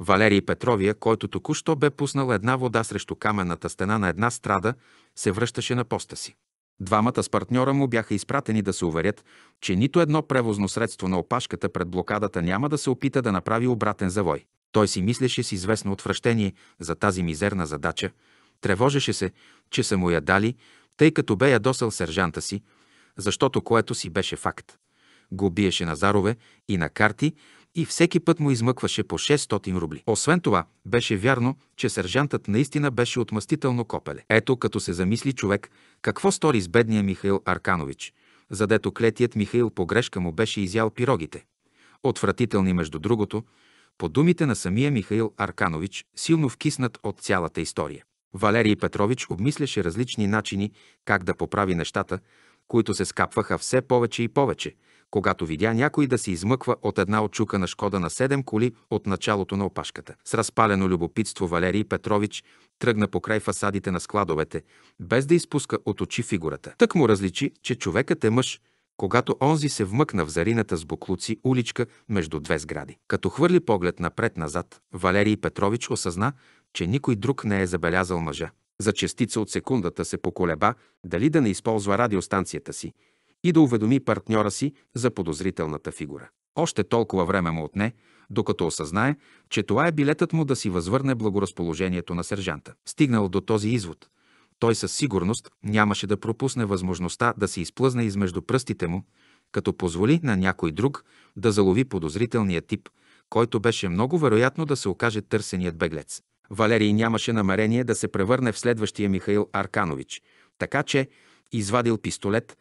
Валерий Петровия, който току-що бе пуснал една вода срещу каменната стена на една страда, се връщаше на поста си. Двамата с партньора му бяха изпратени да се уверят, че нито едно превозно средство на опашката пред блокадата няма да се опита да направи обратен завой. Той си мислеше с известно отвращение за тази мизерна задача, тревожеше се, че са му я дали, тъй като бе ядосал сержанта си, защото което си беше факт. Го биеше на зарове и на карти, и всеки път му измъкваше по 600 рубли. Освен това, беше вярно, че сержантът наистина беше отмъстително копеле. Ето, като се замисли човек, какво стори с бедния Михаил Арканович, задето клетият Михаил по грешка му беше изял пирогите. Отвратителни, между другото, по думите на самия Михаил Арканович, силно вкиснат от цялата история. Валерий Петрович обмисляше различни начини как да поправи нещата, които се скапваха все повече и повече – когато видя някой да се измъква от една чука на Шкода на седем коли от началото на опашката. С разпалено любопитство Валерий Петрович тръгна покрай фасадите на складовете, без да изпуска от очи фигурата. Тък му различи, че човекът е мъж, когато онзи се вмъкна в зарината с буклуци уличка между две сгради. Като хвърли поглед напред-назад, Валерий Петрович осъзна, че никой друг не е забелязал мъжа. За частица от секундата се поколеба дали да не използва радиостанцията си – и да уведоми партньора си за подозрителната фигура. Още толкова време му отне, докато осъзнае, че това е билетът му да си възвърне благоразположението на сержанта. Стигнал до този извод, той със сигурност нямаше да пропусне възможността да се изплъзне измежду пръстите му, като позволи на някой друг да залови подозрителния тип, който беше много вероятно да се окаже търсеният беглец. Валерий нямаше намерение да се превърне в следващия Михаил Арканович, така че извадил пистолет,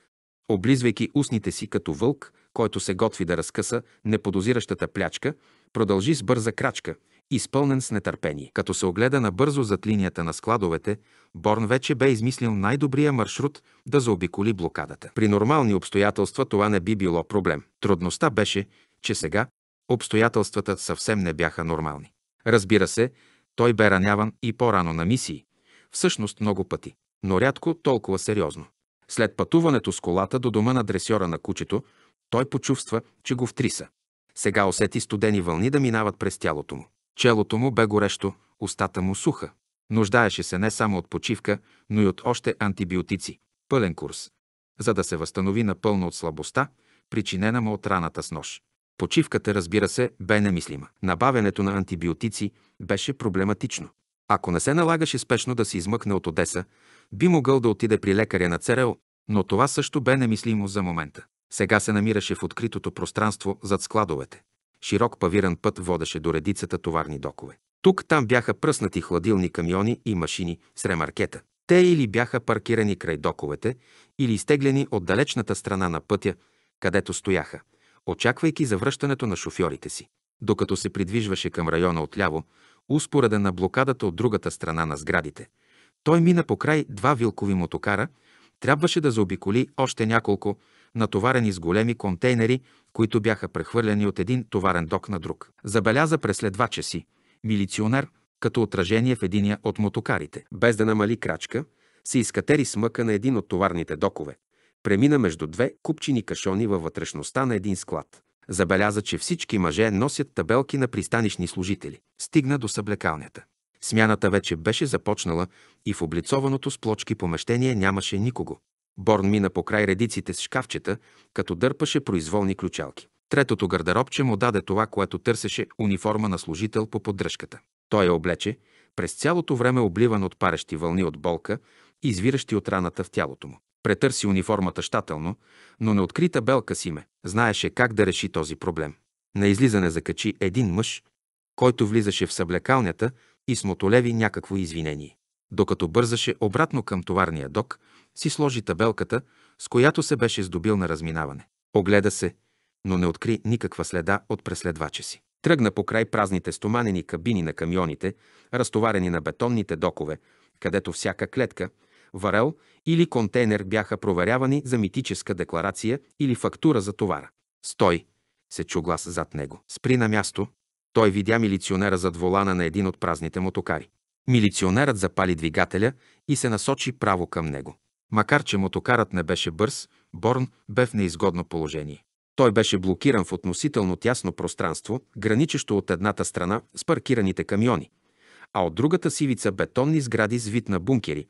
Облизвайки устните си като вълк, който се готви да разкъса неподозиращата плячка, продължи с бърза крачка, изпълнен с нетърпение. Като се огледа набързо зад линията на складовете, Борн вече бе измислил най-добрия маршрут да заобиколи блокадата. При нормални обстоятелства това не би било проблем. Трудността беше, че сега обстоятелствата съвсем не бяха нормални. Разбира се, той бе раняван и по-рано на мисии, всъщност много пъти, но рядко толкова сериозно. След пътуването с колата до дома на дресьора на кучето, той почувства, че го втриса. Сега усети студени вълни да минават през тялото му. Челото му бе горещо, устата му суха. Нуждаеше се не само от почивка, но и от още антибиотици. Пълен курс. За да се възстанови напълно от слабостта, причинена му от раната с нож. Почивката, разбира се, бе немислима. Набавянето на антибиотици беше проблематично. Ако не се налагаше спешно да се измъкне от Одеса, би могъл да отиде при лекаря на ЦРЛ, но това също бе немислимо за момента. Сега се намираше в откритото пространство зад складовете. Широк павиран път водеше до редицата товарни докове. Тук там бяха пръснати хладилни камиони и машини с ремаркета. Те или бяха паркирани край доковете, или изтеглени от далечната страна на пътя, където стояха, очаквайки завръщането на шофьорите си. Докато се придвижваше към района отляво, успореден на блокадата от другата страна на сградите – той мина покрай два вилкови мотокара, трябваше да заобиколи още няколко, натоварени с големи контейнери, които бяха прехвърляни от един товарен док на друг. Забеляза преследвача си, милиционер, като отражение в единия от мотокарите. Без да намали крачка, се изкатери с мъка на един от товарните докове. Премина между две купчини кашони във вътрешността на един склад. Забеляза, че всички мъже носят табелки на пристанищни служители. Стигна до съблекалнята. Смяната вече беше започнала и в облицованото с плочки помещение нямаше никого. Борн мина по край редиците с шкафчета, като дърпаше произволни ключалки. Третото гардеробче му даде това, което търсеше униформа на служител по поддръжката. Той е облече, през цялото време обливан от парещи вълни от болка, извиращи от раната в тялото му. Претърси униформата щателно, но не открита белка си ме. Знаеше как да реши този проблем. На излизане закачи един мъж, който влизаше в съблекалнята и смотолеви някакво извинение. Докато бързаше обратно към товарния док, си сложи табелката, с която се беше здобил на разминаване. Огледа се, но не откри никаква следа от преследвача си. Тръгна по край празните стоманени кабини на камионите, разтоварени на бетонните докове, където всяка клетка, варел или контейнер бяха проверявани за митическа декларация или фактура за товара. Стой! се чу глас зад него. Спри на място, той видя милиционера зад волана на един от празните мотокари. Милиционерът запали двигателя и се насочи право към него. Макар, че мотокарът не беше бърз, Борн бе в неизгодно положение. Той беше блокиран в относително тясно пространство, граничещо от едната страна с паркираните камиони, а от другата сивица бетонни сгради с вид на бункери,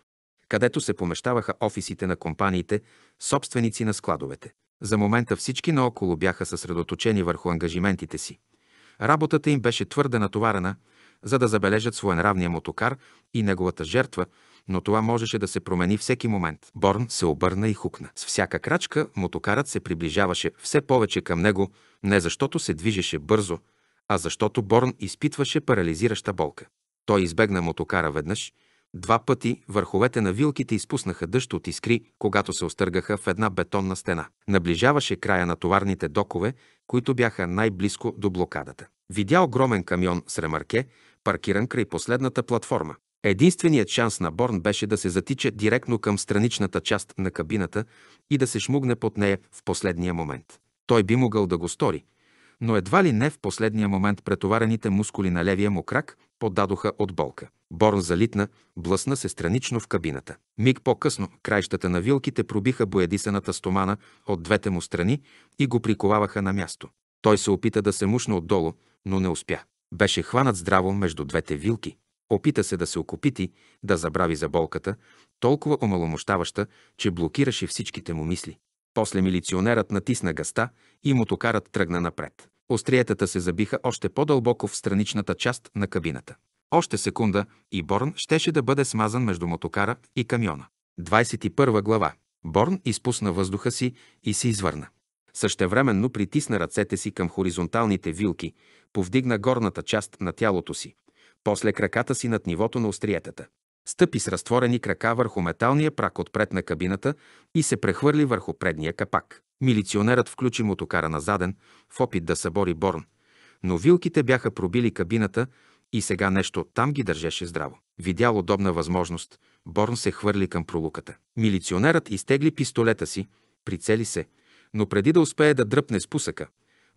където се помещаваха офисите на компаниите, собственици на складовете. За момента всички наоколо бяха съсредоточени върху ангажиментите си. Работата им беше твърде натоварена, за да забележат своенравния мотокар и неговата жертва, но това можеше да се промени всеки момент. Борн се обърна и хукна. С всяка крачка мотокарът се приближаваше все повече към него, не защото се движеше бързо, а защото Борн изпитваше парализираща болка. Той избегна мотокара веднъж – Два пъти върховете на вилките изпуснаха дъжд от искри, когато се остъргаха в една бетонна стена. Наближаваше края на товарните докове, които бяха най-близко до блокадата. Видя огромен камион с ремарке, паркиран край последната платформа. Единственият шанс на Борн беше да се затича директно към страничната част на кабината и да се шмугне под нея в последния момент. Той би могъл да го стори, но едва ли не в последния момент претоварените мускули на левия му крак подадоха от болка. Борн залитна, блъсна се странично в кабината. Миг по-късно краищата на вилките пробиха боядисаната стомана от двете му страни и го приковаваха на място. Той се опита да се мушне отдолу, но не успя. Беше хванат здраво между двете вилки. Опита се да се окопити, да забрави за болката, толкова омаломощаваща, че блокираше всичките му мисли. После милиционерът натисна гъста и мотокарът тръгна напред. Остриетата се забиха още по-дълбоко в страничната част на кабината. Още секунда и Борн щеше да бъде смазан между мотокара и камиона. 21 глава. Борн изпусна въздуха си и се извърна. Същевременно притисна ръцете си към хоризонталните вилки, повдигна горната част на тялото си, после краката си над нивото на остриетата стъпи с разтворени крака върху металния прак отпред на кабината и се прехвърли върху предния капак. Милиционерът включи мотокара на заден, в опит да събори Борн, но вилките бяха пробили кабината и сега нещо там ги държеше здраво. Видял удобна възможност, Борн се хвърли към пролуката. Милиционерът изтегли пистолета си, прицели се, но преди да успее да дръпне спусъка,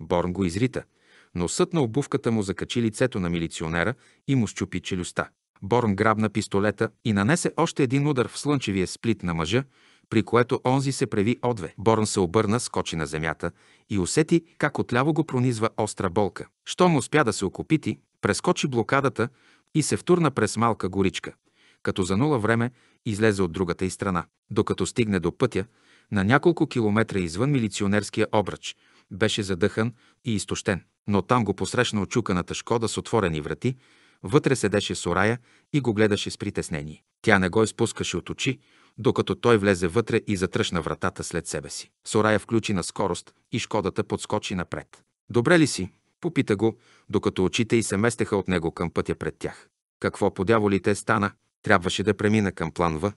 Борн го изрита. Носът на обувката му закачи лицето на милиционера и му щупи челюста. Борн грабна пистолета и нанесе още един удар в слънчевия сплит на мъжа, при което онзи се преви отве. Борн се обърна, скочи на земята и усети как отляво го пронизва остра болка. Щом успя да се окопити, прескочи блокадата и се втурна през малка горичка. Като за нула време излезе от другата и страна. Докато стигне до пътя, на няколко километра извън милиционерския обръч, беше задъхан и изтощен. Но там го посрещна очуканата Шкода с отворени врати, Вътре седеше Сорая и го гледаше с притеснение. Тя не го изпускаше от очи, докато той влезе вътре и затръшна вратата след себе си. Сорая включи на скорост и Шкодата подскочи напред. «Добре ли си?» – попита го, докато очите й се местеха от него към пътя пред тях. Какво подяволите стана? Трябваше да премина към план В,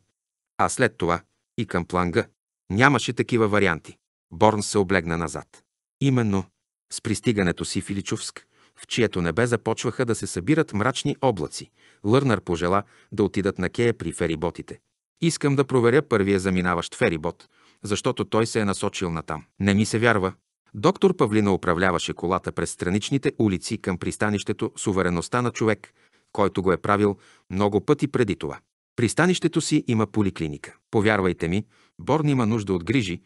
а след това и към план Г. Нямаше такива варианти. Борн се облегна назад. Именно с пристигането си в Иличовск, в чието небе започваха да се събират мрачни облаци. Лърнар пожела да отидат на Кея при фериботите. Искам да проверя първия заминаващ ферибот, защото той се е насочил натам. Не ми се вярва. Доктор Павлина управляваше колата през страничните улици към пристанището сувереността на човек, който го е правил много пъти преди това. Пристанището си има поликлиника. Повярвайте ми, Борн има нужда от грижи,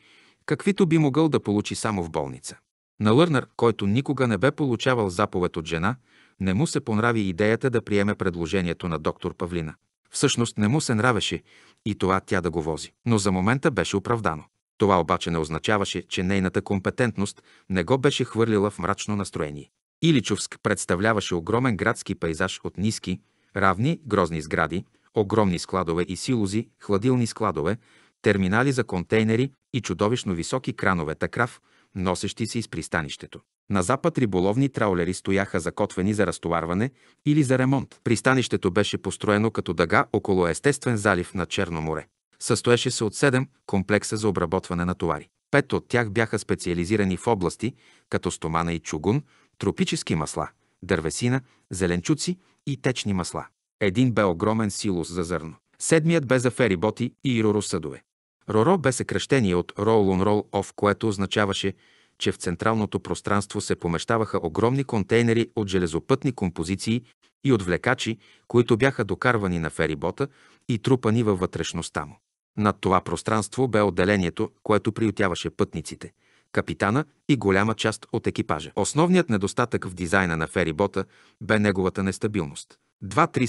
каквито би могъл да получи само в болница. На Лърнер, който никога не бе получавал заповед от жена, не му се понрави идеята да приеме предложението на доктор Павлина. Всъщност не му се нравеше и това тя да го вози. Но за момента беше оправдано. Това обаче не означаваше, че нейната компетентност не го беше хвърлила в мрачно настроение. Иличовск представляваше огромен градски пейзаж от ниски, равни, грозни сгради, огромни складове и силузи, хладилни складове, терминали за контейнери и чудовищно високи кранове, такрав – носещи се из пристанището. На запад риболовни траулери стояха закотвени за разтоварване или за ремонт. Пристанището беше построено като дъга около естествен залив на Черно море. Състоеше се от 7 комплекса за обработване на товари. Пет от тях бяха специализирани в области като стомана и чугун, тропически масла, дървесина, зеленчуци и течни масла. Един бе огромен силус за зърно. Седмият бе за фериботи и роросъдове. Роро бе съкръщение от Roll on Roll Off, което означаваше, че в централното пространство се помещаваха огромни контейнери от железопътни композиции и от влекачи, които бяха докарвани на ферибота и трупани във вътрешността му. Над това пространство бе отделението, което приютяваше пътниците, капитана и голяма част от екипажа. Основният недостатък в дизайна на ферибота бе неговата нестабилност. 2-3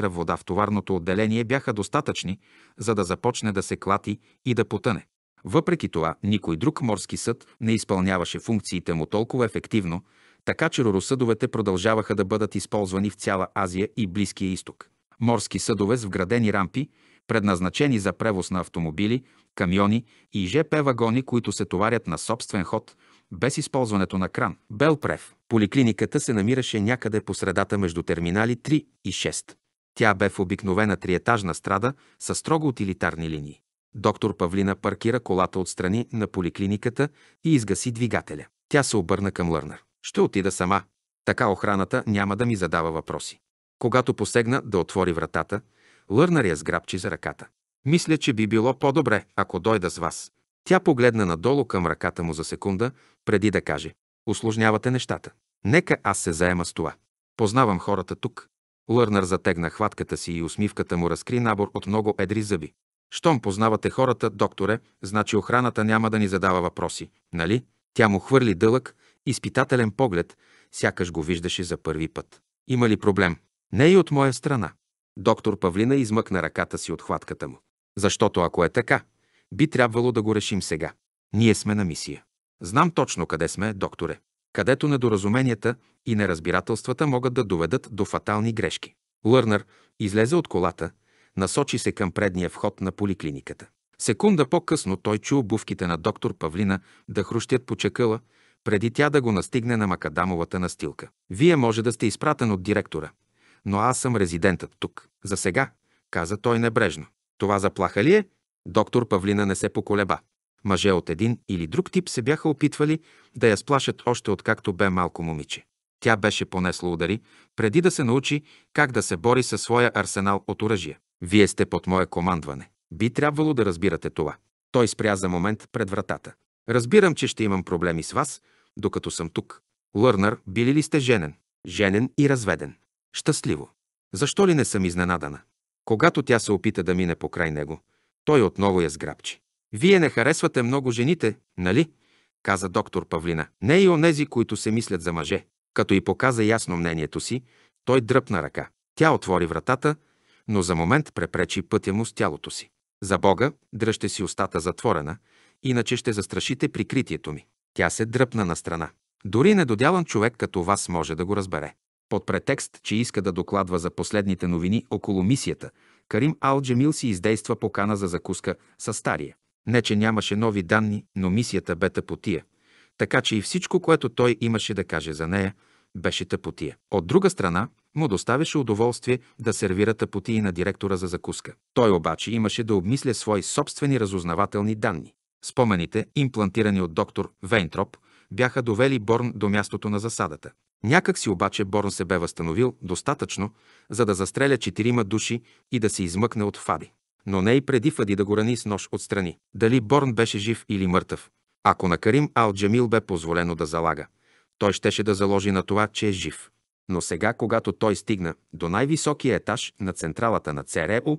см вода в товарното отделение бяха достатъчни, за да започне да се клати и да потъне. Въпреки това, никой друг морски съд не изпълняваше функциите му толкова ефективно, така че роросъдовете продължаваха да бъдат използвани в цяла Азия и Близкия изток. Морски съдове с вградени рампи, предназначени за превоз на автомобили, камиони и ЖП вагони, които се товарят на собствен ход, без използването на кран. Белпрев. Поликлиниката се намираше някъде по средата между терминали 3 и 6. Тя бе в обикновена триетажна страда с строго утилитарни линии. Доктор Павлина паркира колата отстрани на поликлиниката и изгаси двигателя. Тя се обърна към Лърнер. Ще отида сама. Така охраната няма да ми задава въпроси. Когато посегна да отвори вратата, Лърнер я сграбчи за ръката. Мисля, че би било по-добре, ако дойда с вас. Тя погледна надолу към ръката му за секунда, преди да каже «Осложнявате нещата. Нека аз се заема с това. Познавам хората тук». Лърнър затегна хватката си и усмивката му разкри набор от много едри зъби. «Щом познавате хората, докторе, значи охраната няма да ни задава въпроси, нали?» Тя му хвърли дълъг, изпитателен поглед, сякаш го виждаше за първи път. Има ли проблем? Не и от моя страна. Доктор Павлина измъкна ръката си от хватката му. Защото ако е така, би трябвало да го решим сега. Ние сме на мисия. Знам точно къде сме, докторе. Където недоразуменията и неразбирателствата могат да доведат до фатални грешки. Лърнър излезе от колата, насочи се към предния вход на поликлиниката. Секунда по-късно той чу обувките на доктор Павлина да хрущят по чакъла, преди тя да го настигне на макадамовата настилка. Вие може да сте изпратен от директора, но аз съм резидентът тук. За сега, каза той небрежно. Това заплаха ли е? Доктор Павлина не се поколеба. Мъже от един или друг тип се бяха опитвали да я сплашат още откакто бе малко момиче. Тя беше понесла удари, преди да се научи как да се бори със своя арсенал от оръжия. Вие сте под мое командване. Би трябвало да разбирате това. Той спря за момент пред вратата. Разбирам, че ще имам проблеми с вас, докато съм тук. Лърнър, били ли сте женен? Женен и разведен. Щастливо. Защо ли не съм изненадана? Когато тя се опита да мине покрай него, той отново я сграбчи. Вие не харесвате много жените, нали? каза доктор Павлина. Не и онези, които се мислят за мъже. Като и показа ясно мнението си, той дръпна ръка. Тя отвори вратата, но за момент препречи пътя му с тялото си. За Бога, дръжте си устата затворена, иначе ще застрашите прикритието ми. Тя се дръпна на страна. Дори недодялан човек като вас може да го разбере. Под претекст, че иска да докладва за последните новини около мисията, Карим Ал-Джамил си издейства покана за закуска с стария. Не, че нямаше нови данни, но мисията бе тъпотия, така че и всичко, което той имаше да каже за нея, беше тъпотия. От друга страна, му доставяше удоволствие да сервира тъпотии на директора за закуска. Той обаче имаше да обмисля свои собствени разузнавателни данни. Спомените, имплантирани от доктор Вейнтроп, бяха довели Борн до мястото на засадата. Някак си обаче Борн се бе възстановил достатъчно, за да застреля четирима души и да се измъкне от Фади но не и преди Фади да го рани с нож отстрани. Дали Борн беше жив или мъртъв? Ако на Карим Ал Джамил бе позволено да залага, той щеше да заложи на това, че е жив. Но сега, когато той стигна до най-високия етаж на централата на ЦРУ,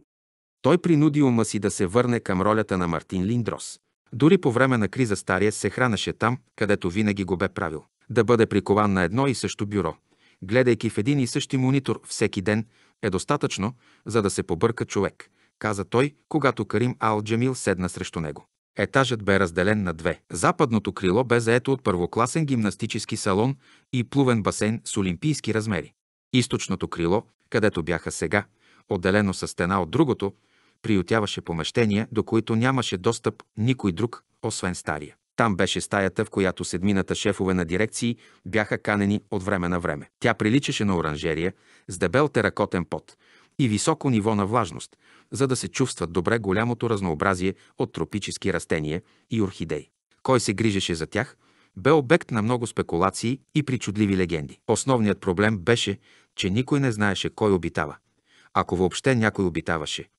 той принуди ума си да се върне към ролята на Мартин Линдрос. Дори по време на криза Стария се хранеше там, където винаги го бе правил. Да бъде прикован на едно и също бюро, гледайки в един и същи монитор всеки ден, е достатъчно, за да се побърка човек каза той, когато Карим Ал-Джамил седна срещу него. Етажът бе разделен на две. Западното крило бе заето от първокласен гимнастически салон и плувен басейн с олимпийски размери. Източното крило, където бяха сега, отделено с стена от другото, приютяваше помещения, до които нямаше достъп никой друг, освен стария. Там беше стаята, в която седмината шефове на дирекции бяха канени от време на време. Тя приличаше на оранжерия с дебел теракотен пот, и високо ниво на влажност, за да се чувстват добре голямото разнообразие от тропически растения и орхидеи. Кой се грижеше за тях, бе обект на много спекулации и причудливи легенди. Основният проблем беше, че никой не знаеше кой обитава, ако въобще някой обитаваше.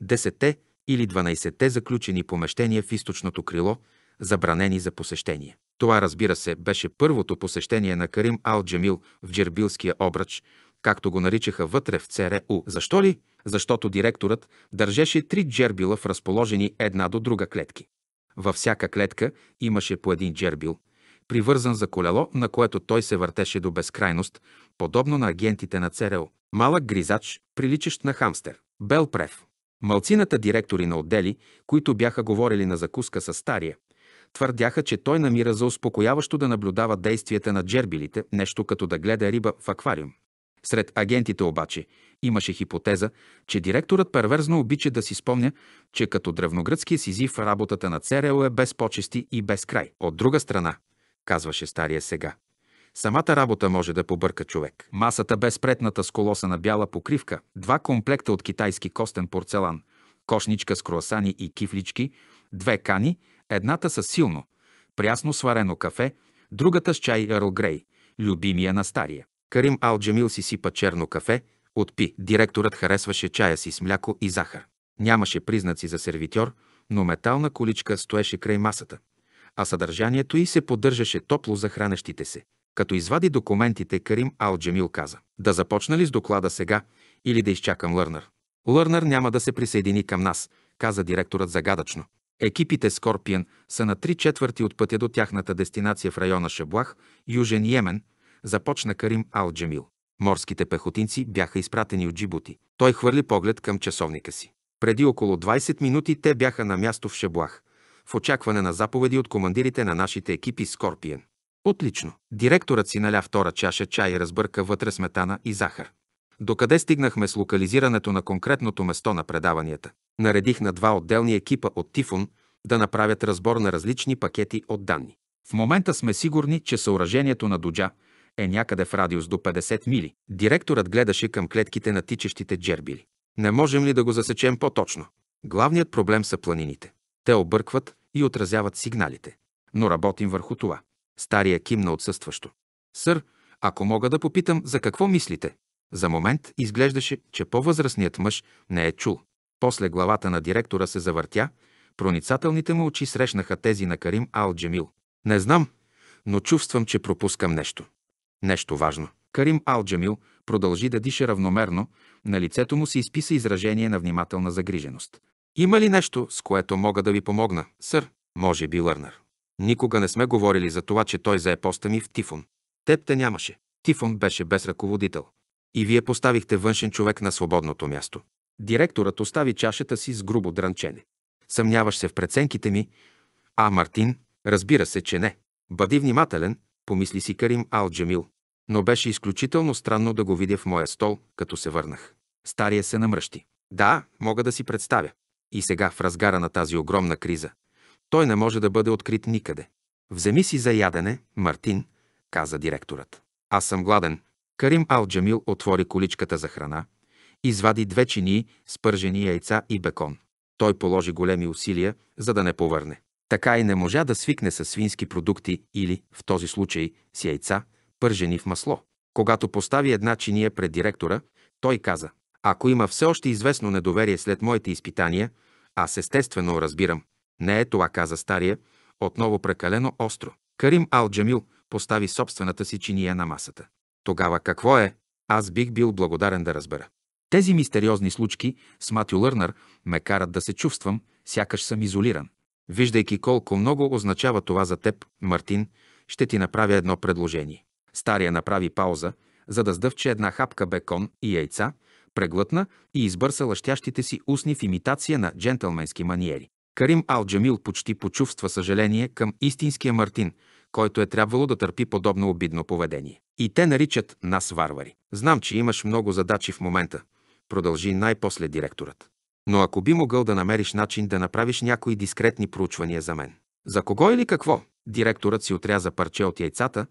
Десете или 12-те заключени помещения в източното крило, забранени за посещение. Това, разбира се, беше първото посещение на Карим Ал Джамил в Джербилския обрач както го наричаха вътре в ЦРУ. Защо ли? Защото директорът държеше три джербила в разположени една до друга клетки. Във всяка клетка имаше по един джербил, привързан за колело, на което той се въртеше до безкрайност, подобно на агентите на ЦРУ. Малък гризач, приличащ на хамстер. Бел Прев. Малцината директори на отдели, които бяха говорили на закуска с стария, твърдяха, че той намира за успокояващо да наблюдава действията на джербилите, нещо като да гледа риба в аквариум. Сред агентите обаче имаше хипотеза, че директорът перверзно обича да си спомня, че като древногръцкия зив работата на ЦРЛ е без почести и без край. От друга страна, казваше стария сега, самата работа може да побърка човек. Масата бе спретната с колоса на бяла покривка, два комплекта от китайски костен порцелан, кошничка с круасани и кифлички, две кани, едната с силно, прясно сварено кафе, другата с чай Ерл Грей, любимия на стария. Карим Алджамил си сипа черно кафе, отпи. Директорът харесваше чая си с мляко и захар. Нямаше признаци за сервитьор, но метална количка стоеше край масата, а съдържанието й се поддържаше топло за хранещите се. Като извади документите, Карим Алджамил каза «Да започна ли с доклада сега или да изчакам Лърнър?» «Лърнър няма да се присъедини към нас», каза директорът загадъчно. Екипите Скорпиен са на три четвърти от пътя до тяхната дестинация в района Шаблах, Южен Йемен – започна Карим Алджамил. Морските пехотинци бяха изпратени от Джибути. Той хвърли поглед към часовника си. Преди около 20 минути те бяха на място в Шеблах, в очакване на заповеди от командирите на нашите екипи Скорпиен. Отлично. Директорът си наля втора чаша чай и разбърка вътре сметана и захар. Докъде стигнахме с локализирането на конкретното место на предаванията? Наредих на два отделни екипа от Тифон да направят разбор на различни пакети от данни. В момента сме сигурни, че съоръжението на Доджа – е някъде в радиус до 50 мили. Директорът гледаше към клетките на тичещите джербили. Не можем ли да го засечем по-точно? Главният проблем са планините. Те объркват и отразяват сигналите. Но работим върху това. Стария кимна отсъстващо. Сър, ако мога да попитам, за какво мислите? За момент изглеждаше, че по-възрастният мъж не е чул. После главата на директора се завъртя, проницателните му очи срещнаха тези на Карим Ал Джемил. Не знам, но чувствам, че пропускам нещо. Нещо важно. Карим Алджамил продължи да диша равномерно, на лицето му се изписа изражение на внимателна загриженост. Има ли нещо, с което мога да ви помогна, сър? Може би Лърнар. Никога не сме говорили за това, че той зае поста ми в Тифон. Теб те нямаше. Тифон беше без ръководител. И вие поставихте външен човек на свободното място. Директорът остави чашата си с грубо дранчене. Съмняваш се в преценките ми, а Мартин, разбира се, че не. Бъди внимателен, помисли си Карим Алджамил. Но беше изключително странно да го видя в моя стол, като се върнах. Стария се намръщи. Да, мога да си представя. И сега, в разгара на тази огромна криза, той не може да бъде открит никъде. Вземи си за ядене, Мартин, каза директорът. Аз съм гладен. Карим Алджамил отвори количката за храна, извади две чинии с пържени яйца и бекон. Той положи големи усилия, за да не повърне. Така и не можа да свикне с свински продукти или, в този случай, с яйца, пържени в масло. Когато постави една чиния пред директора, той каза «Ако има все още известно недоверие след моите изпитания, аз естествено разбирам. Не е това, каза стария, отново прекалено остро. Карим Алджамил постави собствената си чиния на масата. Тогава какво е? Аз бих бил благодарен да разбера. Тези мистериозни случки с Матю Лърнър ме карат да се чувствам, сякаш съм изолиран. Виждайки колко много означава това за теб, Мартин, ще ти направя едно предложение. Стария направи пауза, за да сдъвче една хапка бекон и яйца, преглътна и избърса лъщящите си устни в имитация на джентълменски маниери. Карим Алджамил почти почувства съжаление към истинския Мартин, който е трябвало да търпи подобно обидно поведение. И те наричат нас варвари. Знам, че имаш много задачи в момента, продължи най-после директорът. Но ако би могъл да намериш начин да направиш някои дискретни проучвания за мен. За кого или какво? Директорът си отряза парче от яйцата,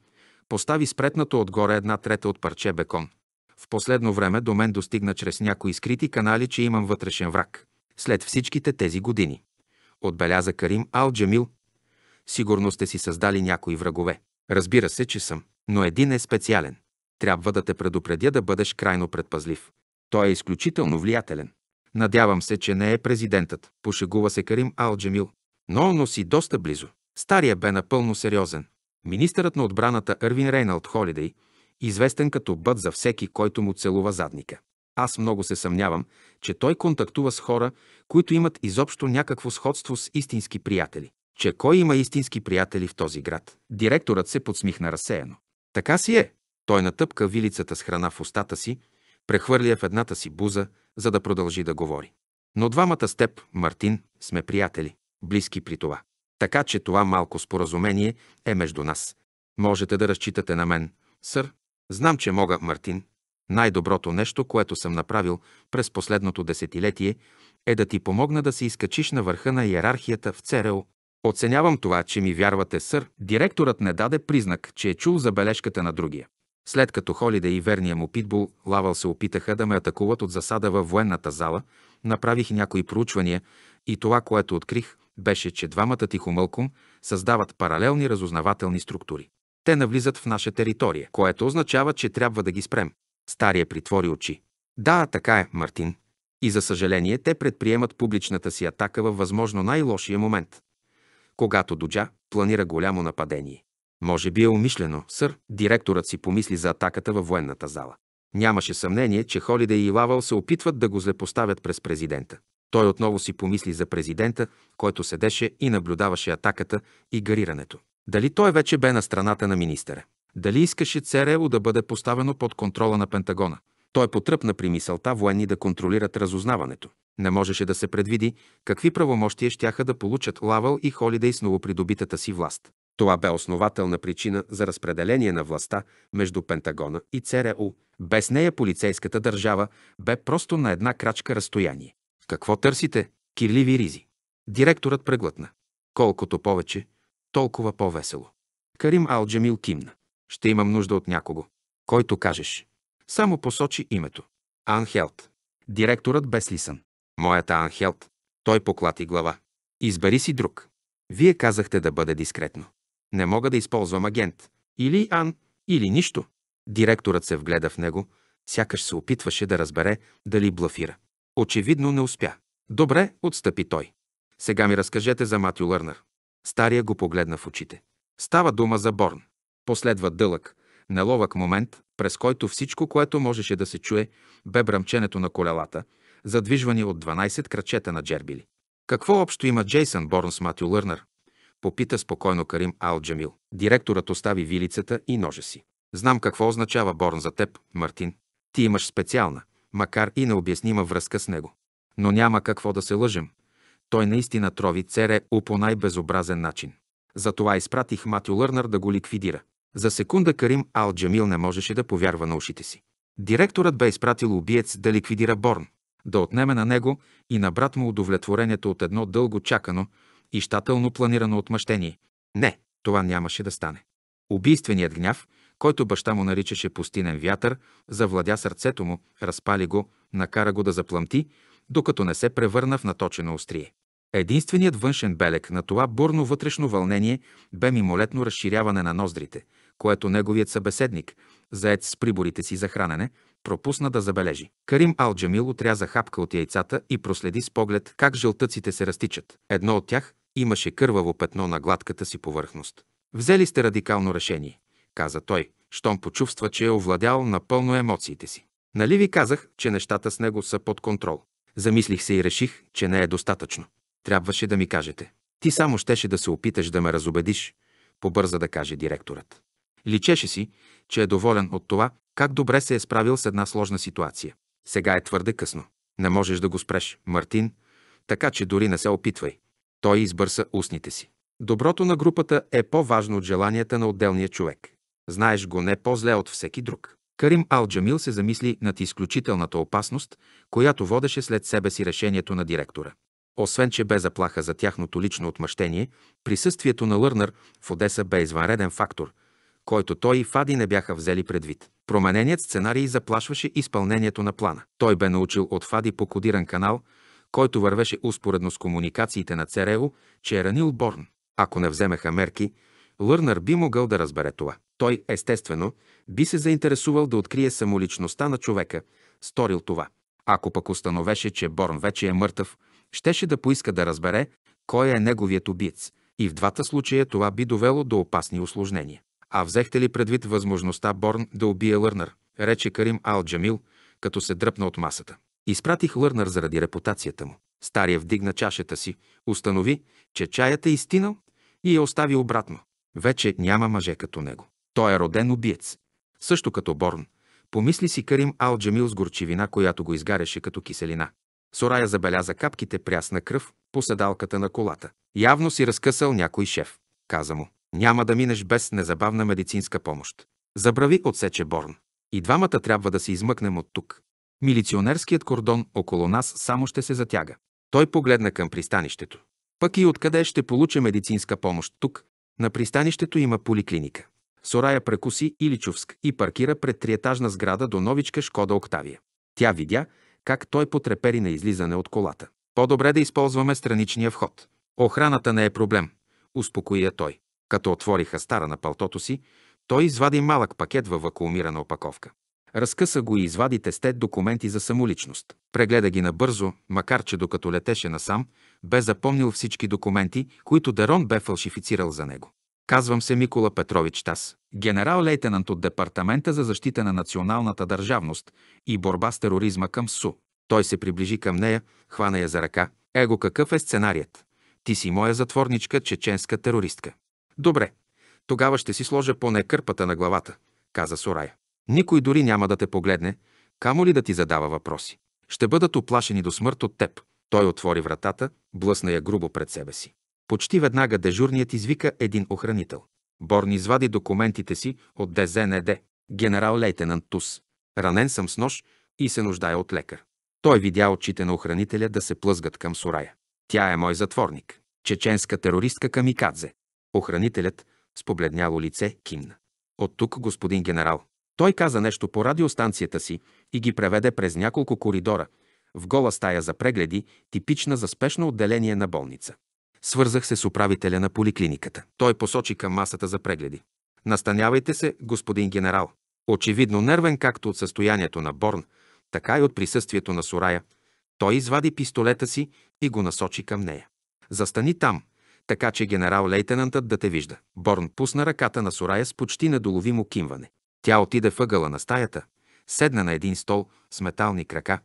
постави спретнато отгоре една трета от парче бекон. В последно време до мен достигна чрез някои скрити канали, че имам вътрешен враг. След всичките тези години. Отбеляза Карим Ал Джамил. Сигурно сте си създали някои врагове. Разбира се, че съм. Но един е специален. Трябва да те предупредя да бъдеш крайно предпазлив. Той е изключително влиятелен. Надявам се, че не е президентът. Пошегува се Карим Алджемил. Но, но си доста близо. Стария бе напълно сериозен. Министърът на отбраната Ервин Рейналд Холидей, известен като бът за всеки, който му целува задника. Аз много се съмнявам, че той контактува с хора, които имат изобщо някакво сходство с истински приятели. Че кой има истински приятели в този град? Директорът се подсмихна разсеяно. Така си е. Той натъпка вилицата с храна в устата си, прехвърля в едната си буза, за да продължи да говори. Но двамата с теб, Мартин, сме приятели, близки при това. Така че това малко споразумение е между нас. Можете да разчитате на мен, сър. Знам, че мога, Мартин. Най-доброто нещо, което съм направил през последното десетилетие, е да ти помогна да се изкачиш на върха на иерархията в ЦРО. Оценявам това, че ми вярвате, сър. Директорът не даде признак, че е чул забележката на другия. След като Холида и верния му питбул Лавал се опитаха да ме атакуват от засада във военната зала, направих някои проучвания и това, което открих, беше, че двамата тихомълком създават паралелни разузнавателни структури. Те навлизат в наша територия, което означава, че трябва да ги спрем. Стария притвори очи. Да, така е, Мартин. И за съжаление, те предприемат публичната си атака във възможно най-лошия момент, когато Доджа планира голямо нападение. Може би е умишлено, сър, директорът си помисли за атаката във военната зала. Нямаше съмнение, че Холидей и Лавал се опитват да го злепоставят през президента. Той отново си помисли за президента, който седеше и наблюдаваше атаката и гарирането. Дали той вече бе на страната на министъра? Дали искаше ЦРУ да бъде поставено под контрола на Пентагона? Той потръпна при мисълта военни да контролират разузнаването. Не можеше да се предвиди какви правомощия щяха да получат Лавал и Холидей с новопридобитата си власт. Това бе основателна причина за разпределение на властта между Пентагона и ЦРУ. Без нея полицейската държава бе просто на една крачка разстояние. Какво търсите? Кирливи ризи. Директорът преглътна. Колкото повече, толкова по-весело. Карим Алджамил кимна. Ще имам нужда от някого. Който кажеш. Само посочи името. Анхелт. Директорът без лисън. Моята Анхелт. Той поклати глава. Избери си друг. Вие казахте да бъде дискретно. Не мога да използвам агент. Или Ан, или нищо. Директорът се вгледа в него, сякаш се опитваше да разбере дали блафира. Очевидно не успя. Добре, отстъпи той. Сега ми разкажете за Матю Лърнър. Стария го погледна в очите. Става дума за Борн. Последва дълъг, неловък момент, през който всичко, което можеше да се чуе, бе бръмченето на колелата, задвижвани от 12 крачета на джербили. Какво общо има Джейсън Борн с Матю Лърнър? Попита спокойно Карим Алджамил. Директорът остави вилицата и ножа си. Знам какво означава Борн за теб, Мартин. Ти имаш специална, макар и необяснима връзка с него. Но няма какво да се лъжем. Той наистина трови Цере у по най-безобразен начин. Затова изпратих Матю Лърнар да го ликвидира. За секунда Карим Алджамил не можеше да повярва на ушите си. Директорът бе изпратил убиец да ликвидира Борн, да отнеме на него и на брат му удовлетворението от едно дълго чакано, и щателно планирано отмъщение. Не, това нямаше да стане. Убийственият гняв, който баща му наричаше пустинен вятър, завладя сърцето му, разпали го, накара го да заплъмти, докато не се превърна в наточено острие. Единственият външен белег на това бурно вътрешно вълнение бе мимолетно разширяване на ноздрите, което неговият събеседник, заед с приборите си за хранене, пропусна да забележи. Карим Алджамил отряза хапка от яйцата и проследи с поглед как жълтъците се разтичат. Едно от тях, Имаше кърваво петно на гладката си повърхност. Взели сте радикално решение, каза той, щом почувства, че е овладял напълно емоциите си. Нали ви казах, че нещата с него са под контрол? Замислих се и реших, че не е достатъчно. Трябваше да ми кажете. Ти само щеше да се опиташ да ме разобедиш, побърза да каже директорът. Личеше си, че е доволен от това, как добре се е справил с една сложна ситуация. Сега е твърде късно. Не можеш да го спреш, Мартин, така че дори не се опитвай. Той избърса устните си. Доброто на групата е по-важно от желанията на отделния човек. Знаеш го не по-зле от всеки друг. Карим Алджамил се замисли над изключителната опасност, която водеше след себе си решението на директора. Освен, че бе заплаха за тяхното лично отмъщение, присъствието на Лърнър в Одеса бе извънреден фактор, който той и Фади не бяха взели предвид. Промененият сценарий заплашваше изпълнението на плана. Той бе научил от Фади по кодиран канал – който вървеше успоредно с комуникациите на ЦРУ, че е ранил Борн. Ако не вземеха мерки, Лърнър би могъл да разбере това. Той, естествено, би се заинтересувал да открие самоличността на човека, сторил това. Ако пък установеше, че Борн вече е мъртъв, щеше да поиска да разбере кой е неговият убиец. И в двата случая това би довело до опасни осложнения. А взехте ли предвид възможността Борн да убие Лърнър? Рече Карим Ал Джамил, като се дръпна от масата. Изпратих Лърнар заради репутацията му. Стария вдигна чашата си, установи, че чаята е изтинал и я остави обратно. Вече няма мъже като него. Той е роден убиец, също като Борн. Помисли си Карим Алджамил с горчивина, която го изгаряше като киселина. Сорая забеляза капките прясна кръв по седалката на колата. Явно си разкъсал някой шеф. Каза му, няма да минеш без незабавна медицинска помощ. Забрави отсече Борн. И двамата трябва да се измъкнем от тук. Милиционерският кордон около нас само ще се затяга. Той погледна към пристанището. Пък и откъде ще получа медицинска помощ тук? На пристанището има поликлиника. Сорая прекуси Иличовск и паркира пред триетажна сграда до новичка Шкода Октавия. Тя видя как той потрепери на излизане от колата. По-добре да използваме страничния вход. Охраната не е проблем, успокои я той. Като отвориха стара на палтото си, той извади малък пакет във вакуумирана опаковка. Разкъса го и извади тесте документи за самоличност. Прегледа ги набързо, макар че докато летеше насам, бе запомнил всички документи, които Дарон бе фалшифицирал за него. Казвам се Микола Петрович Тас, генерал-лейтенант от Департамента за защита на националната държавност и борба с тероризма към СУ. Той се приближи към нея, хвана я за ръка. Его, какъв е сценарият? Ти си моя затворничка, чеченска терористка. Добре, тогава ще си сложа поне кърпата на главата, каза Сорая. Никой дори няма да те погледне, камо ли да ти задава въпроси. Ще бъдат оплашени до смърт от теб. Той отвори вратата, блъсна я грубо пред себе си. Почти веднага дежурният извика един охранител. Борн извади документите си от ДЗНД. Генерал-лейтенант Тус. Ранен съм с нож и се нуждая от лекар. Той видя очите на охранителя да се плъзгат към Сурая. Тя е мой затворник. Чеченска терористка Камикадзе. Охранителят с побледняло лице кимна. От тук, господин генерал. Той каза нещо по радиостанцията си и ги преведе през няколко коридора, в гола стая за прегледи, типична за спешно отделение на болница. Свързах се с управителя на поликлиниката. Той посочи към масата за прегледи. Настанявайте се, господин генерал. Очевидно нервен както от състоянието на Борн, така и от присъствието на Сорая, той извади пистолета си и го насочи към нея. Застани там, така че генерал-лейтенантът да те вижда. Борн пусна ръката на Сорая с почти недоловимо кимване. Тя отиде въгъла на стаята, седна на един стол с метални крака,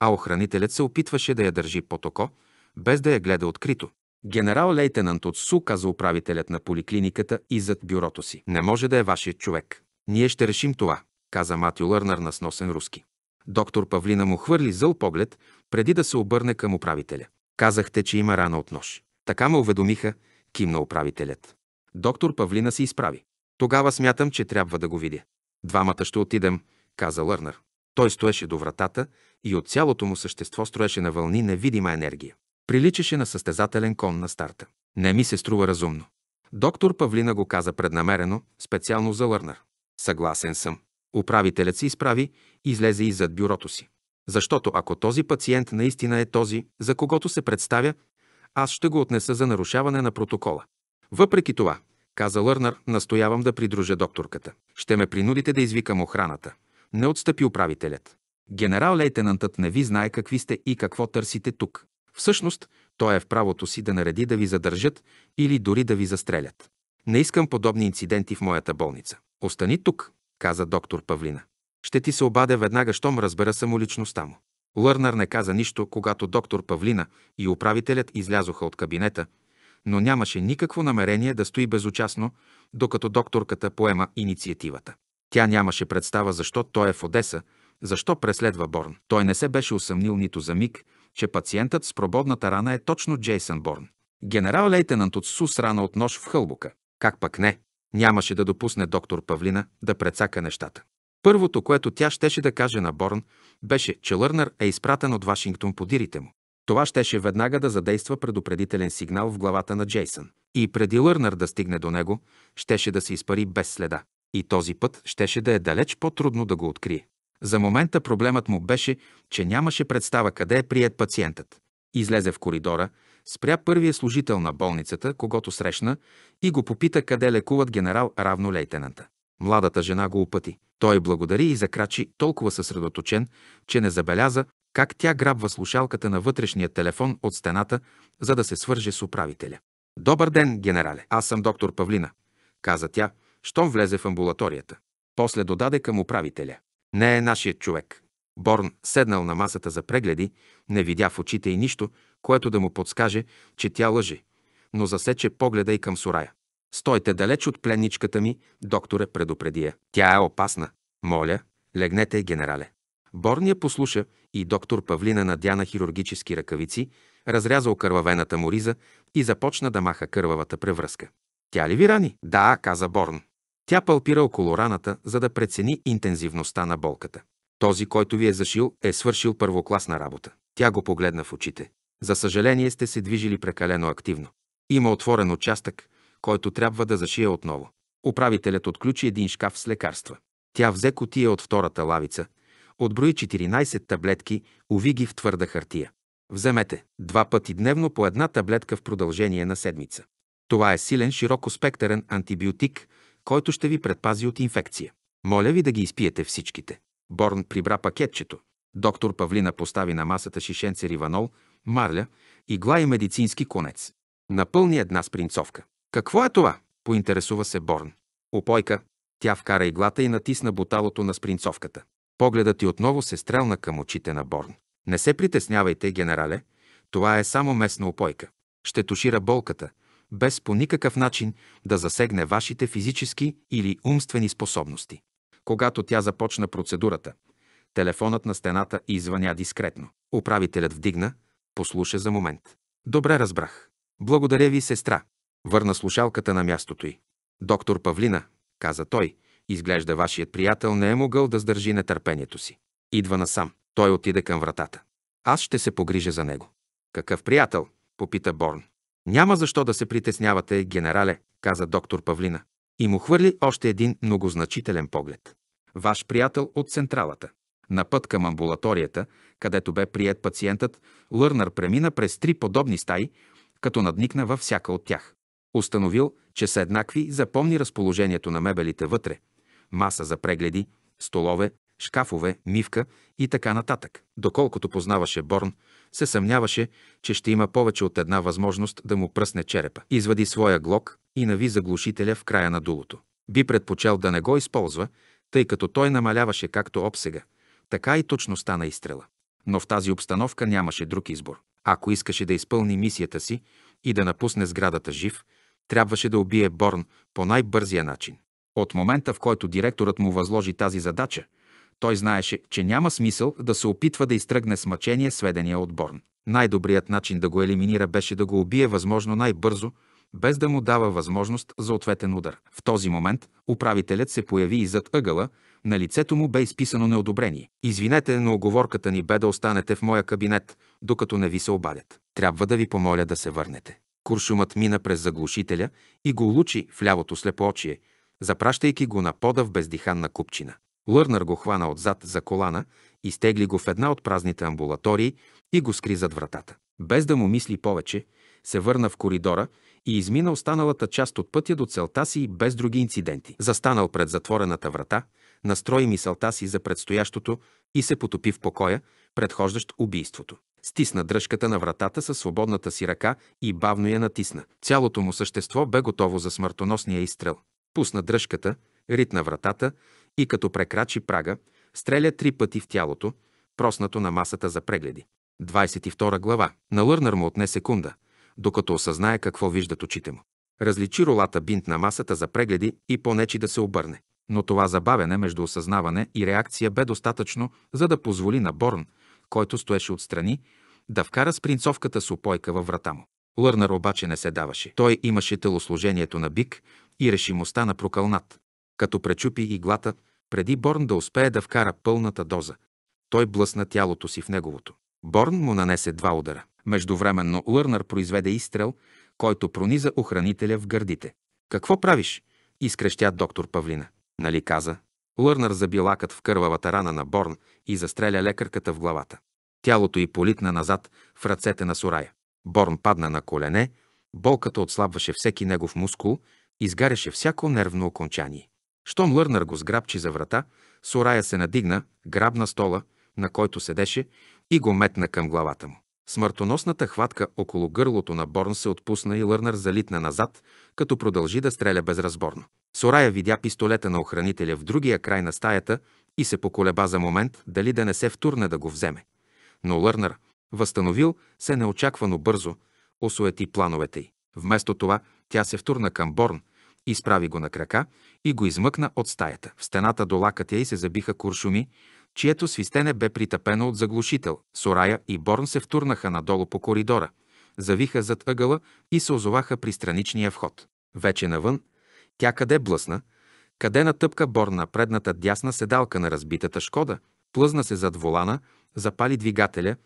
а охранителят се опитваше да я държи под око, без да я гледа открито. Генерал-лейтенант от СУ каза управителят на поликлиниката и зад бюрото си. Не може да е вашия човек. Ние ще решим това, каза Матю Лърнар на сносен руски. Доктор Павлина му хвърли зъл поглед, преди да се обърне към управителя. Казахте, че има рана от нож. Така ме уведомиха, кимна управителят. Доктор Павлина се изправи. Тогава смятам, че трябва да го видя. Двамата ще отидем, каза Лърнър. Той стоеше до вратата и от цялото му същество строеше на вълни невидима енергия. Приличаше на състезателен кон на старта. Не ми се струва разумно. Доктор Павлина го каза преднамерено, специално за Лърнър. Съгласен съм. Управителят се изправи и излезе иззад бюрото си. Защото ако този пациент наистина е този, за когото се представя, аз ще го отнеса за нарушаване на протокола. Въпреки това, каза Лърнар, настоявам да придружа докторката. Ще ме принудите да извикам охраната. Не отстъпи управителят. Генерал-лейтенантът не ви знае какви сте и какво търсите тук. Всъщност, той е в правото си да нареди да ви задържат или дори да ви застрелят. Не искам подобни инциденти в моята болница. Остани тук, каза доктор Павлина. Ще ти се обадя веднага, щом разбера самоличността му. Лърнар не каза нищо, когато доктор Павлина и управителят излязоха от кабинета, но нямаше никакво намерение да стои безучастно, докато докторката поема инициативата. Тя нямаше представа защо той е в Одеса, защо преследва Борн. Той не се беше усъмнил нито за миг, че пациентът с прободната рана е точно Джейсън Борн. Генерал-лейтенант от СУС рана от нож в хълбука. Как пък не? Нямаше да допусне доктор Павлина да прецака нещата. Първото, което тя щеше да каже на Борн, беше, че Лърнер е изпратен от Вашингтон подирите му. Това щеше веднага да задейства предупредителен сигнал в главата на Джейсън. И преди Лърнър да стигне до него, щеше да се изпари без следа. И този път щеше да е далеч по-трудно да го открие. За момента проблемът му беше, че нямаше представа къде е прият пациентът. Излезе в коридора, спря първия служител на болницата, когато срещна, и го попита къде лекуват генерал равно лейтенанта. Младата жена го опъти. Той благодари и закрачи толкова съсредоточен, че не забеляза, как тя грабва слушалката на вътрешния телефон от стената, за да се свърже с управителя. «Добър ден, генерале! Аз съм доктор Павлина», каза тя, щом влезе в амбулаторията. После додаде към управителя. «Не е нашият човек». Борн, седнал на масата за прегледи, не видя в очите и нищо, което да му подскаже, че тя лъже, но засече погледа и към Сурая. «Стойте далеч от пленничката ми», докторе предупреди я. «Тя е опасна. Моля, легнете, генерале». Борния послуша и доктор Павлина надяна хирургически ръкавици, разрязал кървавената му риза и започна да маха кървавата превръзка. Тя ли ви рани? Да, каза Борн. Тя палпира около раната, за да прецени интензивността на болката. Този, който ви е зашил, е свършил първокласна работа. Тя го погледна в очите. За съжаление сте се движили прекалено активно. Има отворен участък, който трябва да зашие отново. Управителят отключи един шкаф с лекарства. Тя взе котия от втората лавица, Отброи 14 таблетки, уви ги в твърда хартия. Вземете два пъти дневно по една таблетка в продължение на седмица. Това е силен широкоспектърен антибиотик, който ще ви предпази от инфекция. Моля ви да ги изпиете всичките. Борн прибра пакетчето. Доктор Павлина постави на масата шишенце риванол, марля, игла и медицински конец. Напълни една спринцовка. Какво е това? поинтересува се Борн. Опойка. Тя вкара иглата и натисна буталото на спринцовката. Погледът ти отново се стрелна към очите на Борн. Не се притеснявайте, генерале, това е само местна опойка. Ще тушира болката, без по никакъв начин да засегне вашите физически или умствени способности. Когато тя започна процедурата, телефонът на стената извъня дискретно. Управителят вдигна, послуша за момент. Добре разбрах. Благодаря ви, сестра. Върна слушалката на мястото й. Доктор Павлина, каза той, Изглежда вашият приятел не е могъл да сдържи нетърпението си. Идва насам. Той отиде към вратата. Аз ще се погрижа за него. Какъв приятел? попита Борн. Няма защо да се притеснявате, генерале, каза доктор Павлина. И му хвърли още един многозначителен поглед. Ваш приятел от централата. На път към амбулаторията, където бе прият пациентът, Лърнар премина през три подобни стаи, като надникна във всяка от тях. Установил, че са еднакви, запомни разположението на мебелите вътре – маса за прегледи, столове, шкафове, мивка и така нататък. Доколкото познаваше Борн, се съмняваше, че ще има повече от една възможност да му пръсне черепа. Извади своя глок и нави заглушителя в края на дулото. Би предпочел да не го използва, тъй като той намаляваше както обсега, така и точността на изстрела. Но в тази обстановка нямаше друг избор. Ако искаше да изпълни мисията си и да напусне сградата жив, трябваше да убие Борн по най-бързия начин. От момента, в който директорът му възложи тази задача, той знаеше, че няма смисъл да се опитва да изтръгне с мъчение сведения от Борн. Най-добрият начин да го елиминира беше да го убие възможно най-бързо, без да му дава възможност за ответен удар. В този момент управителят се появи и зад ъгъла, на лицето му бе изписано неодобрение. Извинете, но оговорката ни бе да останете в моя кабинет, докато не ви се обадят. Трябва да ви помоля да се върнете. Куршумът мина през заглушителя и го улучи в лявото слепоочие – запращайки го на пода в бездиханна купчина. Лърнър го хвана отзад за колана, изтегли го в една от празните амбулатории и го скри зад вратата. Без да му мисли повече, се върна в коридора и измина останалата част от пътя до целта си без други инциденти. Застанал пред затворената врата, настрои мисълта си за предстоящото и се потопи в покоя, предхождащ убийството. Стисна дръжката на вратата със свободната си ръка и бавно я натисна. Цялото му същество бе готово за смъртоносния изстрел. Пусна дръжката, ритна вратата и като прекрачи прага, стреля три пъти в тялото, проснато на масата за прегледи. 22 глава. На Лърнър му отне секунда, докато осъзнае какво виждат очите му. Различи ролата бинт на масата за прегледи и понечи да се обърне. Но това забавене между осъзнаване и реакция бе достатъчно, за да позволи на Борн, който стоеше отстрани, да вкара спринцовката с опойка във врата му. Лърнър обаче не се даваше. Той имаше телосложението на бик, и решимостта на прокълнат. Като пречупи иглата, преди Борн да успее да вкара пълната доза, той блъсна тялото си в неговото. Борн му нанесе два удара. Междувременно Лърнар произведе изстрел, който прониза охранителя в гърдите. «Какво правиш?» – изкрещя доктор Павлина. «Нали каза?» Лърнар заби лакът в кървавата рана на Борн и застреля лекарката в главата. Тялото й политна назад в ръцете на Сорая. Борн падна на колене, болката отслабваше всеки негов мускул изгаряше всяко нервно окончание. Щом Лърнар го сграбчи за врата, Сорая се надигна, грабна стола, на който седеше, и го метна към главата му. Смъртоносната хватка около гърлото на Борн се отпусна и Лърнар залитна назад, като продължи да стреля безразборно. Сорая видя пистолета на охранителя в другия край на стаята и се поколеба за момент дали да не се втурне да го вземе. Но Лърнар, възстановил се неочаквано бързо, осуети плановете й. Вместо това, тя се втурна към Борн, изправи го на крака и го измъкна от стаята. В стената до лакътя й се забиха куршуми, чието свистене бе притъпено от заглушител. Сорая и Борн се втурнаха надолу по коридора, завиха зад ъгъла и се озоваха при страничния вход. Вече навън, тя къде блъсна, къде натъпка Борн на предната дясна седалка на разбитата Шкода, плъзна се зад волана, запали двигателя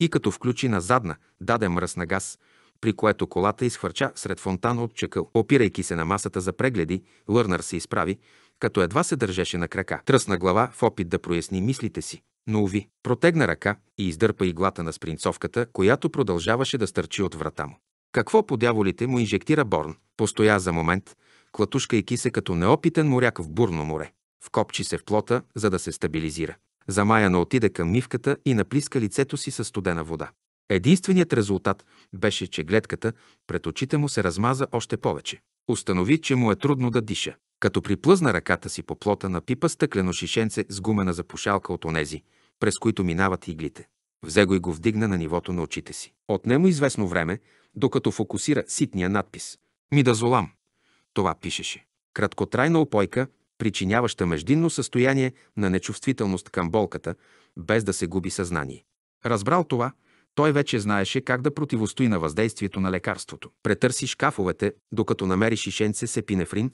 и като включи на задна, даде мръс на газ – при което колата изхвърча сред фонтан от чакъл. Опирайки се на масата за прегледи, Лърнар се изправи, като едва се държеше на крака. Тръсна глава в опит да проясни мислите си. Но уви, протегна ръка и издърпа иглата на спринцовката, която продължаваше да стърчи от врата му. Какво по дяволите му инжектира Борн? Постоя за момент, клатушкайки се като неопитен моряк в бурно море. Вкопчи се в плота, за да се стабилизира. Замаяно отиде към мивката и наплиска лицето си със студена вода. Единственият резултат беше, че гледката пред очите му се размаза още повече. Установи, че му е трудно да диша. Като приплъзна ръката си по плота на пипа стъклено шишенце с гумена запушалка от онези, през които минават иглите. Взе го и го вдигна на нивото на очите си. Отнемо известно време, докато фокусира ситния надпис. Ми да золам. Това пишеше. Краткотрайна опойка, причиняваща междинно състояние на нечувствителност към болката, без да се губи съзнание. Разбрал това – той вече знаеше как да противостои на въздействието на лекарството. Претърси шкафовете, докато намери шишенце епинефрин,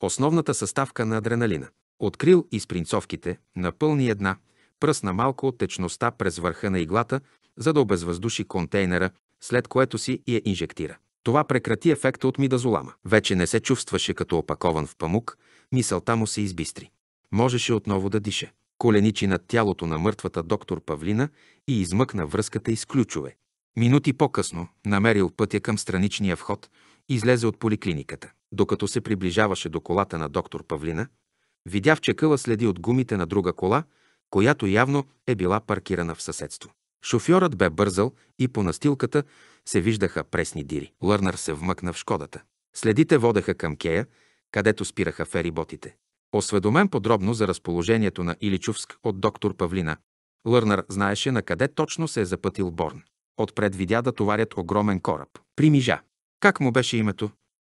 основната съставка на адреналина. Открил и спринцовките напълни една, пръсна малко от течността през върха на иглата, за да обезвъздуши контейнера, след което си я инжектира. Това прекрати ефекта от мидазолама. Вече не се чувстваше като опакован в памук, мисълта му се избистри. Можеше отново да дише коленичи над тялото на мъртвата доктор Павлина и измъкна връзката из ключове. Минути по-късно намерил пътя към страничния вход, излезе от поликлиниката. Докато се приближаваше до колата на доктор Павлина, видя в чекъла следи от гумите на друга кола, която явно е била паркирана в съседство. Шофьорът бе бързал и по настилката се виждаха пресни дири. Лърнар се вмъкна в Шкодата. Следите водеха към Кея, където спираха фериботите. Осведомен подробно за разположението на Иличовск от доктор Павлина, Лърнар знаеше на къде точно се е запътил Борн. Отпред видя да товарят огромен кораб. Примижа. Как му беше името?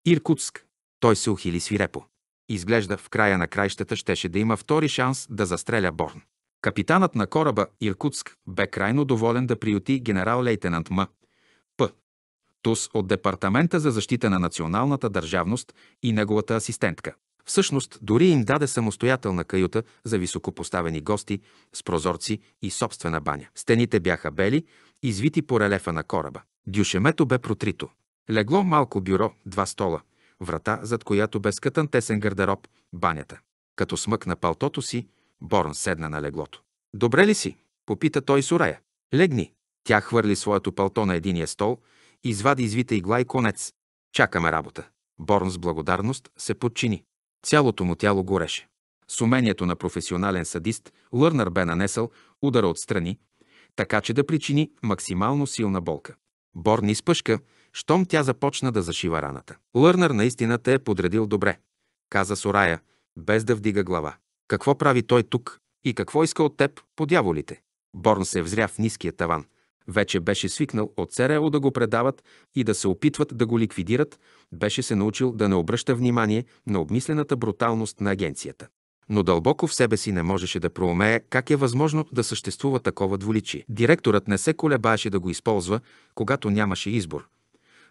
Иркутск. Той се ухили свирепо. Изглежда в края на краищата щеше да има втори шанс да застреля Борн. Капитанът на кораба Иркутск бе крайно доволен да приюти генерал-лейтенант М. П. Тус от Департамента за защита на националната държавност и неговата асистентка. Всъщност, дори им даде самостоятелна каюта за високопоставени гости с прозорци и собствена баня. Стените бяха бели, извити по релефа на кораба. Дюшемето бе протрито. Легло малко бюро, два стола, врата, зад която бе скътан тесен гардероб, банята. Като смъкна палтото си, Борн седна на леглото. «Добре ли си?» – попита той Сурая. «Легни». Тя хвърли своето палто на единия стол, извади извита игла и конец. «Чакаме работа». Борн с благодарност се подчини. Цялото му тяло гореше. С умението на професионален съдист Лърнар бе нанесъл удара отстрани, така че да причини максимално силна болка. Бор ни спъшка, щом тя започна да зашива раната. Лърнар наистина те е подредил добре, каза Сорая, без да вдига глава. Какво прави той тук и какво иска от теб, подяволите? Борн се взря в ниския таван, вече беше свикнал от ЦРУ да го предават и да се опитват да го ликвидират, беше се научил да не обръща внимание на обмислената бруталност на агенцията. Но дълбоко в себе си не можеше да проумее как е възможно да съществува такова дволичие. Директорът не се колебаеше да го използва, когато нямаше избор.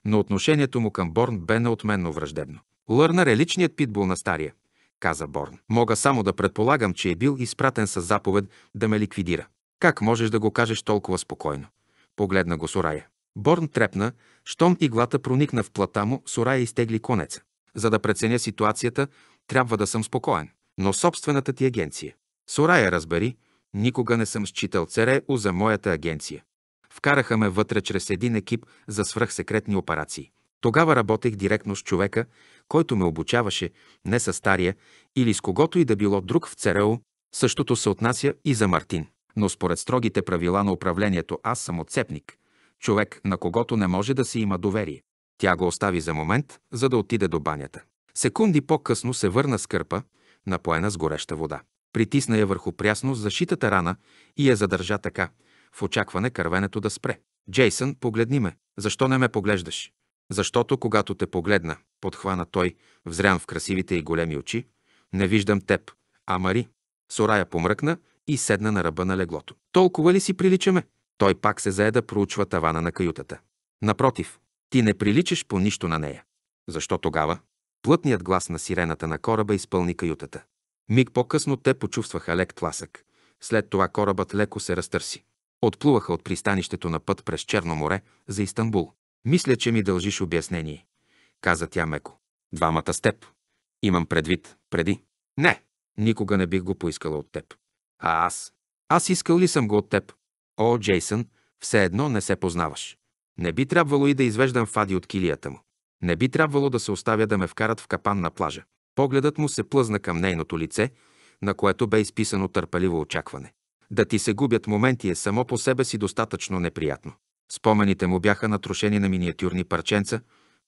Но отношението му към Борн бе неотменно враждебно. Лърнар е личният питбул на стария каза Борн. Мога само да предполагам, че е бил изпратен с заповед да ме ликвидира. Как можеш да го кажеш толкова спокойно? Погледна го Сорая. Борн трепна, щом иглата проникна в плата му, Сорая изтегли конеца. За да преценя ситуацията, трябва да съм спокоен. Но собствената ти агенция. Сорая разбери, никога не съм считал ЦРУ за моята агенция. Вкараха ме вътре чрез един екип за свръхсекретни операции. Тогава работех директно с човека, който ме обучаваше, не с стария или с когото и да било друг в ЦРУ. Същото се отнася и за Мартин но според строгите правила на управлението аз съм отцепник, човек, на когото не може да се има доверие. Тя го остави за момент, за да отиде до банята. Секунди по-късно се върна с кърпа, напоена с гореща вода. Притисна я върху прясно защитата рана и я задържа така, в очакване кървенето да спре. Джейсън, погледни ме. Защо не ме поглеждаш? Защото когато те погледна, подхвана той, взрян в красивите и големи очи, не виждам теб, а Мари. Сорая помръкна и седна на ръба на леглото. Толкова ли си приличаме? Той пак се зае да проучва тавана на каютата. Напротив, ти не приличаш по нищо на нея. Защо тогава? Плътният глас на сирената на кораба изпълни каютата. Миг по-късно те почувстваха лек тласък. След това корабът леко се разтърси. Отплуваха от пристанището на път през Черно море за Истанбул. Мисля, че ми дължиш обяснение, каза тя меко. Двамата с теб. Имам предвид, преди. Не, никога не бих го поискала от теб. А аз? Аз искал ли съм го от теб? О, Джейсън, все едно не се познаваш. Не би трябвало и да извеждам Фади от килията му. Не би трябвало да се оставя да ме вкарат в капан на плажа. Погледът му се плъзна към нейното лице, на което бе изписано търпеливо очакване. Да ти се губят моменти е само по себе си достатъчно неприятно. Спомените му бяха натрошени на миниатюрни парченца,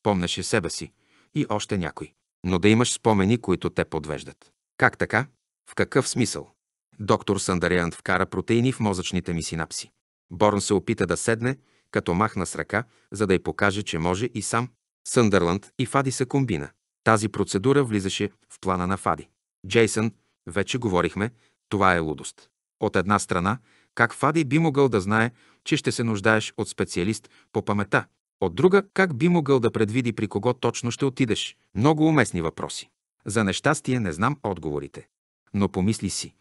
помнеше себе си и още някой. Но да имаш спомени, които те подвеждат. Как така? В какъв смисъл? Доктор Сандариант вкара протеини в мозъчните ми синапси. Борн се опита да седне, като махна с ръка, за да й покаже, че може и сам. Съндърланд и Фади са комбина. Тази процедура влизаше в плана на Фади. Джейсън, вече говорихме, това е лудост. От една страна, как Фади би могъл да знае, че ще се нуждаеш от специалист по памета, от друга, как би могъл да предвиди при кого точно ще отидеш? Много уместни въпроси. За нещастие не знам отговорите. Но помисли си,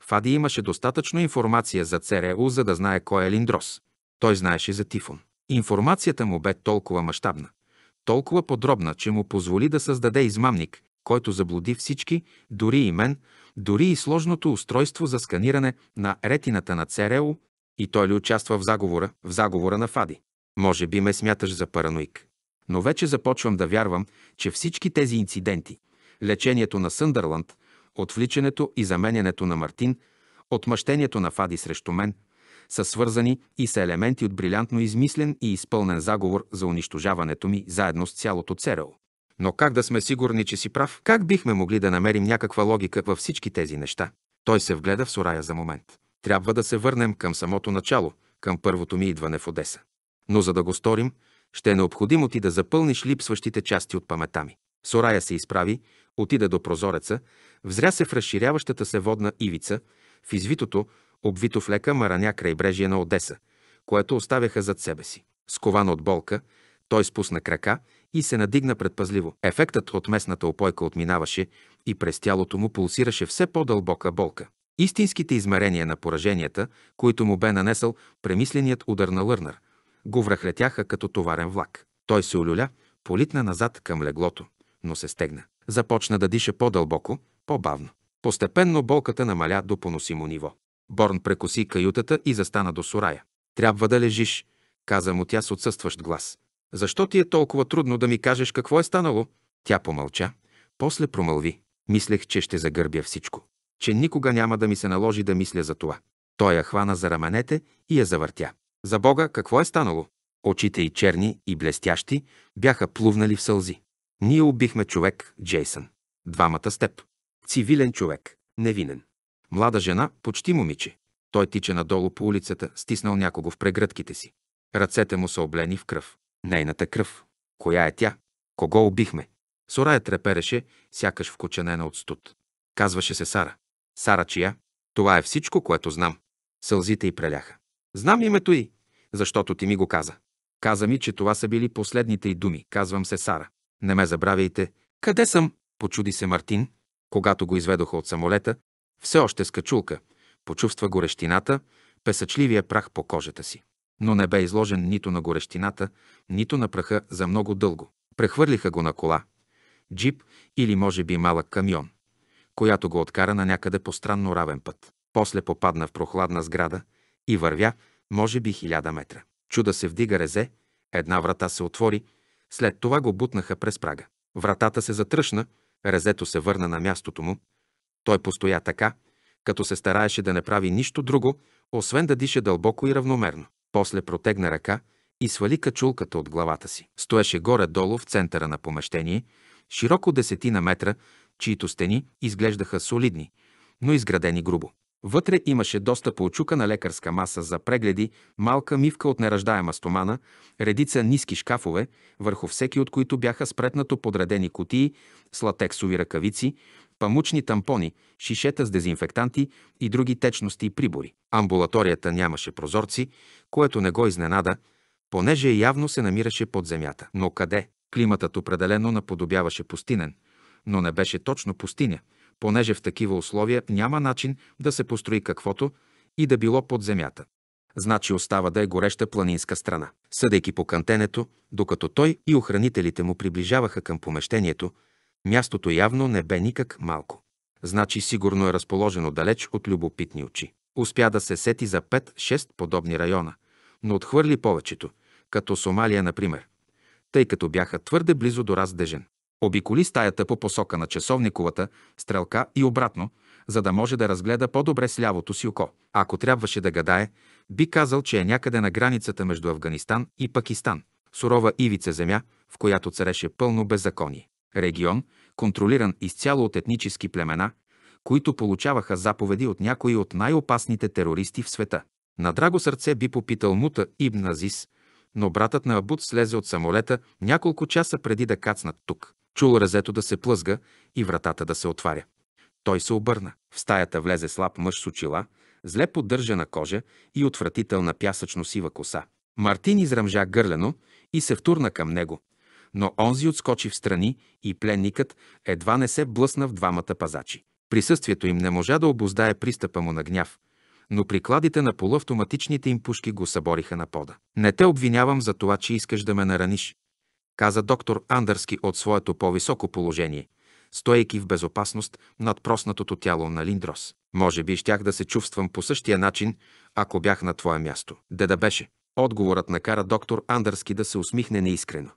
Фади имаше достатъчно информация за ЦРУ, за да знае кой е Линдрос. Той знаеше за Тифон. Информацията му бе толкова мащабна, толкова подробна, че му позволи да създаде измамник, който заблуди всички, дори и мен, дори и сложното устройство за сканиране на ретината на ЦРУ, и той ли участва в заговора, в заговора на Фади. Може би ме смяташ за параноик. Но вече започвам да вярвам, че всички тези инциденти, лечението на Съндърланд, отвличането и заменянето на Мартин, отмъщението на Фади срещу мен, са свързани и са елементи от брилянтно измислен и изпълнен заговор за унищожаването ми заедно с цялото ЦРУ. Но как да сме сигурни, че си прав? Как бихме могли да намерим някаква логика във всички тези неща? Той се вгледа в Сорая за момент. Трябва да се върнем към самото начало, към първото ми идване в Одеса. Но за да го сторим, ще е необходимо ти да запълниш липсващите части от памета ми. Сорая се изправи, отида до прозореца, Взря се в разширяващата се водна ивица, в извитото, обвито в лека мараня крайбрежие на Одеса, което оставяха зад себе си. Скован от болка, той спусна крака и се надигна предпазливо. Ефектът от местната опойка отминаваше и през тялото му пулсираше все по-дълбока болка. Истинските измерения на пораженията, които му бе нанесъл премисленият удар на Лърнар, го връхлетяха като товарен влак. Той се олюля, политна назад към леглото, но се стегна. Започна да диша по-дълбоко, по-бавно. Постепенно болката намаля до поносимо ниво. Борн прекоси каютата и застана до Сорая. Трябва да лежиш, каза му тя с отсъстващ глас. Защо ти е толкова трудно да ми кажеш какво е станало? Тя помълча, после промълви. Мислех, че ще загърбя всичко. Че никога няма да ми се наложи да мисля за това. Той я хвана за раменете и я завъртя. За Бога, какво е станало? Очите й черни и блестящи бяха плувнали в сълзи. Ние убихме човек, Джейсън. Двамата степ. Цивилен човек, невинен. Млада жена, почти момиче. Той тича надолу по улицата, стиснал някого в прегръдките си. Ръцете му са облени в кръв. Нейната кръв. Коя е тя? Кого убихме? Сорая трепереше, сякаш вкоченена от студ. Казваше се Сара. Сара чия? Това е всичко, което знам. Сълзите й преляха. Знам името й, защото ти ми го каза. Каза ми, че това са били последните й думи. Казвам се Сара. Не ме забравяйте. Къде съм? Почуди се Мартин. Когато го изведоха от самолета, все още с качулка, почувства горещината, песъчливия прах по кожата си. Но не бе изложен нито на горещината, нито на праха за много дълго. Прехвърлиха го на кола, джип или може би малък камион, която го откара на някъде по странно равен път. После попадна в прохладна сграда и вървя, може би хиляда метра. Чуда се вдига резе, една врата се отвори, след това го бутнаха през прага. Вратата се затръшна, Резето се върна на мястото му. Той постоя така, като се стараеше да не прави нищо друго, освен да диша дълбоко и равномерно. После протегна ръка и свали качулката от главата си. Стоеше горе-долу в центъра на помещение, широко десетина метра, чието стени изглеждаха солидни, но изградени грубо. Вътре имаше доста на лекарска маса за прегледи, малка мивка от нераждаема стомана, редица ниски шкафове, върху всеки от които бяха спретнато подредени кутии с латексови ръкавици, памучни тампони, шишета с дезинфектанти и други течности и прибори. Амбулаторията нямаше прозорци, което не го изненада, понеже явно се намираше под земята. Но къде? Климатът определено наподобяваше пустинен, но не беше точно пустиня – понеже в такива условия няма начин да се построи каквото и да било под земята. Значи остава да е гореща планинска страна. Съдейки по кантенето, докато той и охранителите му приближаваха към помещението, мястото явно не бе никак малко. Значи сигурно е разположено далеч от любопитни очи. Успя да се сети за 5-6 подобни района, но отхвърли повечето, като Сомалия, например, тъй като бяха твърде близо до Раздежен. Обиколи стаята по посока на часовниковата стрелка и обратно, за да може да разгледа по-добре с лявото си око. Ако трябваше да гадае, би казал, че е някъде на границата между Афганистан и Пакистан. Сурова ивица земя, в която цареше пълно беззаконие. Регион, контролиран изцяло от етнически племена, които получаваха заповеди от някои от най-опасните терористи в света. На драго сърце би попитал Мута Ибн Азис, но братът на Абуд слезе от самолета няколко часа преди да кацнат тук. Чул разето да се плъзга и вратата да се отваря. Той се обърна. В стаята влезе слаб мъж с очила, зле поддържана кожа и отвратителна пясъчно-сива коса. Мартин израмжа гърлено и се втурна към него, но онзи отскочи в страни и пленникът едва не се блъсна в двамата пазачи. Присъствието им не можа да обоздае пристъпа му на гняв, но прикладите на полуавтоматичните им пушки го събориха на пода. Не те обвинявам за това, че искаш да ме нараниш каза доктор Андърски от своето по-високо положение, стоейки в безопасност над проснатото тяло на Линдрос. Може би щях да се чувствам по същия начин, ако бях на твое място. Де да беше. Отговорът накара доктор Андърски да се усмихне неискрено.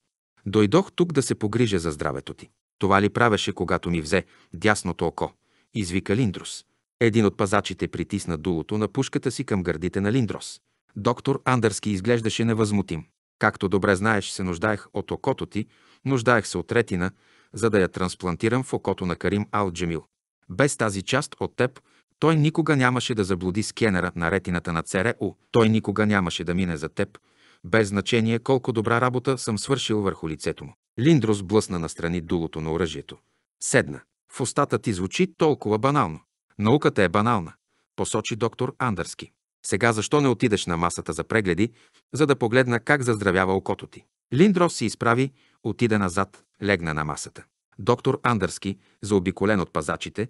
Дойдох тук да се погрижа за здравето ти. Това ли правеше, когато ми взе дясното око? Извика Линдрос. Един от пазачите притисна дулото на пушката си към гърдите на Линдрос. Доктор Андърски изглеждаше невъзмутим. Както добре знаеш, се нуждаех от окото ти, нуждаех се от ретина, за да я трансплантирам в окото на Карим Алджемил. Без тази част от теб, той никога нямаше да заблуди скенера на ретината на ЦРУ, той никога нямаше да мине за теб, без значение колко добра работа съм свършил върху лицето му. Линдрос блъсна настрани дулото на оръжието. Седна. В устата ти звучи толкова банално. Науката е банална, посочи доктор Андърски. Сега защо не отидеш на масата за прегледи, за да погледна как заздравява окото ти? Линдрос се изправи, отида назад, легна на масата. Доктор Андърски, заобиколен от пазачите,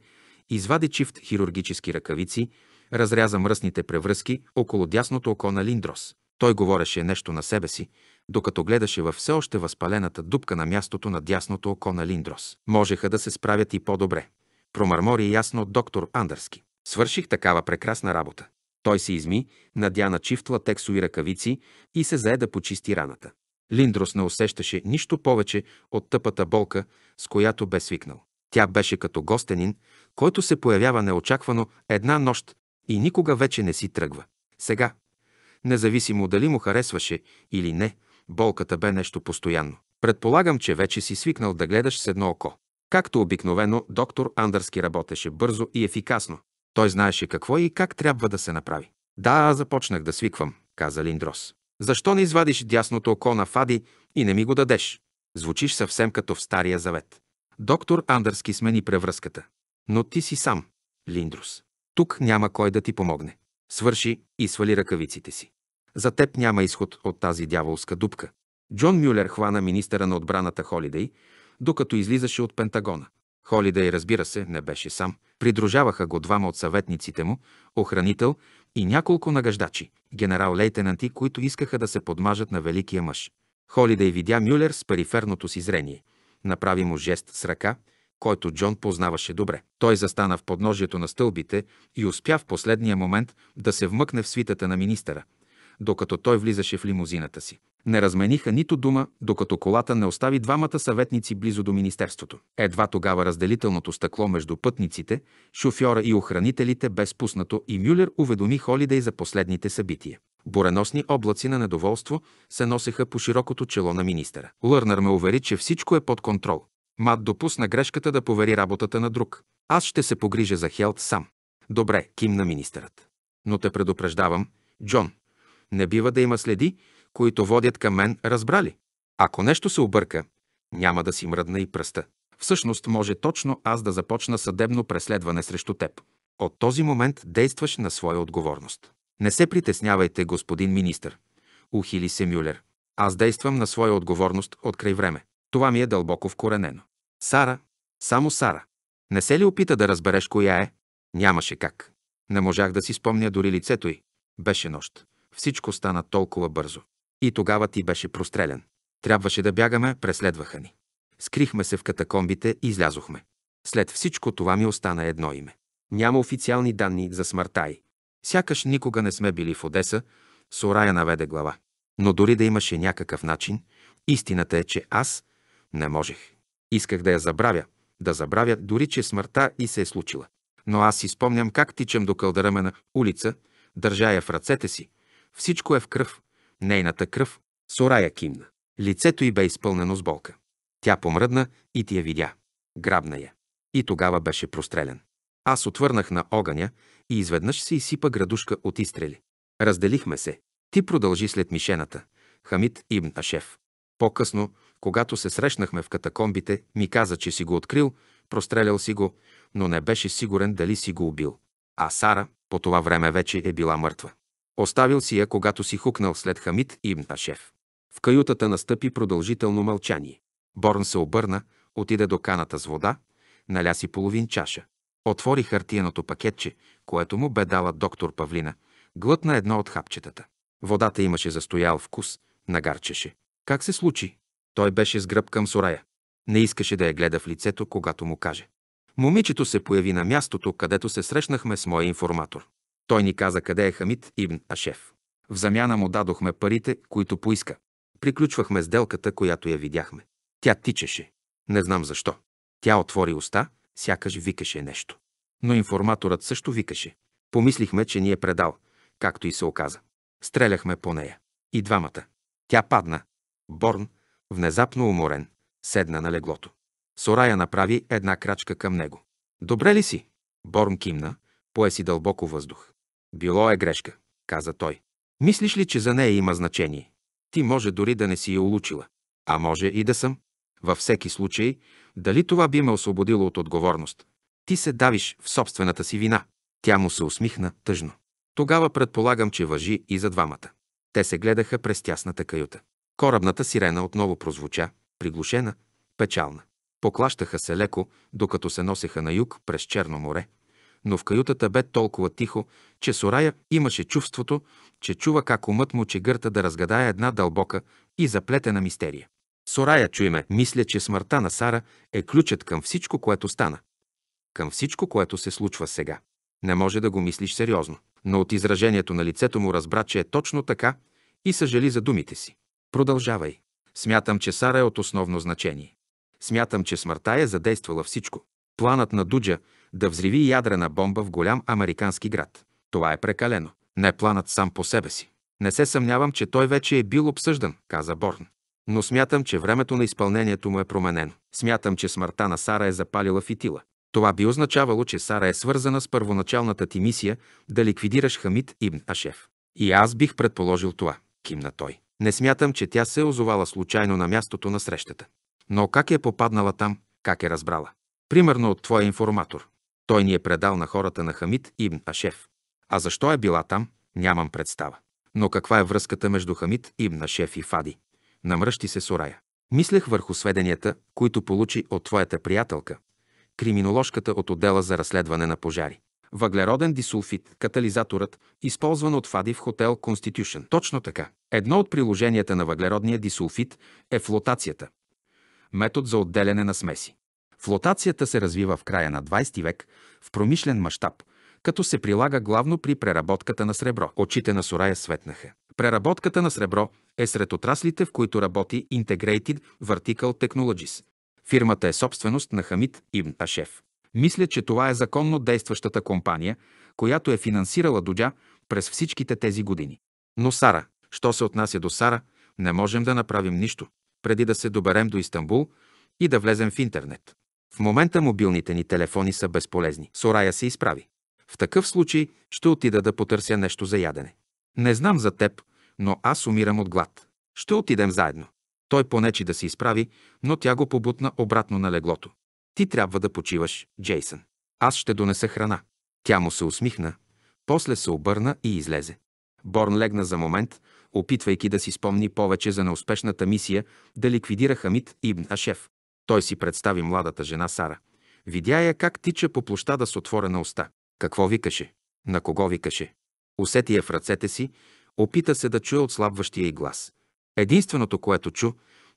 извади чифт хирургически ръкавици, разряза мръсните превръзки около дясното око на Линдрос. Той говореше нещо на себе си, докато гледаше във все още възпалената дупка на мястото на дясното око на Линдрос. Можеха да се справят и по-добре. Промърмори ясно доктор Андърски. Свърших такава прекрасна работа. Той се изми, надя на чифт латексови ръкавици и се зае да почисти раната. Линдрос не усещаше нищо повече от тъпата болка, с която бе свикнал. Тя беше като гостенин, който се появява неочаквано една нощ и никога вече не си тръгва. Сега, независимо дали му харесваше или не, болката бе нещо постоянно. Предполагам, че вече си свикнал да гледаш с едно око. Както обикновено, доктор Андърски работеше бързо и ефикасно. Той знаеше какво и как трябва да се направи. Да, започнах да свиквам, каза Линдрос. Защо не извадиш дясното око на Фади и не ми го дадеш? Звучиш съвсем като в Стария Завет. Доктор Андърски смени превръзката. Но ти си сам, Линдрос. Тук няма кой да ти помогне. Свърши и свали ръкавиците си. За теб няма изход от тази дяволска дупка. Джон Мюлер хвана министъра на отбраната Холидей, докато излизаше от Пентагона. Холидей, разбира се, не беше сам. Придружаваха го двама от съветниците му, охранител и няколко нагаждачи, генерал-лейтенанти, които искаха да се подмажат на великия мъж. Холидей видя Мюлер с периферното си зрение. Направи му жест с ръка, който Джон познаваше добре. Той застана в подножието на стълбите и успя в последния момент да се вмъкне в свитата на министъра, докато той влизаше в лимузината си. Не размениха нито дума, докато колата не остави двамата съветници близо до Министерството. Едва тогава разделителното стъкло между пътниците, шофьора и охранителите бе спуснато и Мюлер уведоми Холидей за последните събития. Буреносни облаци на недоволство се носеха по широкото чело на министъра. Лърнър ме увери, че всичко е под контрол. Мат допусна грешката да повери работата на друг. Аз ще се погрижа за Хелт сам. Добре, кимна министърът. Но те предупреждавам, Джон, не бива да има следи, които водят към мен, разбрали? Ако нещо се обърка, няма да си мръдна и пръста. Всъщност може точно аз да започна съдебно преследване срещу теб. От този момент действаш на своя отговорност. Не се притеснявайте, господин министър. Ухили се Мюлер. Аз действам на своя отговорност от край време. Това ми е дълбоко вкоренено. Сара, само Сара. Не се ли опита да разбереш коя е? Нямаше как. Не можах да си спомня дори лицето й. Беше нощ. Всичко стана толкова бързо. И тогава ти беше прострелян. Трябваше да бягаме, преследваха ни. Скрихме се в катакомбите и излязохме. След всичко това ми остана едно име. Няма официални данни за смъртта й. Сякаш никога не сме били в Одеса, Сорая наведе глава. Но дори да имаше някакъв начин, истината е, че аз не можех. Исках да я забравя, да забравя дори, че смъртта и се е случила. Но аз си спомням как тичам до кълдарамена улица, държа я в ръцете си. Всичко е в кръв, Нейната кръв Сорая кимна. Лицето й бе изпълнено с болка. Тя помръдна и ти я видя. Грабна я. И тогава беше прострелен. Аз отвърнах на огъня и изведнъж се изсипа градушка от изстрели. Разделихме се. Ти продължи след мишената. Хамид Ибн Ашеф. По-късно, когато се срещнахме в катакомбите, ми каза, че си го открил, прострелял си го, но не беше сигурен дали си го убил. А Сара по това време вече е била мъртва. Оставил си я, когато си хукнал след Хамид и Мташев. В каютата настъпи продължително мълчание. Борн се обърна, отиде до каната с вода, наля си половин чаша. Отвори хартияното пакетче, което му бе дала доктор Павлина, глътна едно от хапчетата. Водата имаше застоял вкус, нагарчеше. Как се случи? Той беше с гръб към Сорая. Не искаше да я гледа в лицето, когато му каже. Момичето се появи на мястото, където се срещнахме с моя информатор. Той ни каза къде е Хамид Ибн Ашеф. В замяна му дадохме парите, които поиска. Приключвахме сделката, която я видяхме. Тя тичеше. Не знам защо. Тя отвори уста, сякаш викаше нещо. Но информаторът също викаше. Помислихме, че ни е предал, както и се оказа. Стреляхме по нея. И двамата. Тя падна. Борн, внезапно уморен, седна на леглото. Сорая направи една крачка към него. Добре ли си? Борн кимна, Пое си дълбоко въздух. Било е грешка, каза той. Мислиш ли, че за нея има значение? Ти може дори да не си я улучила. А може и да съм. Във всеки случай, дали това би ме освободило от отговорност? Ти се давиш в собствената си вина. Тя му се усмихна тъжно. Тогава предполагам, че въжи и за двамата. Те се гледаха през тясната каюта. Корабната сирена отново прозвуча, приглушена, печална. Поклащаха се леко, докато се носеха на юг през Черно море, но в каютата бе толкова тихо, че Сорая имаше чувството, че чува как умът му чегърта да разгадае една дълбока и заплетена мистерия. Сорая, чуй ме, мисля, че смъртта на Сара е ключът към всичко, което стана. Към всичко, което се случва сега. Не може да го мислиш сериозно. Но от изражението на лицето му разбра, че е точно така и съжали за думите си. Продължавай. Смятам, че Сара е от основно значение. Смятам, че смъртта е задействала всичко. Планът на Дуджа да взриви ядрена бомба в голям американски град. Това е прекалено. Не е планът сам по себе си. Не се съмнявам, че той вече е бил обсъждан, каза Борн. Но смятам, че времето на изпълнението му е променено. Смятам, че смъртта на Сара е запалила фитила. Това би означавало, че Сара е свързана с първоначалната ти мисия да ликвидираш Хамид Ибн Ашеф. И аз бих предположил това, кимна той. Не смятам, че тя се е озовала случайно на мястото на срещата. Но как е попаднала там, как е разбрала? Примерно от твоя информатор. Той ни е предал на хората на Хамид ибн Ашеф. А защо е била там, нямам представа. Но каква е връзката между Хамид ибн Ашеф и Фади? Намръщи се Сорая. Мислех върху сведенията, които получи от твоята приятелка, криминоложката от отдела за разследване на пожари. Въглероден дисулфит, катализаторът, използван от Фади в хотел Constitution. Точно така. Едно от приложенията на въглеродния дисулфит е флотацията. Метод за отделяне на смеси. Флотацията се развива в края на 20 век в промишлен мащаб, като се прилага главно при преработката на сребро. Очите на Сорая светнаха. Преработката на сребро е сред отраслите, в които работи Integrated Vertical Technologies. Фирмата е собственост на Хамид Ибн Ашеф. Мисля, че това е законно действащата компания, която е финансирала Доджа през всичките тези години. Но Сара, що се отнася до Сара, не можем да направим нищо, преди да се доберем до Истанбул и да влезем в интернет. В момента мобилните ни телефони са безполезни. Сорая се изправи. В такъв случай ще отида да потърся нещо за ядене. Не знам за теб, но аз умирам от глад. Ще отидем заедно. Той понечи да се изправи, но тя го побутна обратно на леглото. Ти трябва да почиваш, Джейсън. Аз ще донеса храна. Тя му се усмихна, после се обърна и излезе. Борн легна за момент, опитвайки да си спомни повече за неуспешната мисия да ликвидира Хамид Ибн Ашеф. Той си представи младата жена Сара. Видя я как тича по площада с отворена уста. Какво викаше? На кого викаше? Усети я в ръцете си, опита се да чуе отслабващия й глас. Единственото, което чу,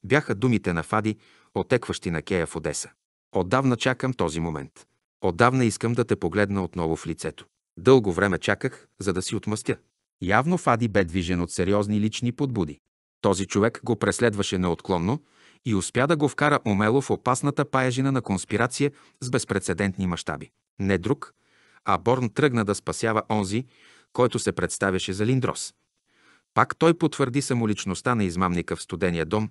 бяха думите на Фади, отекващи на Кея в Одеса. Отдавна чакам този момент. Отдавна искам да те погледна отново в лицето. Дълго време чаках, за да си отмъстя. Явно Фади бе движен от сериозни лични подбуди. Този човек го преследваше неотклонно, и успя да го вкара умело в опасната паяжина на конспирация с безпредседентни мащаби. Не друг, а Борн тръгна да спасява онзи, който се представяше за Линдрос. Пак той потвърди самоличността на измамника в студения дом,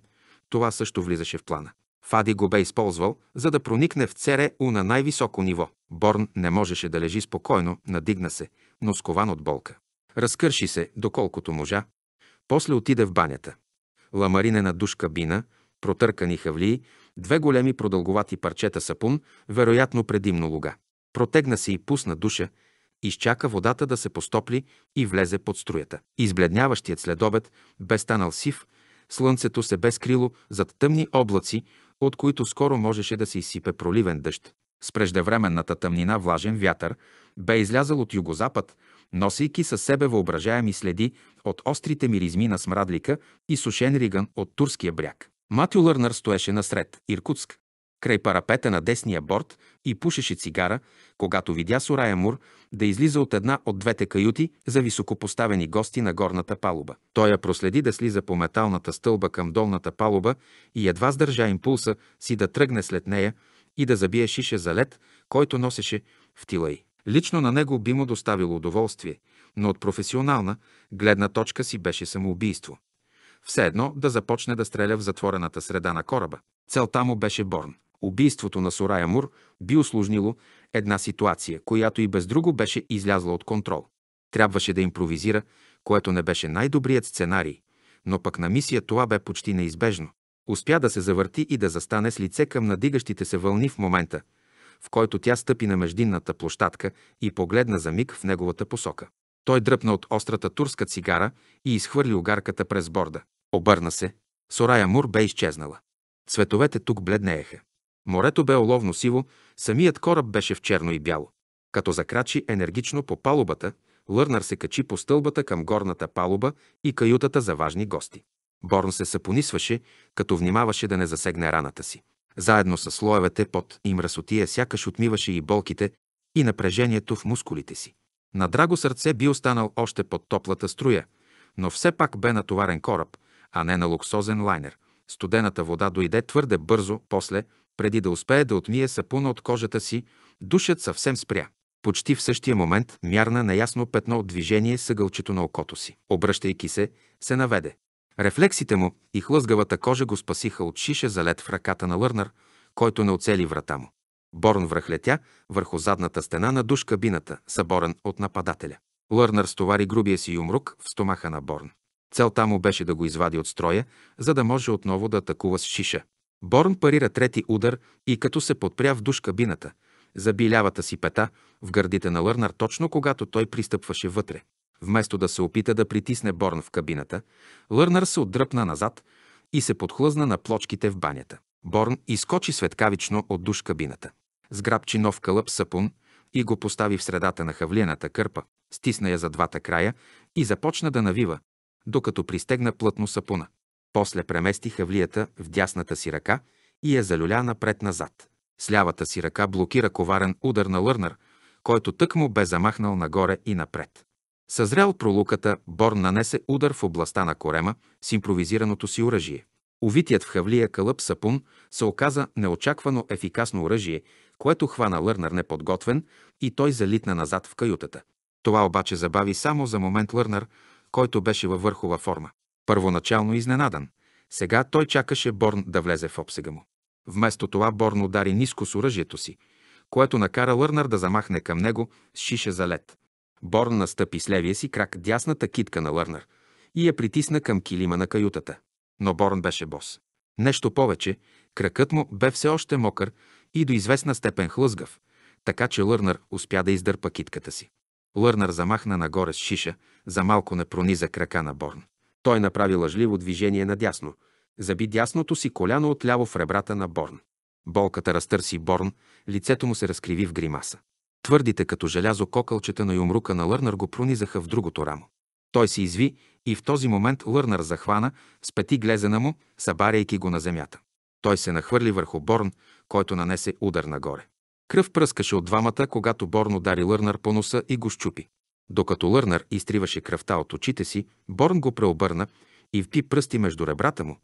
това също влизаше в плана. Фади го бе използвал, за да проникне в ЦРУ на най-високо ниво. Борн не можеше да лежи спокойно, надигна се, но скован от болка. Разкърши се, доколкото можа. После отиде в банята. Ламарине на душ кабина, протъркани хавлии, две големи продълговати парчета сапун, вероятно предимно луга. Протегна се и пусна душа, изчака водата да се постопли и влезе под струята. Избледняващият следобед бе станал сив, слънцето се бе скрило зад тъмни облаци, от които скоро можеше да се изсипе проливен дъжд. С преждевременната тъмнина влажен вятър бе излязъл от югозапад, носейки със себе въображаеми следи от острите миризми на смрадлика и сушен риган от турския бряг. Матю Лърнър стоеше насред Иркутск, край парапета на десния борт и пушеше цигара, когато видя Сорая Мур да излиза от една от двете каюти за високопоставени гости на горната палуба. Той я проследи да слиза по металната стълба към долната палуба и едва сдържа импулса си да тръгне след нея и да забие шише за лед, който носеше в тила й. Лично на него би му доставило удоволствие, но от професионална гледна точка си беше самоубийство все едно да започне да стреля в затворената среда на кораба. Целта му беше Борн. Убийството на Сурая Мур би осложнило една ситуация, която и без друго беше излязла от контрол. Трябваше да импровизира, което не беше най-добрият сценарий, но пък на мисия това бе почти неизбежно. Успя да се завърти и да застане с лице към надигащите се вълни в момента, в който тя стъпи на междинната площадка и погледна за миг в неговата посока. Той дръпна от острата турска цигара и изхвърли огарката през борда. Обърна се. Сорая Мур бе изчезнала. Цветовете тук бледнееха. Морето бе оловно сиво, самият кораб беше в черно и бяло. Като закрачи енергично по палубата, Лърнар се качи по стълбата към горната палуба и каютата за важни гости. Борн се сапонисваше, като внимаваше да не засегне раната си. Заедно с слоевете пот и мръсотия сякаш отмиваше и болките и напрежението в мускулите си. На драго сърце би останал още под топлата струя, но все пак бе натоварен кораб, а не на луксозен лайнер. Студената вода дойде твърде бързо, после, преди да успее да отмие сапуна от кожата си, душът съвсем спря. Почти в същия момент мярна неясно петно от движение съгълчето на окото си. Обръщайки се, се наведе. Рефлексите му и хлъзгавата кожа го спасиха от шише залет в ръката на Лърнар, който не оцели врата му. Борн връхлетя върху задната стена на душ кабината, съборен от нападателя. Лърнър стовари грубия си юмрук в стомаха на Борн. Целта му беше да го извади от строя, за да може отново да атакува с шиша. Борн парира трети удар и като се подпря в душ кабината, заби лявата си пета в гърдите на Лърнар точно когато той пристъпваше вътре. Вместо да се опита да притисне Борн в кабината, Лърнар се отдръпна назад и се подхлъзна на плочките в банята. Борн изкочи светкавично от душ кабината сграбчи нов кълъп сапун и го постави в средата на хавлената кърпа, стисна я за двата края и започна да навива, докато пристегна плътно сапуна. После премести хавлията в дясната си ръка и я залюля напред-назад. С лявата си ръка блокира коварен удар на Лърнър, който тък му бе замахнал нагоре и напред. Съзрял пролуката, Борн нанесе удар в областта на корема с импровизираното си оръжие. Увитият в хавлия кълъп сапун се оказа неочаквано ефикасно оръжие което хвана Лърнар неподготвен и той залитна назад в каютата. Това обаче забави само за момент Лърнар, който беше във върхова форма. Първоначално изненадан. Сега той чакаше Борн да влезе в обсега му. Вместо това Борн удари ниско с оръжието си, което накара Лърнар да замахне към него с шиша за лед. Борн настъпи с левия си крак дясната китка на Лърнар и я притисна към килима на каютата. Но Борн беше бос. Нещо повече, кракът му бе все още мокър и до известна степен хлъзгав, така че Лърнар успя да издърпа китката си. Лърнар замахна нагоре с шиша, за малко не прониза крака на Борн. Той направи лъжливо движение надясно, заби дясното си коляно отляво в ребрата на Борн. Болката разтърси Борн, лицето му се разкриви в гримаса. Твърдите като желязо кокълчета на юмрука на Лърнар го пронизаха в другото рамо. Той се изви и в този момент Лърнар захвана с пети глезена му, събаряйки го на земята. Той се нахвърли върху Борн, който нанесе удар нагоре. Кръв пръскаше от двамата, когато Борн удари Лърнар по носа и го щупи. Докато Лърнар изтриваше кръвта от очите си, Борн го преобърна и впи пръсти между ребрата му,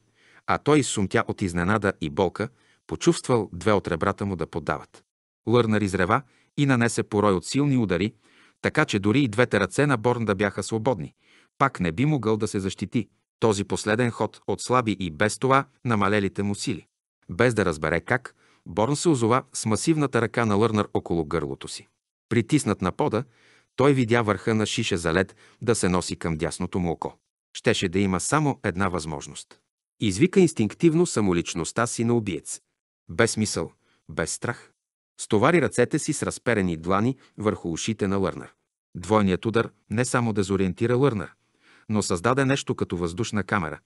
а той сумтя от изненада и болка, почувствал две от ребрата му да подават. Лърнар изрева и нанесе порой от силни удари, така че дори и двете ръце на Борн да бяха свободни. Пак не би могъл да се защити. Този последен ход отслаби и без това намалелите му сили. Без да разбере как, Борн се озова с масивната ръка на Лърнар около гърлото си. Притиснат на пода, той видя върха на шише за лед да се носи към дясното му око. Щеше да има само една възможност. Извика инстинктивно самоличността си на убиец. Без мисъл, без страх. Стовари ръцете си с разперени длани върху ушите на Лърнар. Двойният удар не само дезориентира Лърнар, но създаде нещо като въздушна камера,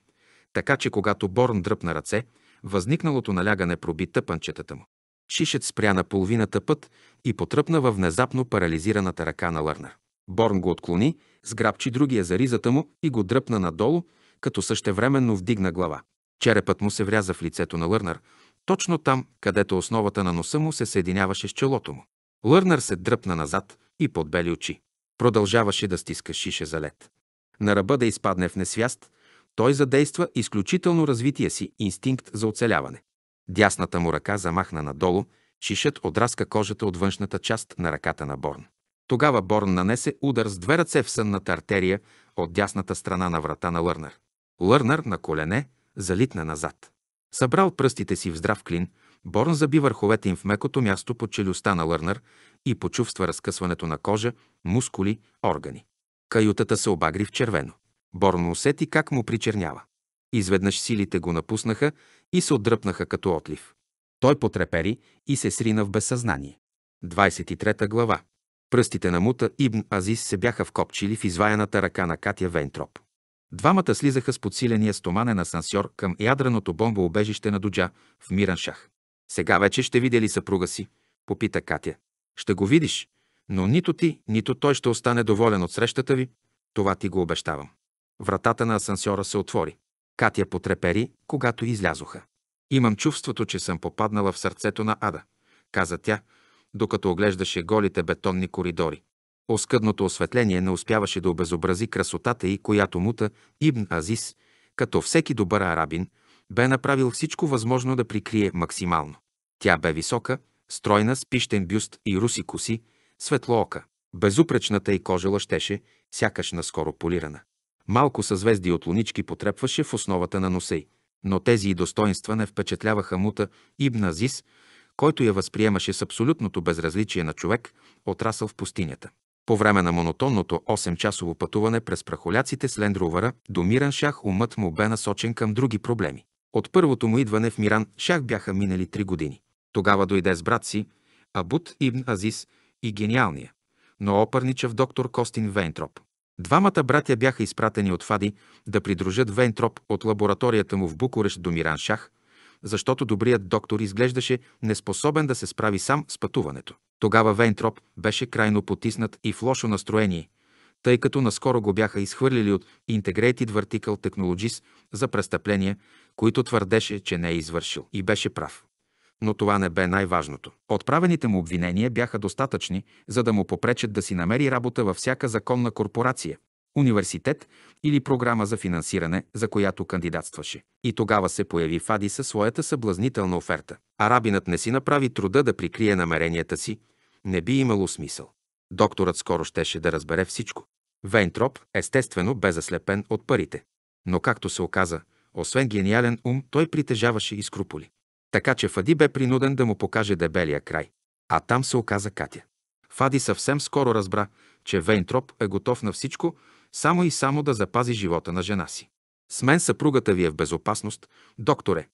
така че когато Борн дръпна ръце, Възникналото налягане проби тъпанчетата му. Шишет спря на половината път и потръпна във внезапно парализираната ръка на Лърнар. Борн го отклони, сграбчи другия за ризата му и го дръпна надолу, като същевременно вдигна глава. Черепът му се вряза в лицето на Лърнар, точно там, където основата на носа му се съединяваше с челото му. Лърнар се дръпна назад и подбели очи. Продължаваше да стиска шише за лед. На ръба да изпадне в несвяст, той задейства изключително развития си инстинкт за оцеляване. Дясната му ръка замахна надолу, шишът отраска кожата от външната част на ръката на Борн. Тогава Борн нанесе удар с две ръце в сънната артерия от дясната страна на врата на Лърнар. Лърнар на колене залитна назад. Събрал пръстите си в здрав клин, Борн заби върховете им в мекото място под челюстта на Лърнар и почувства разкъсването на кожа, мускули, органи. Каютата се обагри в червено. Борно усети как му причернява. Изведнъж силите го напуснаха и се отдръпнаха като отлив. Той потрепери и се срина в безсъзнание. 23 глава. Пръстите на Мута Ибн Азис се бяха вкопчили в изваяната ръка на Катя Вейнтроп. Двамата слизаха с подсиления стоманен асансьор към ядреното бомбоубежище на дуджа в миран шах. Сега вече ще видя ли съпруга си? Попита Катя. Ще го видиш, но нито ти, нито той ще остане доволен от срещата ви. Това ти го обещавам. Вратата на асансьора се отвори. Катя потрепери, когато излязоха. Имам чувството, че съм попаднала в сърцето на ада, каза тя, докато оглеждаше голите бетонни коридори. Оскъдното осветление не успяваше да обезобрази красотата и която мута Ибн Азис, като всеки добър арабин, бе направил всичко възможно да прикрие максимално. Тя бе висока, стройна с пищен бюст и руси коси, светлоока. Безупречната и кожела щеше, сякаш наскоро полирана. Малко съзвездие от лунички потрепваше в основата на носа й. Но тези и достоинства не впечатляваха мута Ибн Азис, който я възприемаше с абсолютното безразличие на човек, отрасъл в пустинята. По време на монотонното 8-часово пътуване през прахоляците с Лендровъра до Миран Шах умът му бе насочен към други проблеми. От първото му идване в Миран Шах бяха минали 3 години. Тогава дойде с брат си, Абут Ибн Азис и гениалния, но опърничав доктор Костин Вейнтроп. Двамата братя бяха изпратени от Фади да придружат Вейнтроп от лабораторията му в Букурещ до Миран Шах, защото добрият доктор изглеждаше неспособен да се справи сам с пътуването. Тогава Вейнтроп беше крайно потиснат и в лошо настроение, тъй като наскоро го бяха изхвърлили от Integrated Vertical Technologies за престъпления, които твърдеше, че не е извършил и беше прав. Но това не бе най-важното. Отправените му обвинения бяха достатъчни, за да му попречат да си намери работа във всяка законна корпорация, университет или програма за финансиране, за която кандидатстваше. И тогава се появи Фади със своята съблазнителна оферта. Арабинът не си направи труда да прикрие намеренията си, не би имало смисъл. Докторът скоро щеше да разбере всичко. Вейнтроп, естествено, бе заслепен от парите. Но както се оказа, освен гениален ум, той притежаваше и скруполи. Така че Фади бе принуден да му покаже дебелия край. А там се оказа Катя. Фади съвсем скоро разбра, че Вейнтроп е готов на всичко, само и само да запази живота на жена си. С мен съпругата ви е в безопасност, докторе,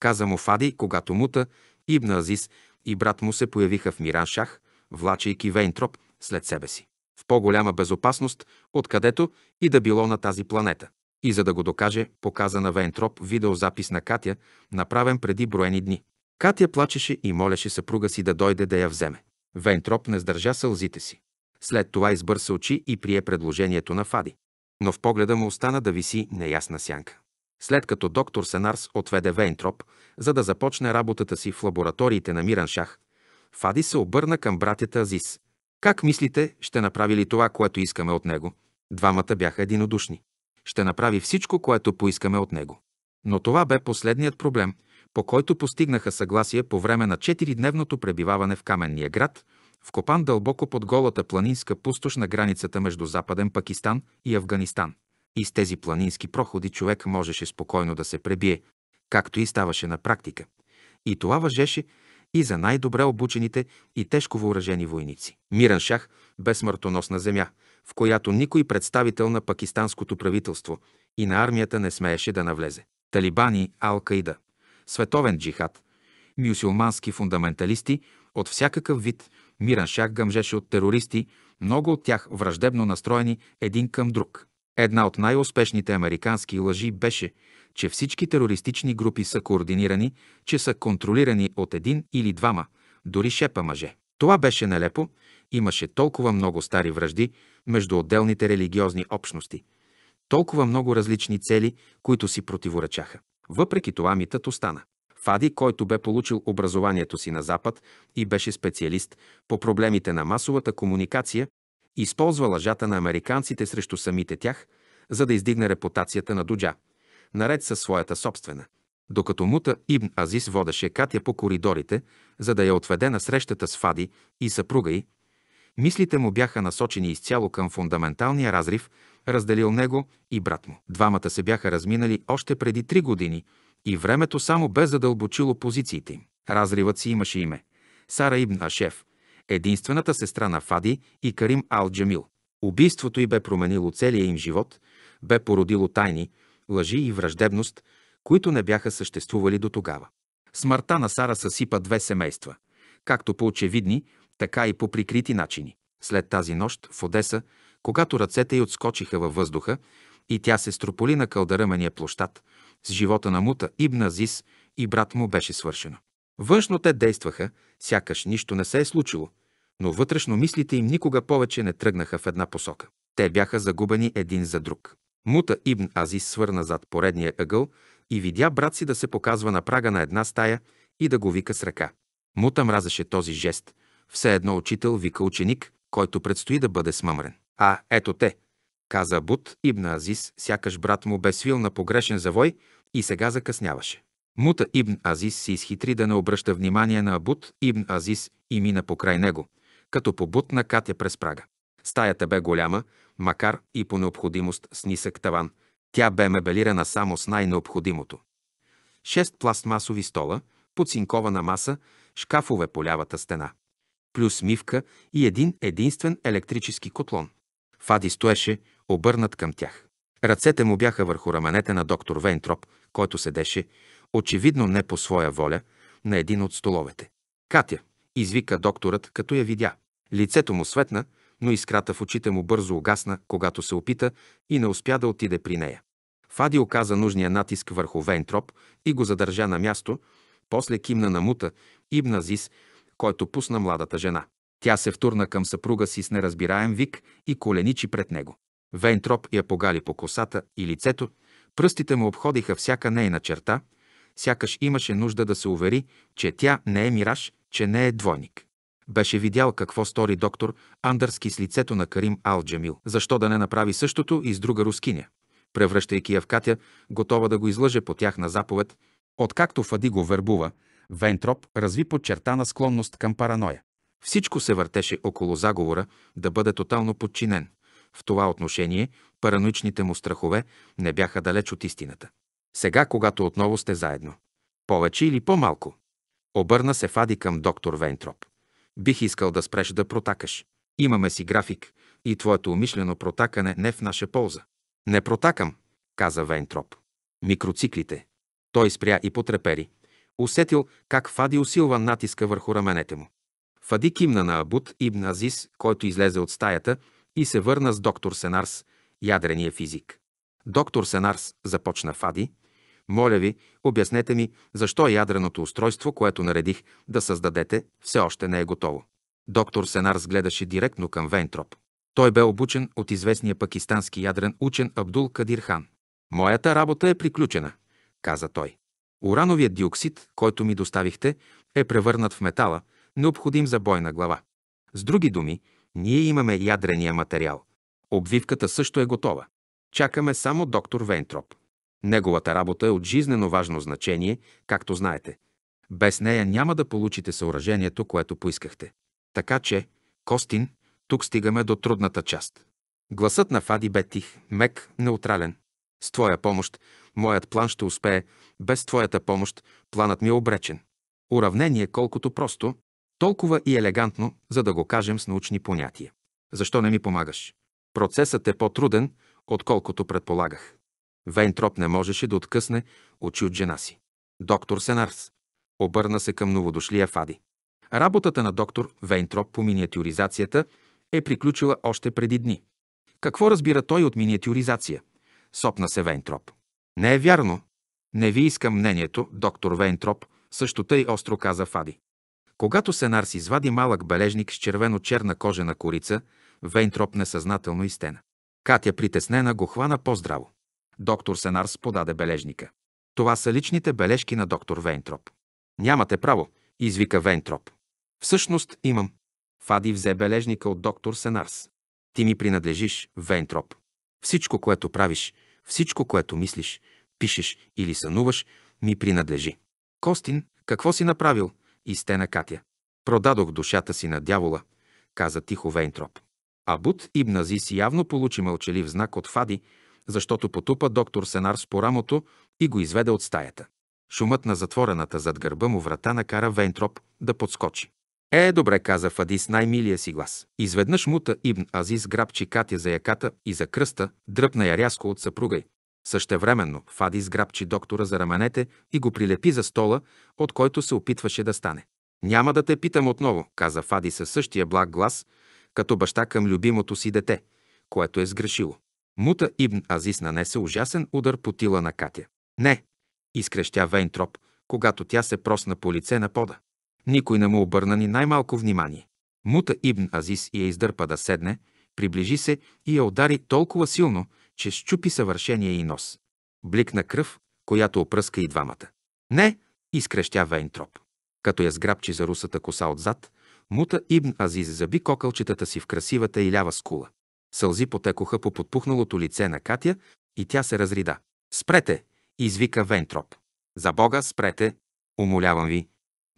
каза му Фади, когато Мута, Ибн Азис и брат му се появиха в Миран шах, влачайки Вейнтроп след себе си. В по-голяма безопасност, откъдето и да било на тази планета и за да го докаже, показа на Вентроп видеозапис на Катя, направен преди броени дни. Катя плачеше и молеше съпруга си да дойде да я вземе. Вентроп не сдържа сълзите си. След това избърса очи и прие предложението на Фади. Но в погледа му остана да виси неясна сянка. След като доктор Сенарс отведе Вейнтроп, за да започне работата си в лабораториите на миран шах. Фади се обърна към братята Азис. Как мислите, ще направи ли това, което искаме от него? Двамата бяха единодушни ще направи всичко, което поискаме от него. Но това бе последният проблем, по който постигнаха съгласие по време на 4-дневното пребиваване в Каменния град, вкопан дълбоко под голата планинска пустош на границата между Западен Пакистан и Афганистан. И с тези планински проходи човек можеше спокойно да се пребие, както и ставаше на практика. И това въжеше и за най-добре обучените и тежко въоръжени войници. Миран шах бе смъртоносна земя – в която никой представител на пакистанското правителство и на армията не смееше да навлезе. Талибани, Ал-Каида, световен джихад, мюсюлмански фундаменталисти от всякакъв вид, Миран Шах гъмжеше от терористи, много от тях враждебно настроени един към друг. Една от най-успешните американски лъжи беше, че всички терористични групи са координирани, че са контролирани от един или двама, дори шепа мъже. Това беше нелепо, имаше толкова много стари връжди, между отделните религиозни общности. Толкова много различни цели, които си противоречаха. Въпреки това митът остана. Фади, който бе получил образованието си на Запад и беше специалист по проблемите на масовата комуникация, използва лъжата на американците срещу самите тях, за да издигне репутацията на Дуджа, наред със своята собствена. Докато Мута Ибн Азис водеше Катя по коридорите, за да я отведе на срещата с Фади и съпруга й, Мислите му бяха насочени изцяло към фундаменталния разрив, разделил него и брат му. Двамата се бяха разминали още преди три години и времето само бе задълбочило позициите им. Разривът си имаше име – Сара Ибн Ашеф, единствената сестра на Фади и Карим Ал-Джамил. Убийството й бе променило целия им живот, бе породило тайни, лъжи и враждебност, които не бяха съществували до тогава. Смъртта на Сара съсипа две семейства, както по очевидни, така и по прикрити начини. След тази нощ в Одеса, когато ръцете й отскочиха във въздуха и тя се строполи на кълдаръмения площад, с живота на Мута Ибн Азис и брат му беше свършено. Външно те действаха, сякаш нищо не се е случило, но вътрешно мислите им никога повече не тръгнаха в една посока. Те бяха загубени един за друг. Мута Ибн Азис свърна зад поредния ъгъл и видя брат си да се показва на прага на една стая и да го вика с ръка. Мута мразеше този жест – все едно учител вика ученик, който предстои да бъде смъмрен. А, ето те, каза Бут Ибн Азис, сякаш брат му бе свил на погрешен завой и сега закъсняваше. Мута Ибн Азис се изхитри да не обръща внимание на Абут Ибн Азис и мина покрай него, като побутна Катя през прага. Стаята бе голяма, макар и по необходимост с нисък таван. Тя бе мебелирана само с най-необходимото. Шест пластмасови стола, подсинкована маса, шкафове по лявата стена плюс мивка и един единствен електрически котлон. Фади стоеше, обърнат към тях. Ръцете му бяха върху раменете на доктор Вейнтроп, който седеше, очевидно не по своя воля, на един от столовете. Катя, извика докторът, като я видя. Лицето му светна, но искрата в очите му бързо огасна, когато се опита и не успя да отиде при нея. Фади оказа нужния натиск върху Вейнтроп и го задържа на място, после кимна на Мута, Ибн Азис, който пусна младата жена. Тя се втурна към съпруга си с неразбираем вик и коленичи пред него. Вейнтроп я погали по косата и лицето, пръстите му обходиха всяка нейна черта, сякаш имаше нужда да се увери, че тя не е мираж, че не е двойник. Беше видял какво стори доктор Андърски с лицето на Карим Алджамил. Защо да не направи същото и с друга рускиня? Превръщайки я в Катя, готова да го излъже по тях на заповед, откакто Фади го вербува – Вентроп разви подчертана склонност към параноя. Всичко се въртеше около заговора да бъде тотално подчинен. В това отношение параноичните му страхове не бяха далеч от истината. Сега, когато отново сте заедно. Повече или по-малко. Обърна се Фади към доктор Вейнтроп. Бих искал да спреш да протакаш. Имаме си график и твоето умишлено протакане не в наша полза. Не протакам, каза Вейнтроп. Микроциклите. Той спря и потрепери, Усетил как Фади усилва натиска върху раменете му. Фади кимна на Абут Ибн Азис, който излезе от стаята и се върна с доктор Сенарс, ядрения физик. Доктор Сенарс започна Фади. Моля ви, обяснете ми, защо ядреното устройство, което наредих да създадете, все още не е готово. Доктор Сенарс гледаше директно към Вейнтроп. Той бе обучен от известния пакистански ядрен учен Абдул Кадир Хан. Моята работа е приключена, каза той. Урановият диоксид, който ми доставихте, е превърнат в метала, необходим за бойна глава. С други думи, ние имаме ядрения материал. Обвивката също е готова. Чакаме само доктор Вейнтроп. Неговата работа е от жизнено важно значение, както знаете. Без нея няма да получите съоръжението, което поискахте. Така че, Костин, тук стигаме до трудната част. Гласът на Фади бе тих, мек, неутрален. С твоя помощ Моят план ще успее. Без твоята помощ планът ми е обречен. Уравнение колкото просто, толкова и елегантно, за да го кажем с научни понятия. Защо не ми помагаш? Процесът е по-труден, отколкото предполагах. Вейнтроп не можеше да откъсне очи от жена си. Доктор Сенарс. Обърна се към новодошлия Фади. Работата на доктор Вейнтроп по миниатюризацията е приключила още преди дни. Какво разбира той от миниатюризация? Сопна се Вейнтроп. Не е вярно. Не ви искам мнението, доктор Вейнтроп, също тъй остро каза Фади. Когато Сенарс извади малък бележник с червено-черна кожена корица, Вейнтроп несъзнателно изтена. Катя притеснена го хвана по-здраво. Доктор Сенарс подаде бележника. Това са личните бележки на доктор Вейнтроп. Нямате право, извика Вейнтроп. Всъщност имам. Фади взе бележника от доктор Сенарс. Ти ми принадлежиш, Вейнтроп. Всичко, което правиш, всичко, което мислиш, пишеш или сънуваш, ми принадлежи. Костин, какво си направил? Истена Катя. Продадох душата си на дявола, каза тихо Вейнтроп. Абут Бнази си явно получи мълчалив знак от Фади, защото потупа доктор Сенар с порамото и го изведе от стаята. Шумът на затворената зад гърба му врата накара Вейнтроп да подскочи. Е, добре, каза Фадис най-милия си глас. Изведнъж мута Ибн Азис грабчи Катя за яката и за кръста, дръпна я рязко от съпруга й. Същевременно Фадис грабчи доктора за раменете и го прилепи за стола, от който се опитваше да стане. Няма да те питам отново, каза Фади със същия благ глас, като баща към любимото си дете, което е сгрешило. Мута Ибн Азис нанесе ужасен удар по тила на Катя. Не, изкрещя Вейнтроп, когато тя се просна по лице на пода. Никой не му обърна ни най-малко внимание. Мута Ибн Азис я издърпа да седне, приближи се и я удари толкова силно, че щупи съвършения и нос. Бликна кръв, която опръска и двамата. Не, изкрещя Вейнтроп. Като я сграбчи за русата коса отзад, Мута Ибн Азиз заби кокълчетата си в красивата и лява скула. Сълзи потекоха по подпухналото лице на Катя и тя се разрида. Спрете! извика Вейнтроп. За Бога, спрете! Умолявам ви,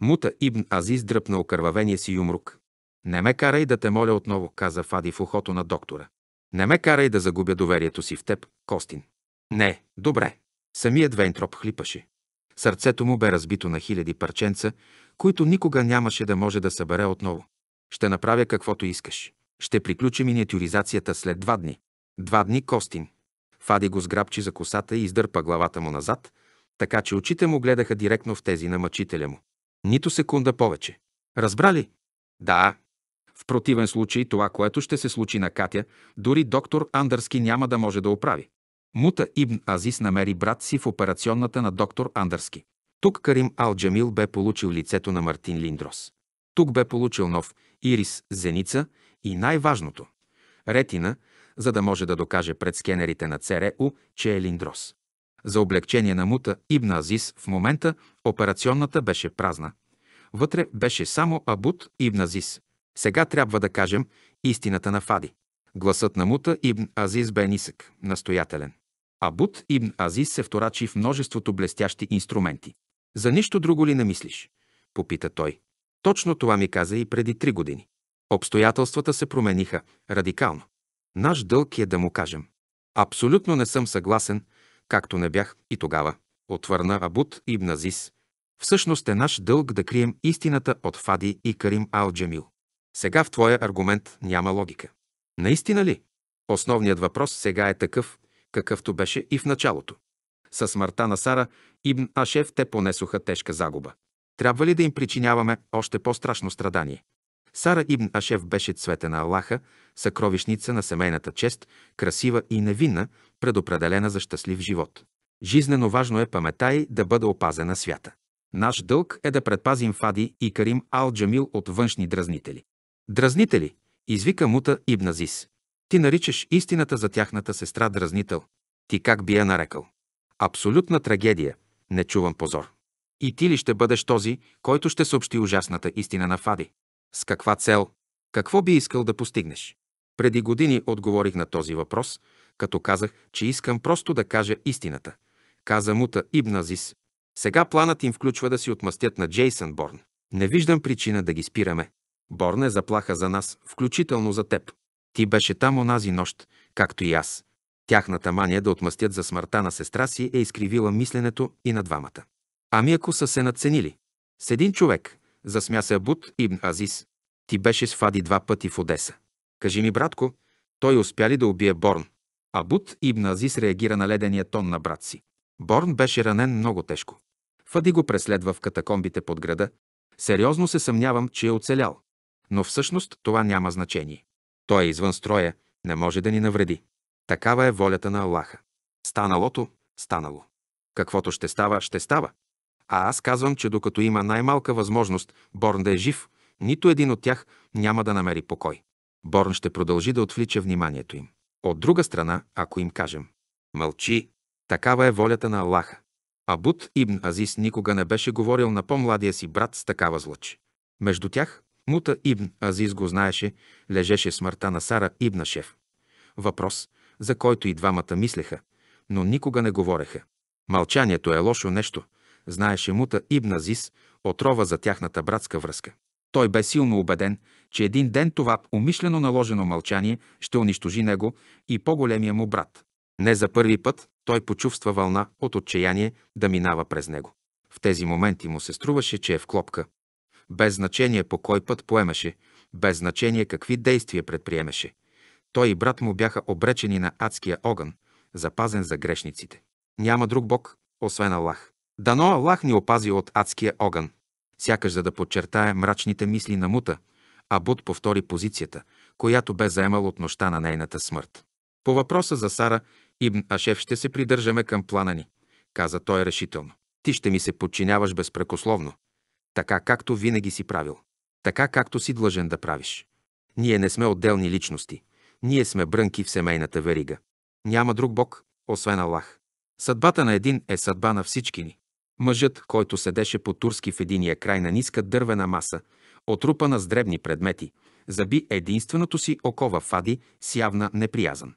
Мута Ибн Азиз дръпна окървавения си юмрук. Не ме карай да те моля отново, каза Фади в ухото на доктора. Не ме карай да загубя доверието си в теб, Костин. Не, добре. Самият Вейнтроп хлипаше. Сърцето му бе разбито на хиляди парченца, които никога нямаше да може да събере отново. Ще направя каквото искаш. Ще приключи миниатюризацията след два дни. Два дни Костин. Фади го сграбчи за косата и издърпа главата му назад, така че очите му гледаха директно в тези на мъчителя му. Нито секунда повече. Разбра ли? Да. В противен случай това, което ще се случи на Катя, дори доктор Андърски няма да може да оправи. Мута Ибн Азис намери брат си в операционната на доктор Андърски. Тук Карим Алджамил бе получил лицето на Мартин Линдрос. Тук бе получил нов ирис, зеница и най-важното – ретина, за да може да докаже пред скенерите на ЦРУ, че е Линдрос. За облегчение на Мута Ибн Азис в момента операционната беше празна. Вътре беше само Абут Ибн Азис. Сега трябва да кажем истината на Фади. Гласът на Мута Ибн Азис бе нисък, настоятелен. Абут Ибн Азис се вторачи в множеството блестящи инструменти. За нищо друго ли не мислиш? Попита той. Точно това ми каза и преди три години. Обстоятелствата се промениха радикално. Наш дълг е да му кажем. Абсолютно не съм съгласен – както не бях и тогава, отвърна Абут и Бназис. Всъщност е наш дълг да крием истината от Фади и Карим Ал-Джамил. Сега в твоя аргумент няма логика. Наистина ли? Основният въпрос сега е такъв, какъвто беше и в началото. С смъртта на Сара, Ибн Ашев те понесоха тежка загуба. Трябва ли да им причиняваме още по-страшно страдание? Сара Ибн Ашев беше цвете на Аллаха, съкровищница на семейната чест, красива и невинна, предопределена за щастлив живот. Жизнено важно е памета й да бъде опазена свята. Наш дълг е да предпазим Фади и Карим Ал-Джамил от външни дразнители. Дразнители, извика Мута Ибназис. Ти наричаш истината за тяхната сестра дразнител. Ти как би я нарекал? Абсолютна трагедия, не чувам позор. И ти ли ще бъдеш този, който ще съобщи ужасната истина на Фади? С каква цел? Какво би искал да постигнеш? Преди години отговорих на този въпрос, като казах, че искам просто да кажа истината. Каза Мута Ибназис. Сега планът им включва да си отмъстят на Джейсън Борн. Не виждам причина да ги спираме. Борн е заплаха за нас, включително за теб. Ти беше там онази нощ, както и аз. Тяхната мания да отмъстят за смъртта на сестра си е изкривила мисленето и на двамата. Ами ако са се надценили? С един човек, Засмя се Абут Ибн Азис. Ти беше с Фади два пъти в Одеса. Кажи ми, братко, той успя ли да убие Борн? Абут Ибн Азис реагира на ледения тон на брат си. Борн беше ранен много тежко. Фади го преследва в катакомбите под града. Сериозно се съмнявам, че е оцелял. Но всъщност това няма значение. Той е извън строя, не може да ни навреди. Такава е волята на Аллаха. Станалото, станало. Каквото ще става, ще става. А аз казвам, че докато има най-малка възможност Борн да е жив, нито един от тях няма да намери покой. Борн ще продължи да отвлича вниманието им. От друга страна, ако им кажем «Мълчи», такава е волята на Аллаха. Абут Ибн Азис никога не беше говорил на по-младия си брат с такава злоч. Между тях, Мута Ибн Азис го знаеше, лежеше смъртта на Сара Ибн Шеф. Въпрос, за който и двамата мислеха, но никога не говореха. Мълчанието е лошо нещо – знаеше Мута Ибназис, отрова за тяхната братска връзка. Той бе силно убеден, че един ден това умишлено наложено мълчание ще унищожи него и по-големия му брат. Не за първи път той почувства вълна от отчаяние да минава през него. В тези моменти му се струваше, че е в клопка. Без значение по кой път поемаше, без значение какви действия предприемеше. Той и брат му бяха обречени на адския огън, запазен за грешниците. Няма друг Бог, освен Аллах. Дано Аллах ни опази от адския огън. Сякаш за да подчертае мрачните мисли на Мута, Абуд повтори позицията, която бе заемал от нощта на нейната смърт. По въпроса за Сара, Ибн Ашев ще се придържаме към плана ни, каза той решително. Ти ще ми се подчиняваш безпрекословно, така както винаги си правил, така както си длъжен да правиш. Ние не сме отделни личности, ние сме брънки в семейната верига. Няма друг Бог, освен Аллах. Съдбата на един е съдба на всички ни. Мъжът, който седеше по-турски в единия край на ниска дървена маса, отрупана с дребни предмети, заби единственото си око в фади, с явна неприязан.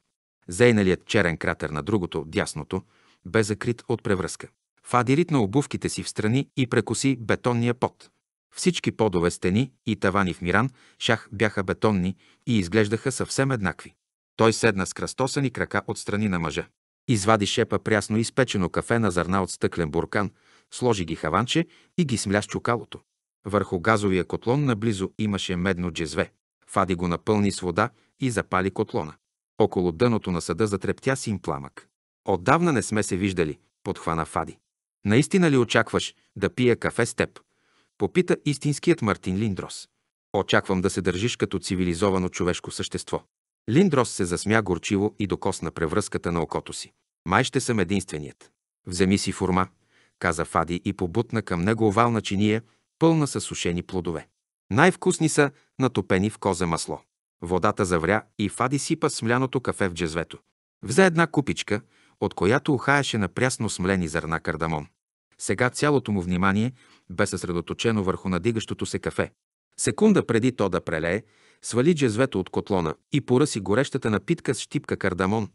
Зейналият черен кратер на другото, дясното, бе закрит от превръзка. Фади ритна обувките си в страни и прекоси бетонния пот. Всички подове стени и тавани в Миран шах бяха бетонни и изглеждаха съвсем еднакви. Той седна с кръстосани крака от страни на мъжа. Извади шепа прясно изпечено кафе на зърна от стъклен буркан сложи ги хаванче и ги смля с чукалото. Върху газовия котлон наблизо имаше медно джезве. Фади го напълни с вода и запали котлона. Около дъното на съда затрептя син пламък. Отдавна не сме се виждали, подхвана Фади. Наистина ли очакваш да пия кафе с теб? Попита истинският Мартин Линдрос. Очаквам да се държиш като цивилизовано човешко същество. Линдрос се засмя горчиво и докосна превръзката на окото си. Май ще съм единственият. Вземи си форма, каза Фади и побутна към него овална чиния, пълна с сушени плодове. Най-вкусни са натопени в козе масло. Водата завря и Фади сипа смляното кафе в джезвето. Взе една купичка, от която ухаяше на прясно смлени зърна кардамон. Сега цялото му внимание бе съсредоточено върху надигащото се кафе. Секунда преди то да прелее, свали джезвето от котлона и поръси горещата напитка с щипка кардамон.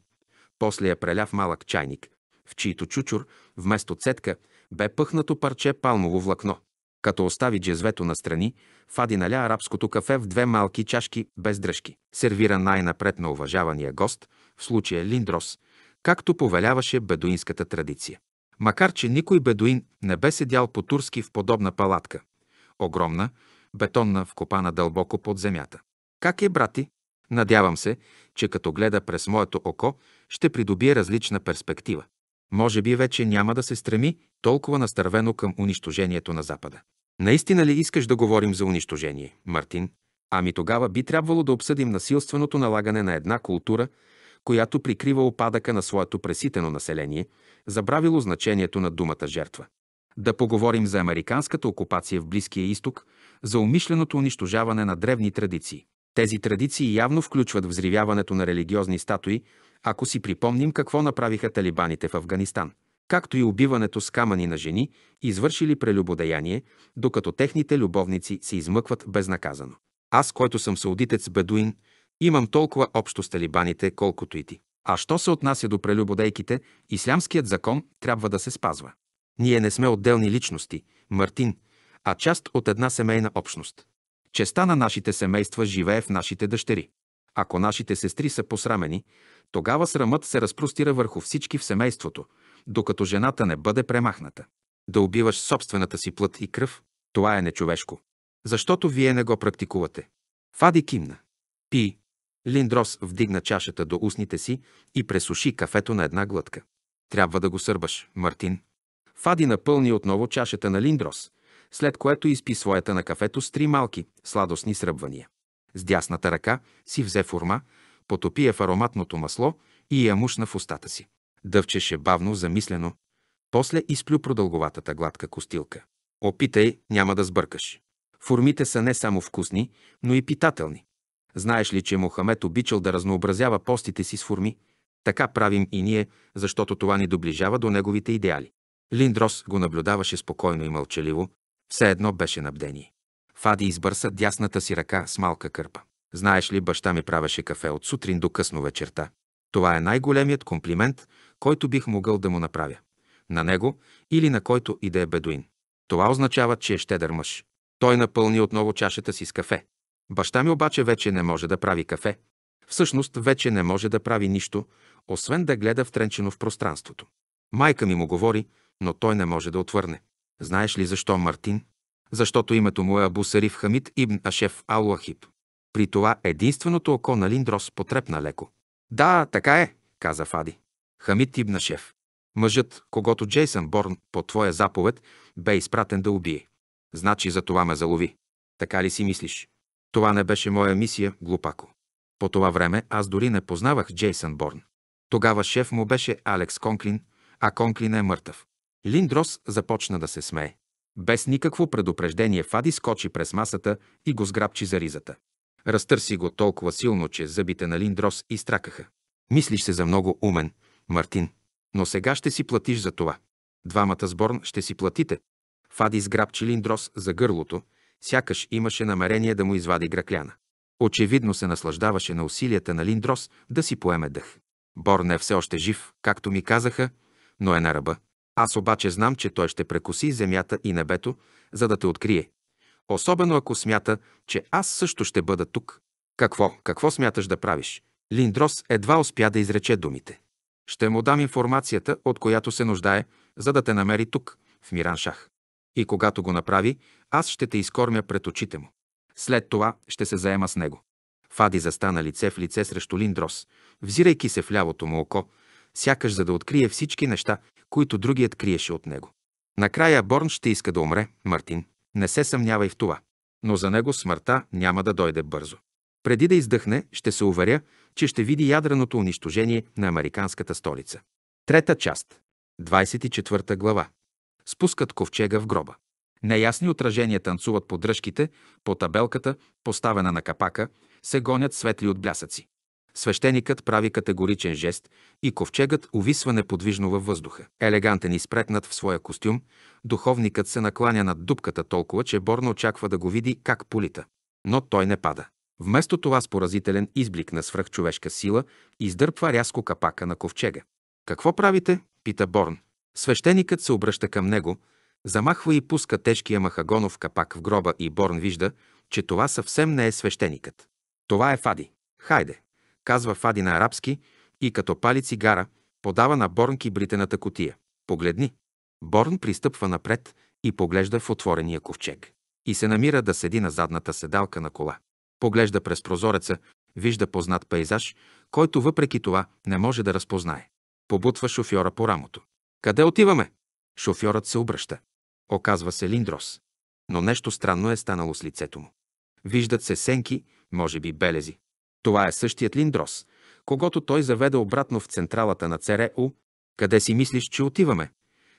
После я преля в малък чайник, в чийто чучур, вместо цетка, бе пъхнато парче палмово влакно. Като остави джезвето страни, Фади наля арабското кафе в две малки чашки без дръжки. Сервира най-напред на уважавания гост, в случая Линдрос, както повеляваше бедуинската традиция. Макар, че никой бедуин не бе седял по-турски в подобна палатка. Огромна, бетонна, вкопана дълбоко под земята. Как е, брати? Надявам се, че като гледа през моето око, ще придобие различна перспектива. Може би вече няма да се стреми толкова настървено към унищожението на Запада. Наистина ли искаш да говорим за унищожение, Мартин? Ами тогава би трябвало да обсъдим насилственото налагане на една култура, която прикрива опадъка на своето преситено население, забравило значението на думата жертва. Да поговорим за американската окупация в Близкия изток, за умишленото унищожаване на древни традиции. Тези традиции явно включват взривяването на религиозни статуи, ако си припомним какво направиха талибаните в Афганистан, както и убиването с камъни на жени, извършили прелюбодеяние, докато техните любовници се измъкват безнаказано. Аз, който съм саудитец бедуин, имам толкова общо с талибаните, колкото и ти. А що се отнася до прелюбодейките, ислямският закон трябва да се спазва. Ние не сме отделни личности, Мартин, а част от една семейна общност. Честа на нашите семейства живее в нашите дъщери. Ако нашите сестри са посрамени, тогава срамът се разпростира върху всички в семейството, докато жената не бъде премахната. Да убиваш собствената си плът и кръв, това е нечовешко. Защото вие не го практикувате. Фади кимна. Пи. Линдрос вдигна чашата до устните си и пресуши кафето на една глътка. Трябва да го сърбаш, Мартин. Фади напълни отново чашата на Линдрос, след което изпи своята на кафето с три малки, сладостни сръбвания. С дясната ръка си взе форма, потопи я в ароматното масло и я мушна в устата си. Дъвчеше бавно, замислено. После изплю продълговатата гладка костилка. Опитай, няма да сбъркаш. Формите са не само вкусни, но и питателни. Знаеш ли, че Мохамед обичал да разнообразява постите си с форми? Така правим и ние, защото това ни доближава до неговите идеали. Линдрос го наблюдаваше спокойно и мълчаливо, все едно беше набдение. Фади избърса дясната си ръка с малка кърпа. Знаеш ли, баща ми правеше кафе от сутрин до късно вечерта. Това е най-големият комплимент, който бих могъл да му направя. На него или на който и да е бедуин. Това означава, че е щедър мъж. Той напълни отново чашата си с кафе. Баща ми обаче вече не може да прави кафе. Всъщност вече не може да прави нищо, освен да гледа втренчено в пространството. Майка ми му говори, но той не може да отвърне. Знаеш ли защо, Мартин? защото името му е Абу Сариф Хамид ибн Ашеф Аллахиб. При това единственото око на Линдрос потрепна леко. Да, така е, каза Фади. Хамид ибн Ашеф. Мъжът, когато Джейсън Борн по твоя заповед бе изпратен да убие. Значи за това ме залови. Така ли си мислиш? Това не беше моя мисия, глупако. По това време аз дори не познавах Джейсън Борн. Тогава шеф му беше Алекс Конклин, а Конклин е мъртъв. Линдрос започна да се смее. Без никакво предупреждение Фади скочи през масата и го сграбчи за ризата. Разтърси го толкова силно, че зъбите на Линдрос изтракаха. Мислиш се за много умен, Мартин, но сега ще си платиш за това. Двамата сборн ще си платите. Фади сграбчи Линдрос за гърлото, сякаш имаше намерение да му извади гракляна. Очевидно се наслаждаваше на усилията на Линдрос да си поеме дъх. Борн е все още жив, както ми казаха, но е на ръба. Аз обаче знам, че той ще прекоси земята и небето, за да те открие. Особено ако смята, че аз също ще бъда тук. Какво, какво смяташ да правиш? Линдрос едва успя да изрече думите. Ще му дам информацията, от която се нуждае, за да те намери тук, в Мираншах. И когато го направи, аз ще те изкормя пред очите му. След това ще се заема с него. Фади застана лице в лице срещу Линдрос, взирайки се в лявото му око, сякаш за да открие всички неща, които другият криеше от него. Накрая Борн ще иска да умре, Мартин. Не се съмнявай в това. Но за него смъртта няма да дойде бързо. Преди да издъхне, ще се уверя, че ще види ядреното унищожение на американската столица. Трета част. 24 глава. Спускат ковчега в гроба. Неясни отражения танцуват по дръжките, по табелката, поставена на капака, се гонят светли от блясъци. Свещеникът прави категоричен жест и ковчегът увисва неподвижно във въздуха. Елегантен и спретнат в своя костюм, духовникът се накланя над дупката толкова, че Борно очаква да го види как полита. Но той не пада. Вместо това с поразителен изблик на свръхчовешка сила издърпва рязко капака на ковчега. «Какво правите?» – пита Борн. Свещеникът се обръща към него, замахва и пуска тежкия махагонов капак в гроба и Борн вижда, че това съвсем не е свещеникът. Това е Фади. Хайде, казва Фади на арабски и като пали цигара, подава на Борн кибритената котия. Погледни. Борн пристъпва напред и поглежда в отворения ковчег. И се намира да седи на задната седалка на кола. Поглежда през прозореца, вижда познат пейзаж, който въпреки това не може да разпознае. Побутва шофьора по рамото. Къде отиваме? Шофьорът се обръща. Оказва се Линдрос. Но нещо странно е станало с лицето му. Виждат се сенки, може би белези. Това е същият Линдрос, когато той заведе обратно в централата на ЦРУ. Къде си мислиш, че отиваме?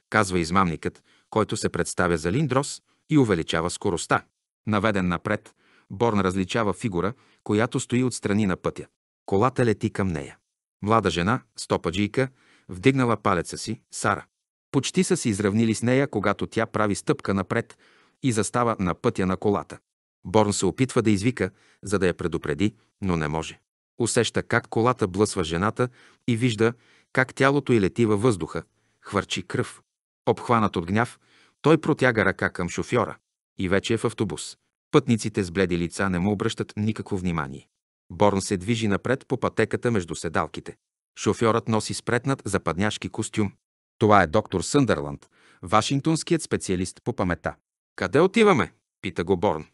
Казва измамникът, който се представя за Линдрос и увеличава скоростта. Наведен напред, Борн различава фигура, която стои отстрани на пътя. Колата лети към нея. Млада жена, стопаджийка, вдигнала палеца си, Сара. Почти са се изравнили с нея, когато тя прави стъпка напред и застава на пътя на колата. Борн се опитва да извика, за да я предупреди, но не може. Усеща как колата блъсва жената и вижда как тялото й лети във въздуха, хвърчи кръв. Обхванат от гняв, той протяга ръка към шофьора и вече е в автобус. Пътниците с бледи лица не му обръщат никакво внимание. Борн се движи напред по пътеката между седалките. Шофьорът носи спретнат западняшки костюм. Това е доктор Съндърланд, вашингтонският специалист по памета. Къде отиваме? пита го Борн.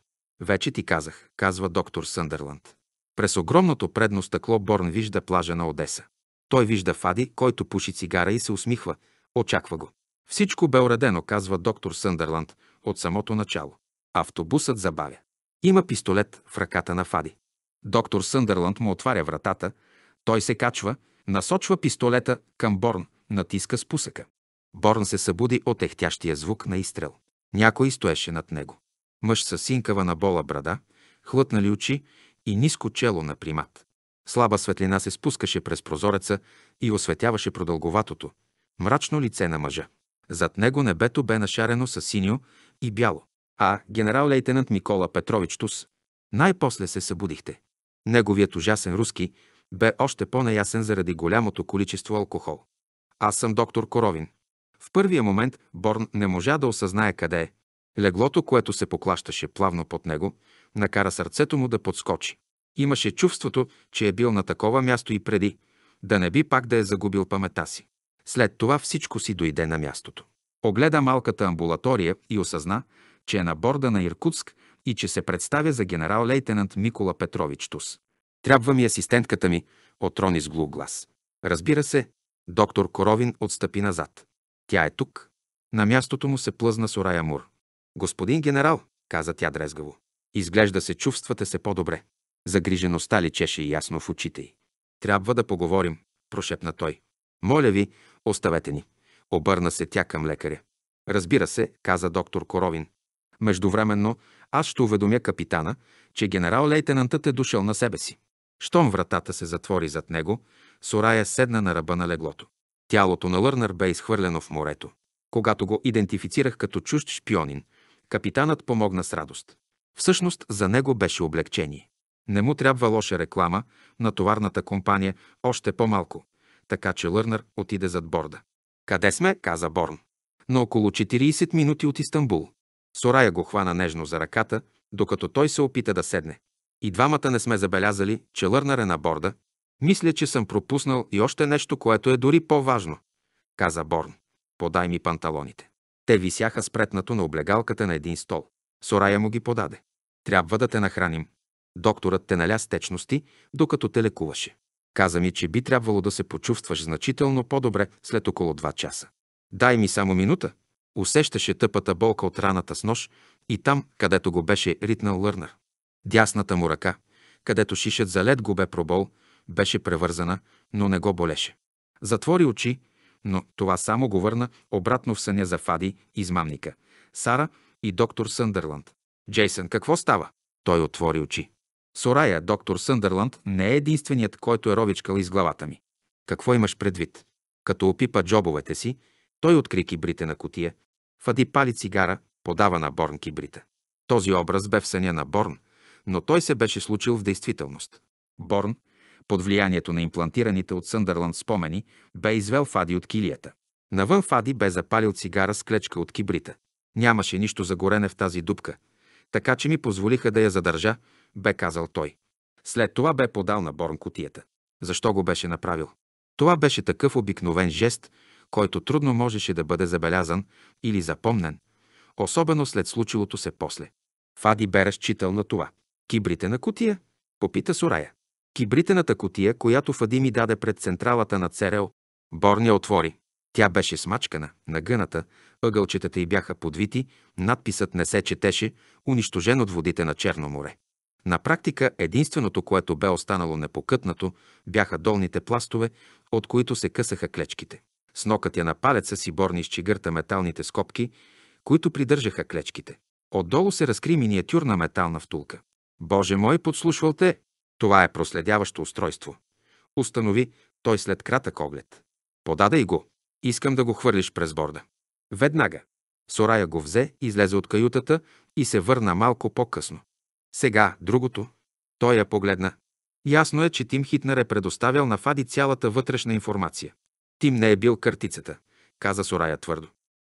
Вече ти казах, казва доктор Съндърланд. През огромното предно стъкло Борн вижда плажа на Одеса. Той вижда Фади, който пуши цигара и се усмихва, очаква го. Всичко бе уредено, казва доктор Съндърланд, от самото начало. Автобусът забавя. Има пистолет в ръката на Фади. Доктор Съндърланд му отваря вратата, той се качва, насочва пистолета към Борн, натиска спусъка. Борн се събуди от ехтящия звук на изстрел. Някой стоеше над него. Мъж с синкава на бола брада, хлътнали очи и ниско чело на примат. Слаба светлина се спускаше през прозореца и осветяваше продълговатото, мрачно лице на мъжа. Зад него небето бе нашарено с синьо и бяло. А генерал-лейтенант Микола Петрович Тус най-после се събудихте. Неговият ужасен руски бе още по-неясен заради голямото количество алкохол. Аз съм доктор Коровин. В първия момент Борн не можа да осъзнае къде е. Леглото, което се поклащаше плавно под него, накара сърцето му да подскочи. Имаше чувството, че е бил на такова място и преди, да не би пак да е загубил памета си. След това всичко си дойде на мястото. Огледа малката амбулатория и осъзна, че е на борда на Иркутск и че се представя за генерал-лейтенант Микола Петрович Тус. Трябва ми асистентката ми, отрони с глух глас. Разбира се, доктор Коровин отстъпи назад. Тя е тук. На мястото му се плъзна Сорая Мур. Господин генерал, каза тя дрезгаво, изглежда се чувствате се по-добре. Загрижеността личеше ясно в очите й. Трябва да поговорим, прошепна той. Моля ви, оставете ни. Обърна се тя към лекаря. Разбира се, каза доктор Коровин. Междувременно аз ще уведомя капитана, че генерал-лейтенантът е дошъл на себе си. Щом вратата се затвори зад него, Сорая седна на ръба на леглото. Тялото на Лърнър бе изхвърлено в морето. Когато го идентифицирах като чужд шпионин, Капитанът помогна с радост. Всъщност за него беше облегчение. Не му трябва лоша реклама на товарната компания, още по-малко, така че Лърнър отиде зад борда. Къде сме? каза Борн. На около 40 минути от Истанбул. Сорая го хвана нежно за ръката, докато той се опита да седне. И двамата не сме забелязали, че Лърнър е на борда. Мисля, че съм пропуснал и още нещо, което е дори по-важно, каза Борн. Подай ми панталоните. Те висяха спретнато на облегалката на един стол. Сорая му ги подаде. Трябва да те нахраним. Докторът те наля с течности, докато те лекуваше. Каза ми, че би трябвало да се почувстваш значително по-добре след около два часа. Дай ми само минута. Усещаше тъпата болка от раната с нож и там, където го беше ритнал Лърнар. Дясната му ръка, където шишът за лед го бе пробол, беше превързана, но не го болеше. Затвори очи, но това само го върна обратно в съня за Фади, измамника, Сара и доктор Съндърланд. Джейсън, какво става? Той отвори очи. Сорая, доктор Съндърланд не е единственият, който е ровичкал из главата ми. Какво имаш предвид? Като опипа джобовете си, той откри кибрите на котия. Фади пали цигара, подава на Борн кибрита. Този образ бе в съня на Борн, но той се беше случил в действителност. Борн, под влиянието на имплантираните от Съндърланд спомени бе извел Фади от килията. Навън Фади бе запалил цигара с клечка от кибрита. Нямаше нищо за горене в тази дупка, така че ми позволиха да я задържа, бе казал той. След това бе подал на Борн котията. Защо го беше направил? Това беше такъв обикновен жест, който трудно можеше да бъде забелязан или запомнен, особено след случилото се после. Фади бе разчитал на това. Кибрите на котия? Попита Сурая. Кибритената котия, която Фади ми даде пред централата на Церел, Борня отвори. Тя беше смачкана, нагъната, ъгълчетата й бяха подвити, надписът не се четеше, унищожен от водите на Черно море. На практика единственото, което бе останало непокътнато, бяха долните пластове, от които се късаха клечките. С нокътя на палеца си Борни изчигърта металните скобки, които придържаха клечките. Отдолу се разкри миниатюрна метална втулка. Боже мой, подслушвал те, това е проследяващо устройство. Установи той след кратък оглед. Подадай го. Искам да го хвърлиш през борда. Веднага. Сорая го взе, излезе от каютата и се върна малко по-късно. Сега, другото. Той я погледна. Ясно е, че Тим Хитнер е предоставял на Фади цялата вътрешна информация. Тим не е бил картицата, каза Сорая твърдо.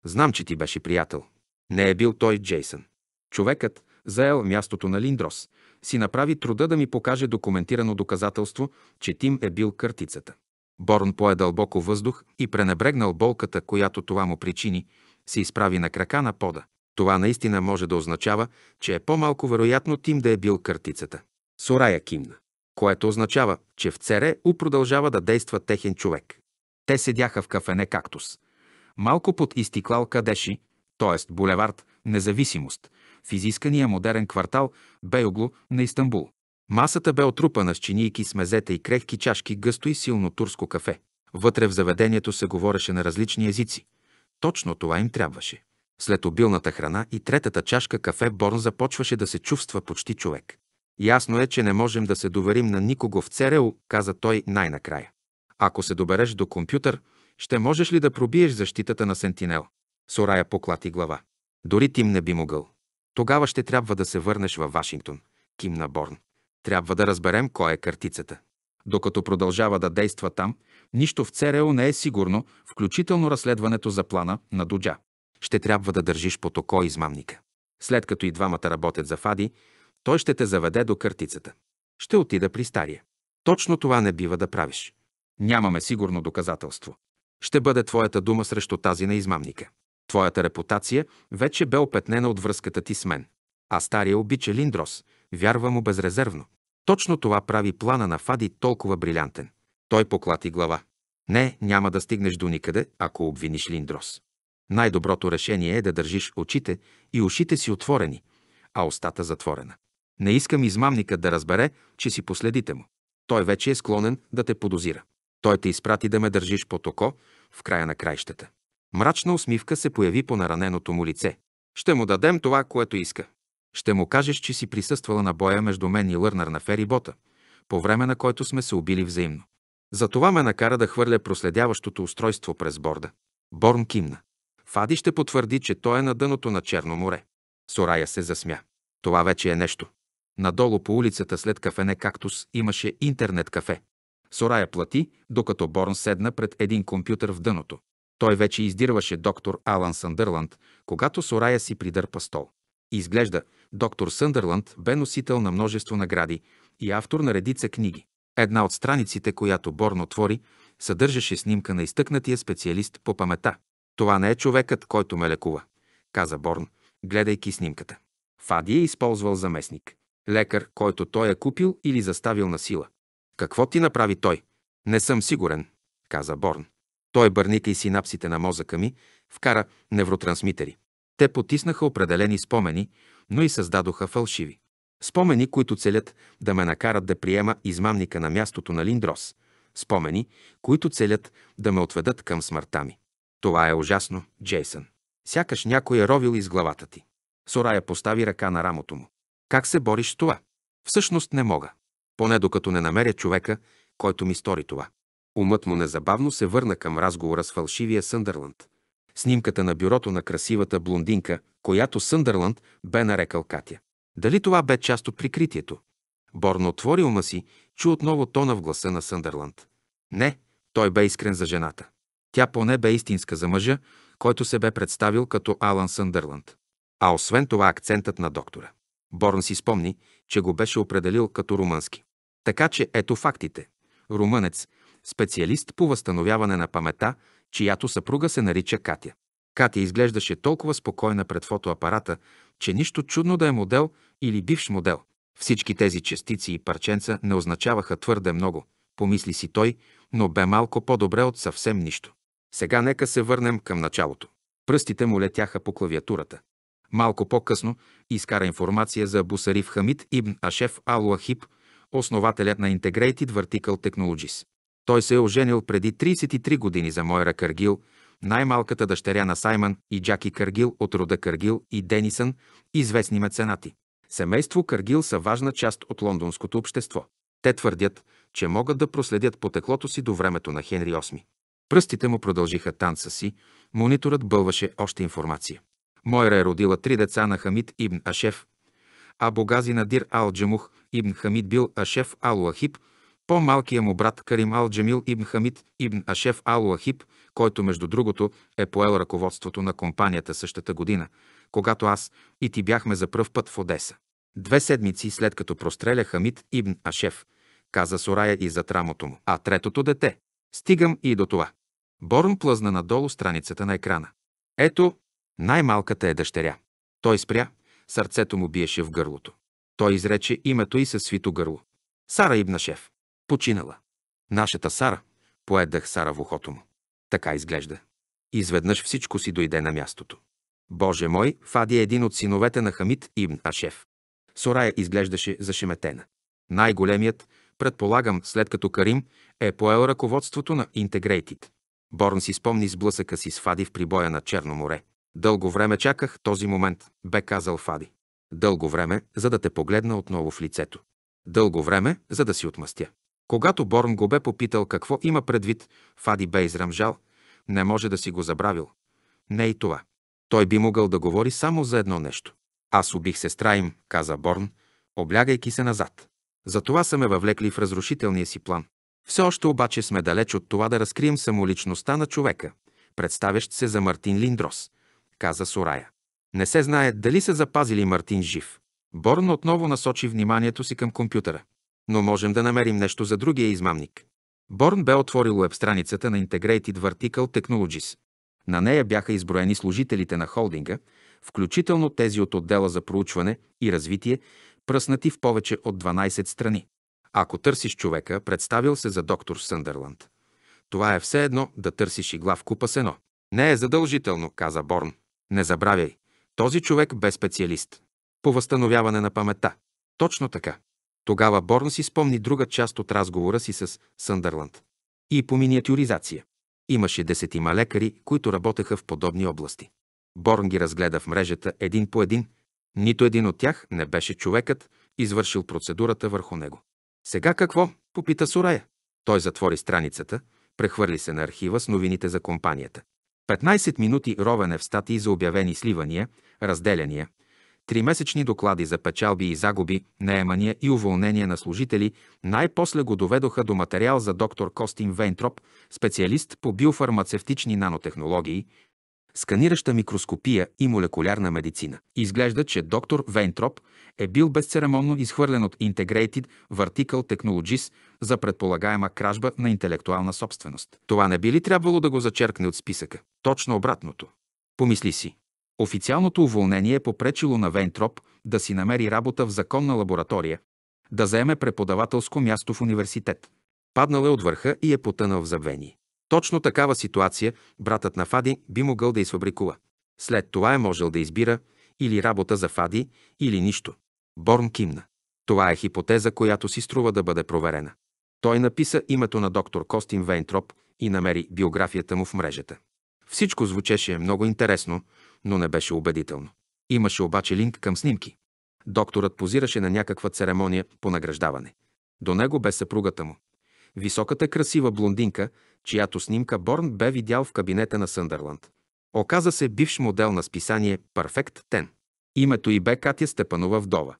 Знам, че ти беше приятел. Не е бил той Джейсън. Човекът, заел мястото на Линдрос, си направи труда да ми покаже документирано доказателство, че Тим е бил картицата. Борн пое дълбоко въздух и пренебрегнал болката, която това му причини, се изправи на крака на пода. Това наистина може да означава, че е по-малко вероятно Тим да е бил картицата. Сорая кимна. Което означава, че в у продължава да действа техен човек. Те седяха в кафене Кактус. Малко под изтиклал Кадеши, т.е. булевард Независимост – в изискания модерен квартал Бейогло на Истанбул. Масата бе отрупана с чинийки, с и крехки чашки, гъсто и силно турско кафе. Вътре в заведението се говореше на различни езици. Точно това им трябваше. След обилната храна и третата чашка кафе Борн започваше да се чувства почти човек. Ясно е, че не можем да се доверим на никого в ЦРУ, каза той най-накрая. Ако се добереш до компютър, ще можеш ли да пробиеш защитата на Сентинел? Сорая поклати глава. Дори Тим не би могъл. Тогава ще трябва да се върнеш във Вашингтон, кимна Борн. Трябва да разберем кой е картицата. Докато продължава да действа там, нищо в ЦРУ не е сигурно, включително разследването за плана на Дуджа. Ще трябва да държиш по око измамника. След като и двамата работят за Фади, той ще те заведе до картицата. Ще отида при стария. Точно това не бива да правиш. Нямаме сигурно доказателство. Ще бъде твоята дума срещу тази на измамника. Твоята репутация вече бе опетнена от връзката ти с мен. А стария обича Линдрос, вярва му безрезервно. Точно това прави плана на Фади толкова брилянтен. Той поклати глава. Не, няма да стигнеш до никъде, ако обвиниш Линдрос. Най-доброто решение е да държиш очите и ушите си отворени, а устата затворена. Не искам измамникът да разбере, че си последите му. Той вече е склонен да те подозира. Той те изпрати да ме държиш под око в края на краищата. Мрачна усмивка се появи по нараненото му лице. Ще му дадем това, което иска. Ще му кажеш, че си присъствала на боя между мен и Лърнар на ферибота, по време на който сме се убили взаимно. Затова ме накара да хвърля проследяващото устройство през борда. Борн кимна. Фади ще потвърди, че той е на дъното на Черно море. Сорая се засмя. Това вече е нещо. Надолу по улицата след кафене Кактус имаше интернет кафе. Сорая плати, докато Борн седна пред един компютър в дъното. Той вече издирваше доктор Алан Съндърланд, когато Сорая си придърпа стол. Изглежда, доктор Съндърланд бе носител на множество награди и автор на редица книги. Една от страниците, която Борн отвори, съдържаше снимка на изтъкнатия специалист по памета. Това не е човекът, който ме лекува, каза Борн, гледайки снимката. Фади е използвал заместник. Лекар, който той е купил или заставил на сила. Какво ти направи той? Не съм сигурен, каза Борн. Той бърника и синапсите на мозъка ми вкара невротрансмитери. Те потиснаха определени спомени, но и създадоха фалшиви. Спомени, които целят да ме накарат да приема измамника на мястото на Линдрос. Спомени, които целят да ме отведат към смъртта ми. Това е ужасно, Джейсън. Сякаш някой е ровил из главата ти. Сорая постави ръка на рамото му. Как се бориш с това? Всъщност не мога. Поне докато не намеря човека, който ми стори това. Умът му незабавно се върна към разговора с фалшивия Съндърланд. Снимката на бюрото на красивата блондинка, която Съндърланд бе нарекал Катя. Дали това бе част от прикритието? Борно отвори ума си, чу отново тона в гласа на Съндърланд. Не, той бе искрен за жената. Тя поне бе истинска за мъжа, който се бе представил като Алан Съндърланд. А освен това акцентът на доктора. Борн си спомни, че го беше определил като румънски. Така че ето фактите. Румънец, специалист по възстановяване на памета, чиято съпруга се нарича Катя. Катя изглеждаше толкова спокойна пред фотоапарата, че нищо чудно да е модел или бивш модел. Всички тези частици и парченца не означаваха твърде много, помисли си той, но бе малко по-добре от съвсем нищо. Сега нека се върнем към началото. Пръстите му летяха по клавиатурата. Малко по-късно изкара информация за Бусариф Хамид Ибн Ашеф Алуахиб, основателят на Integrated Vertical Technologies. Той се е оженил преди 33 години за Мойра Каргил, най-малката дъщеря на Саймън и Джаки Каргил от рода Каргил и Денисън, известни меценати. Семейство Каргил са важна част от лондонското общество. Те твърдят, че могат да проследят потеклото си до времето на Хенри VIII. Пръстите му продължиха танца си, мониторът бълваше още информация. Мойра е родила три деца на Хамид ибн Ашеф, а Богази Дир ал-Джамух ибн Хамид бил Ашеф ал-Лахиб – по-малкия му брат Карим Ал Джамил Ибн Хамид Ибн Ашеф Ал който между другото е поел ръководството на компанията същата година, когато аз и ти бяхме за пръв път в Одеса. Две седмици след като простреля Хамид Ибн Ашеф, каза Сорая и за трамото му. А третото дете. Стигам и до това. Борн плъзна надолу страницата на екрана. Ето, най-малката е дъщеря. Той спря, сърцето му биеше в гърлото. Той изрече името и със свито гърло. Сара Ибнашев. Починала. Нашата Сара, поедах Сара в ухото му. Така изглежда. Изведнъж всичко си дойде на мястото. Боже мой, Фади е един от синовете на Хамид Ибн Ашеф. Сорая изглеждаше зашеметена. Най-големият, предполагам, след като Карим е поел ръководството на Integrated. Борн си спомни с блъсъка си с Фади в прибоя на Черно море. Дълго време чаках този момент, бе казал Фади. Дълго време, за да те погледна отново в лицето. Дълго време, за да си отмъстя. Когато Борн го бе попитал какво има предвид, Фади бе израмжал. Не може да си го забравил. Не и това. Той би могъл да говори само за едно нещо. Аз убих сестра им, каза Борн, облягайки се назад. Затова са ме въвлекли в разрушителния си план. Все още обаче сме далеч от това да разкрием самоличността на човека, представящ се за Мартин Линдрос, каза Сорая. Не се знае дали са запазили Мартин жив. Борн отново насочи вниманието си към компютъра но можем да намерим нещо за другия измамник. Борн бе отворил веб-страницата на Integrated Vertical Technologies. На нея бяха изброени служителите на холдинга, включително тези от отдела за проучване и развитие, пръснати в повече от 12 страни. Ако търсиш човека, представил се за доктор Съндърланд. Това е все едно да търсиш игла в купа сено. Не е задължително, каза Борн. Не забравяй, този човек бе специалист. По възстановяване на паметта. Точно така. Тогава Борн си спомни друга част от разговора си с Съндърланд. И по миниатюризация. Имаше десетима лекари, които работеха в подобни области. Борн ги разгледа в мрежата един по един. Нито един от тях не беше човекът, извършил процедурата върху него. Сега какво? попита Сурая. Той затвори страницата, прехвърли се на архива с новините за компанията. 15 минути ровене в статии за обявени сливания, разделяния, тримесечни доклади за печалби и загуби, наемания и уволнения на служители, най-после го доведоха до материал за доктор Костин Вейнтроп, специалист по биофармацевтични нанотехнологии, сканираща микроскопия и молекулярна медицина. Изглежда, че доктор Вейнтроп е бил безцеремонно изхвърлен от Integrated Vertical Technologies за предполагаема кражба на интелектуална собственост. Това не би ли трябвало да го зачеркне от списъка? Точно обратното. Помисли си. Официалното уволнение е попречило на Вейнтроп да си намери работа в законна лаборатория, да заеме преподавателско място в университет. Паднал е от върха и е потънал в забвение. Точно такава ситуация братът на Фади би могъл да изфабрикува. След това е можел да избира или работа за Фади, или нищо. Борн кимна. Това е хипотеза, която си струва да бъде проверена. Той написа името на доктор Костин Вейнтроп и намери биографията му в мрежата. Всичко звучеше много интересно, но не беше убедително. Имаше обаче линк към снимки. Докторът позираше на някаква церемония по награждаване. До него бе съпругата му. Високата красива блондинка, чиято снимка Борн бе видял в кабинета на Съндърланд. Оказа се бивш модел на списание «Перфект Тен». Името й бе Катя Степанова вдова.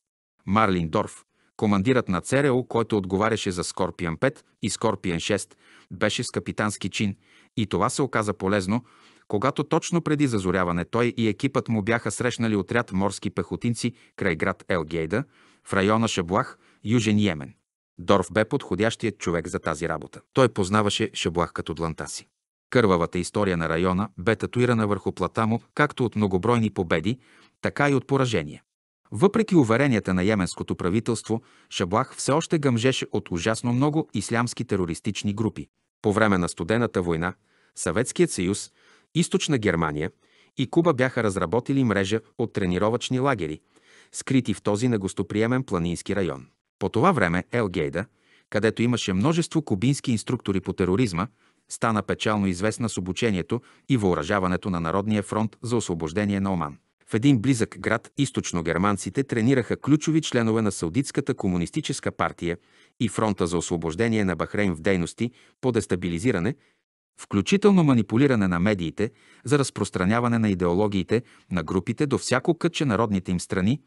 Марлин Дорф, командирът на ЦРУ, който отговаряше за Скорпиан 5 и Скорпиан 6, беше с капитански чин и това се оказа полезно, когато точно преди зазоряване той и екипът му бяха срещнали отряд морски пехотинци край град Елгейда, в района Шаблах, Южен Йемен. Дорф бе подходящият човек за тази работа. Той познаваше Шаблах като дланта си. Кървавата история на района бе татуирана върху плата му както от многобройни победи, така и от поражения. Въпреки уверенията на йеменското правителство, Шаблах все още гъмжеше от ужасно много ислямски терористични групи. По време на студената война, Съветският съюз Източна Германия и Куба бяха разработили мрежа от тренировъчни лагери, скрити в този негостоприемен планински район. По това време Елгейда, където имаше множество кубински инструктори по тероризма, стана печално известна с обучението и въоръжаването на Народния фронт за освобождение на Оман. В един близък град източногерманците тренираха ключови членове на Саудитската комунистическа партия и фронта за освобождение на Бахрейн в дейности по дестабилизиране, включително манипулиране на медиите за разпространяване на идеологиите на групите до всяко кътче народните им страни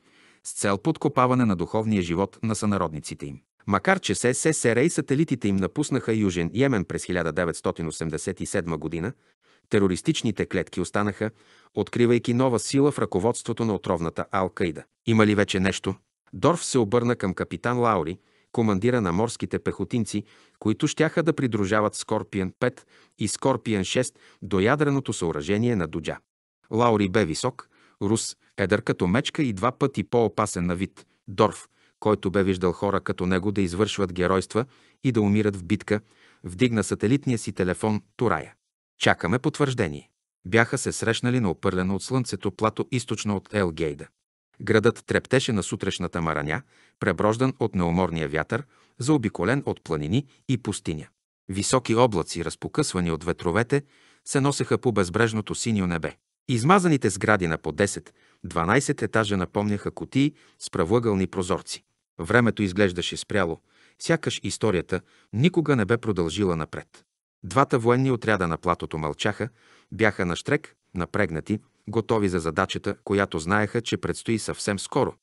с цел подкопаване на духовния живот на сънародниците им. Макар че СССР и сателитите им напуснаха Южен Йемен през 1987 година, терористичните клетки останаха, откривайки нова сила в ръководството на отровната Ал-Каида. Има ли вече нещо? Дорф се обърна към капитан Лаури – командира на морските пехотинци, които щяха да придружават Скорпиен 5 и Скорпиен 6 до ядреното съоръжение на Дуджа. Лаури бе висок, рус, едър като мечка и два пъти по-опасен на вид, Дорф, който бе виждал хора като него да извършват геройства и да умират в битка, вдигна сателитния си телефон Турая. Чакаме потвърждение. Бяха се срещнали на опърлено от слънцето плато източно от Елгейда. Градът трептеше на сутрешната мараня, преброждан от неуморния вятър, заобиколен от планини и пустиня. Високи облаци, разпокъсвани от ветровете, се носеха по безбрежното синьо небе. Измазаните сгради на по 10-12 етажа напомняха котии с правъгълни прозорци. Времето изглеждаше спряло, сякаш историята никога не бе продължила напред. Двата военни отряда на платото мълчаха, бяха на штрек, напрегнати, готови за задачата, която знаеха, че предстои съвсем скоро.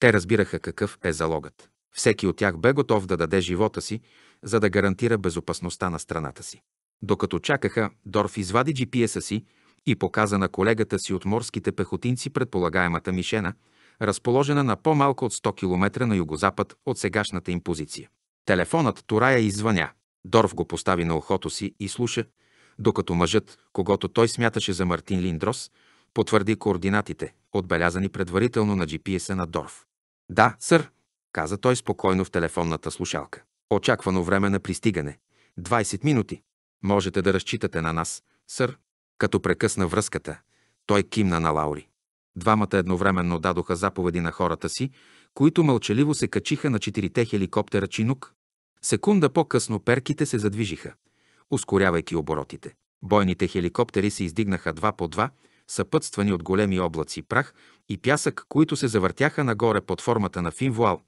Те разбираха какъв е залогът. Всеки от тях бе готов да даде живота си, за да гарантира безопасността на страната си. Докато чакаха, Дорф извади GPS-а си и показа на колегата си от морските пехотинци предполагаемата мишена, разположена на по-малко от 100 км на югозапад от сегашната им позиция. Телефонът Турая извъня. Дорф го постави на ухото си и слуша – докато мъжът, когато той смяташе за Мартин Линдрос, потвърди координатите, отбелязани предварително на GPS-а на Дорф. «Да, сър», каза той спокойно в телефонната слушалка. «Очаквано време на пристигане. 20 минути. Можете да разчитате на нас, сър». Като прекъсна връзката, той кимна на Лаури. Двамата едновременно дадоха заповеди на хората си, които мълчаливо се качиха на четирите хеликоптера Чинук. Секунда по-късно перките се задвижиха ускорявайки оборотите. Бойните хеликоптери се издигнаха два по два, съпътствани от големи облаци прах и пясък, които се завъртяха нагоре под формата на фин вуал,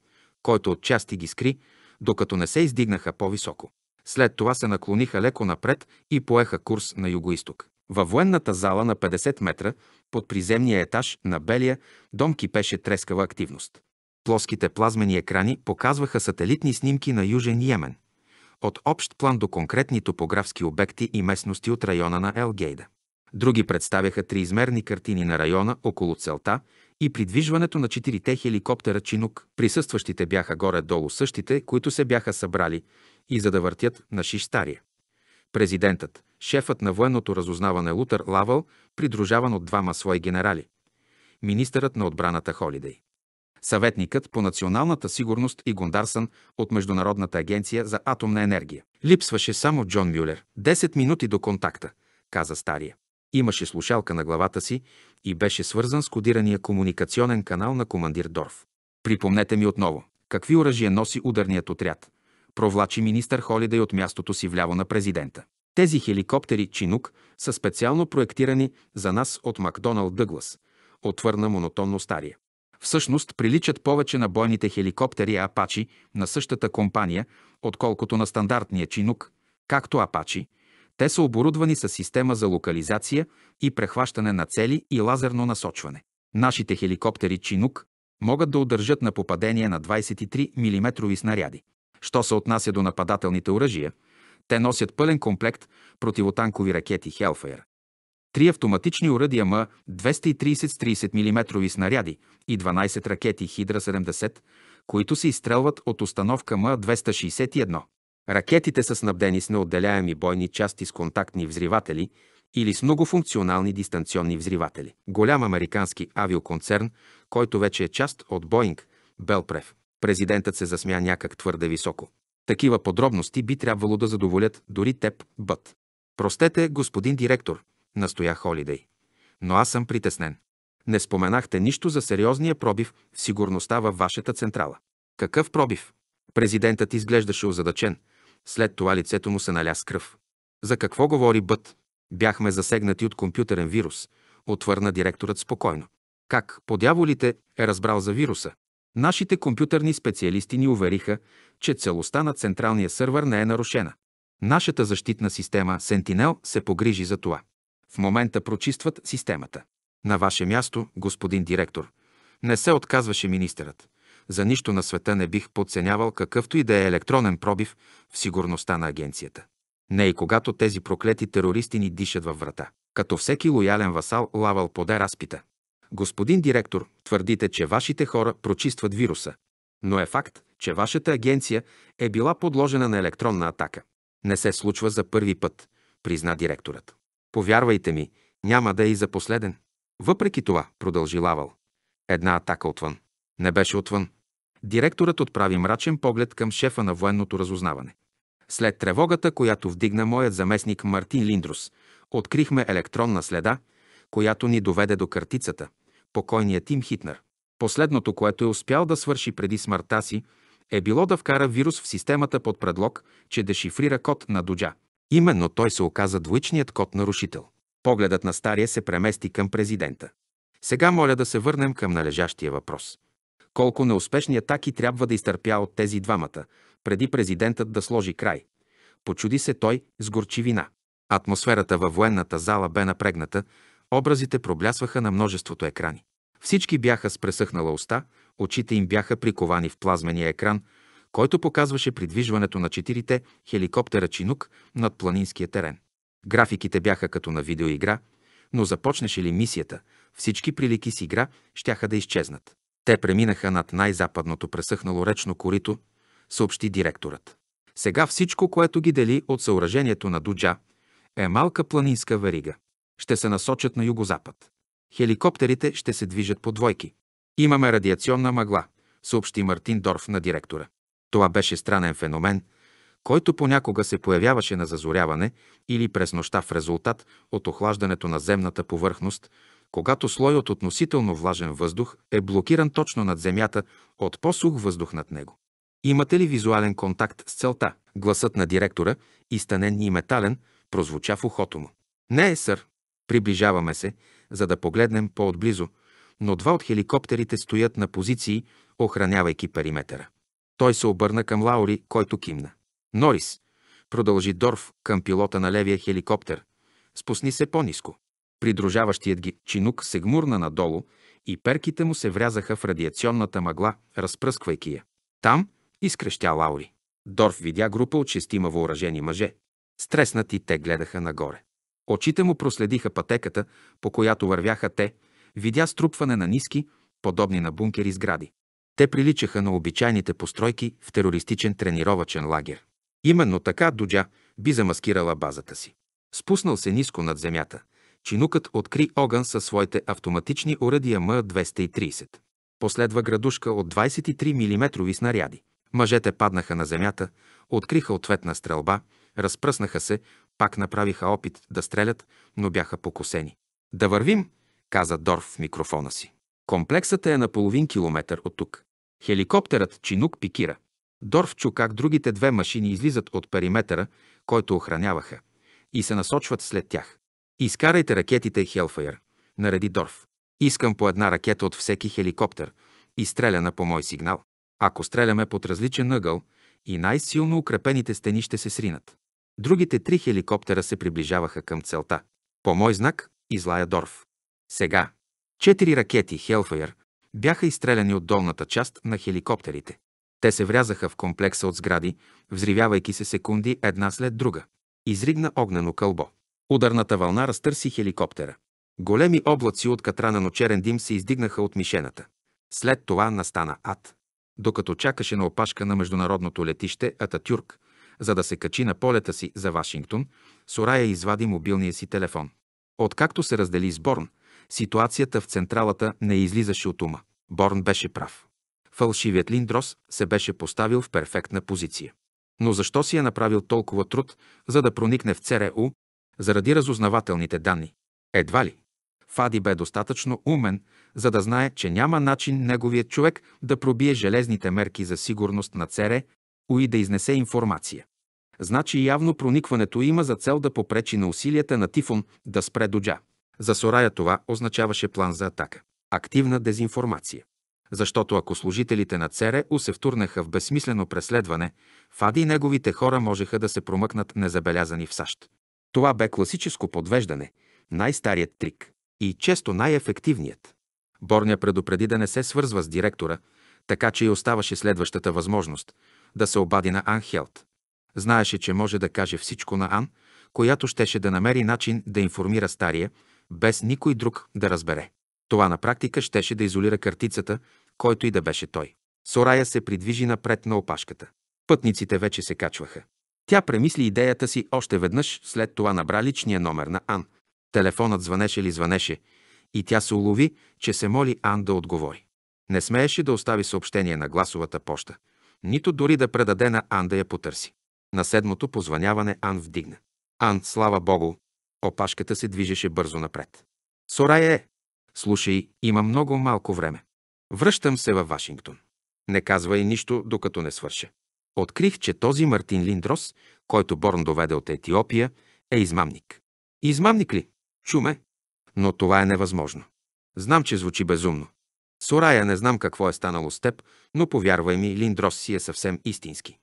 който отчасти ги скри, докато не се издигнаха по-високо. След това се наклониха леко напред и поеха курс на югоисток. Във военната зала на 50 метра, под приземния етаж на Белия, дом кипеше трескава активност. Плоските плазмени екрани показваха сателитни снимки на Южен Йемен от общ план до конкретни топографски обекти и местности от района на Елгейда. Други представяха триизмерни картини на района около целта и придвижването на четирите хеликоптера Чинук. Присъстващите бяха горе-долу същите, които се бяха събрали и за да въртят на Шиштария. Президентът, шефът на военното разузнаване Лутър Лавъл, придружаван от двама свои генерали, министърът на отбраната Холидей съветникът по националната сигурност и Гондарсън от Международната агенция за атомна енергия. Липсваше само Джон Мюлер. Десет минути до контакта, каза стария. Имаше слушалка на главата си и беше свързан с кодирания комуникационен канал на командир Дорф. Припомнете ми отново, какви оръжия носи ударният отряд? Провлачи министър Холидей от мястото си вляво на президента. Тези хеликоптери Чинук са специално проектирани за нас от Макдоналд Дъглас, отвърна монотонно стария всъщност приличат повече на бойните хеликоптери Апачи на същата компания, отколкото на стандартния чинук. Както Апачи, те са оборудвани с система за локализация и прехващане на цели и лазерно насочване. Нашите хеликоптери Чинук могат да удържат на попадение на 23 мм снаряди. Що се отнася до нападателните оръжия, те носят пълен комплект противотанкови ракети Hellfire, три автоматични уръдия М-230 с 30 мм снаряди и 12 ракети Хидра-70, които се изстрелват от установка М-261. Ракетите са снабдени с неотделяеми бойни части с контактни взриватели или с многофункционални дистанционни взриватели. Голям американски авиоконцерн, който вече е част от Боинг, Белпрев. Президентът се засмя някак твърде високо. Такива подробности би трябвало да задоволят дори теб, Бът. Простете, господин директор, настоя Холидей. Но аз съм притеснен. Не споменахте нищо за сериозния пробив в сигурността във вашата централа. Какъв пробив? Президентът изглеждаше озадачен. След това лицето му се наля с кръв. За какво говори Бът? Бяхме засегнати от компютърен вирус, отвърна директорът спокойно. Как, по дяволите, е разбрал за вируса? Нашите компютърни специалисти ни увериха, че целостта на централния сървър не е нарушена. Нашата защитна система Sentinel се погрижи за това. В момента прочистват системата. На ваше място, господин директор, не се отказваше министърът. За нищо на света не бих подценявал какъвто и да е електронен пробив в сигурността на агенцията. Не и когато тези проклети терористи ни дишат във врата. Като всеки лоялен васал, Лавал поде разпита. Господин директор, твърдите, че вашите хора прочистват вируса. Но е факт, че вашата агенция е била подложена на електронна атака. Не се случва за първи път, призна директорът. Повярвайте ми, няма да е и за последен. Въпреки това, продължи Лавал. Една атака отвън. Не беше отвън. Директорът отправи мрачен поглед към шефа на военното разузнаване. След тревогата, която вдигна моят заместник Мартин Линдрус, открихме електронна следа, която ни доведе до картицата, покойният Тим Хитнер. Последното, което е успял да свърши преди смъртта си, е било да вкара вирус в системата под предлог, че дешифрира код на Доджа. Именно той се оказа двоичният код нарушител. Погледът на стария се премести към президента. Сега моля да се върнем към належащия въпрос. Колко неуспешни атаки трябва да изтърпя от тези двамата, преди президентът да сложи край? Почуди се той с горчивина. Атмосферата във военната зала бе напрегната, образите проблясваха на множеството екрани. Всички бяха с пресъхнала уста, очите им бяха приковани в плазмения екран – който показваше придвижването на четирите хеликоптера Чинук над планинския терен. Графиките бяха като на видеоигра, но започнеше ли мисията, всички прилики с игра щяха да изчезнат. Те преминаха над най-западното пресъхнало речно корито, съобщи директорът. Сега всичко, което ги дели от съоръжението на Дуджа, е малка планинска варига. Ще се насочат на югозапад. Хеликоптерите ще се движат по двойки. Имаме радиационна мъгла, съобщи Мартин Дорф на директора. Това беше странен феномен, който понякога се появяваше на зазоряване или през нощта в резултат от охлаждането на земната повърхност, когато слой от относително влажен въздух е блокиран точно над земята от по-сух въздух над него. Имате ли визуален контакт с целта? Гласът на директора, изтънен и метален, прозвуча в ухото му. Не е, сър. Приближаваме се, за да погледнем по-отблизо, но два от хеликоптерите стоят на позиции, охранявайки периметъра. Той се обърна към Лаури, който кимна. Норис, продължи Дорф към пилота на левия хеликоптер. Спусни се по-низко. Придружаващият ги чинук се гмурна надолу и перките му се врязаха в радиационната мъгла, разпръсквайки я. Там изкрещя Лаури. Дорф видя група от шестима въоръжени мъже. Стреснати те гледаха нагоре. Очите му проследиха пътеката, по която вървяха те, видя струпване на ниски, подобни на бункери сгради. Те приличаха на обичайните постройки в терористичен тренировачен лагер. Именно така Дуджа би замаскирала базата си. Спуснал се ниско над земята. Чинукът откри огън със своите автоматични уръдия М230. Последва градушка от 23 мм снаряди. Мъжете паднаха на земята, откриха ответна стрелба, разпръснаха се, пак направиха опит да стрелят, но бяха покосени. Да вървим, каза Дорф в микрофона си. Комплексът е на половин километър от тук. Хеликоптерът Чинук пикира. Дорф чу как другите две машини излизат от периметъра, който охраняваха, и се насочват след тях. Изкарайте ракетите Хелфайер, нареди Дорф. Искам по една ракета от всеки хеликоптер и стреляна по мой сигнал. Ако стреляме под различен ъгъл, и най-силно укрепените стени ще се сринат. Другите три хеликоптера се приближаваха към целта. По мой знак, излая Дорф. Сега, Четири ракети Хелфайер бяха изстреляни от долната част на хеликоптерите. Те се врязаха в комплекса от сгради, взривявайки се секунди една след друга. Изригна огнено кълбо. Ударната вълна разтърси хеликоптера. Големи облаци от катрана, на черен дим се издигнаха от мишената. След това настана ад. Докато чакаше на опашка на международното летище Ататюрк, за да се качи на полета си за Вашингтон, Сорая извади мобилния си телефон. Откакто се раздели с Борн, Ситуацията в централата не излизаше от ума. Борн беше прав. Фалшивият Линдрос се беше поставил в перфектна позиция. Но защо си е направил толкова труд, за да проникне в ЦРУ, е заради разузнавателните данни? Едва ли. Фади бе достатъчно умен, за да знае, че няма начин неговият човек да пробие железните мерки за сигурност на ЦРУ е и да изнесе информация. Значи явно проникването има за цел да попречи на усилията на Тифон да спре Доджа. За Сорая това означаваше план за атака. Активна дезинформация. Защото ако служителите на ЦРУ се втурнаха в безсмислено преследване, Фади и неговите хора можеха да се промъкнат незабелязани в САЩ. Това бе класическо подвеждане, най-старият трик и често най-ефективният. Борня предупреди да не се свързва с директора, така че и оставаше следващата възможност да се обади на Ан Хелт. Знаеше, че може да каже всичко на Ан, която щеше да намери начин да информира стария, без никой друг да разбере. Това на практика щеше да изолира картицата, който и да беше той. Сорая се придвижи напред на опашката. Пътниците вече се качваха. Тя премисли идеята си още веднъж, след това набра личния номер на Ан. Телефонът звънеше ли звънеше и тя се улови, че се моли Ан да отговори. Не смееше да остави съобщение на гласовата поща, нито дори да предаде на Ан да я потърси. На седмото позваняване Ан вдигна. Ан, слава богу, Опашката се движеше бързо напред. Сорай е. Слушай, има много малко време. Връщам се във Вашингтон. Не казвай нищо, докато не свърша. Открих, че този Мартин Линдрос, който Борн доведе от Етиопия, е измамник. Измамник ли? Чуме. Но това е невъзможно. Знам, че звучи безумно. Сорая, не знам какво е станало с теб, но повярвай ми, Линдрос си е съвсем истински.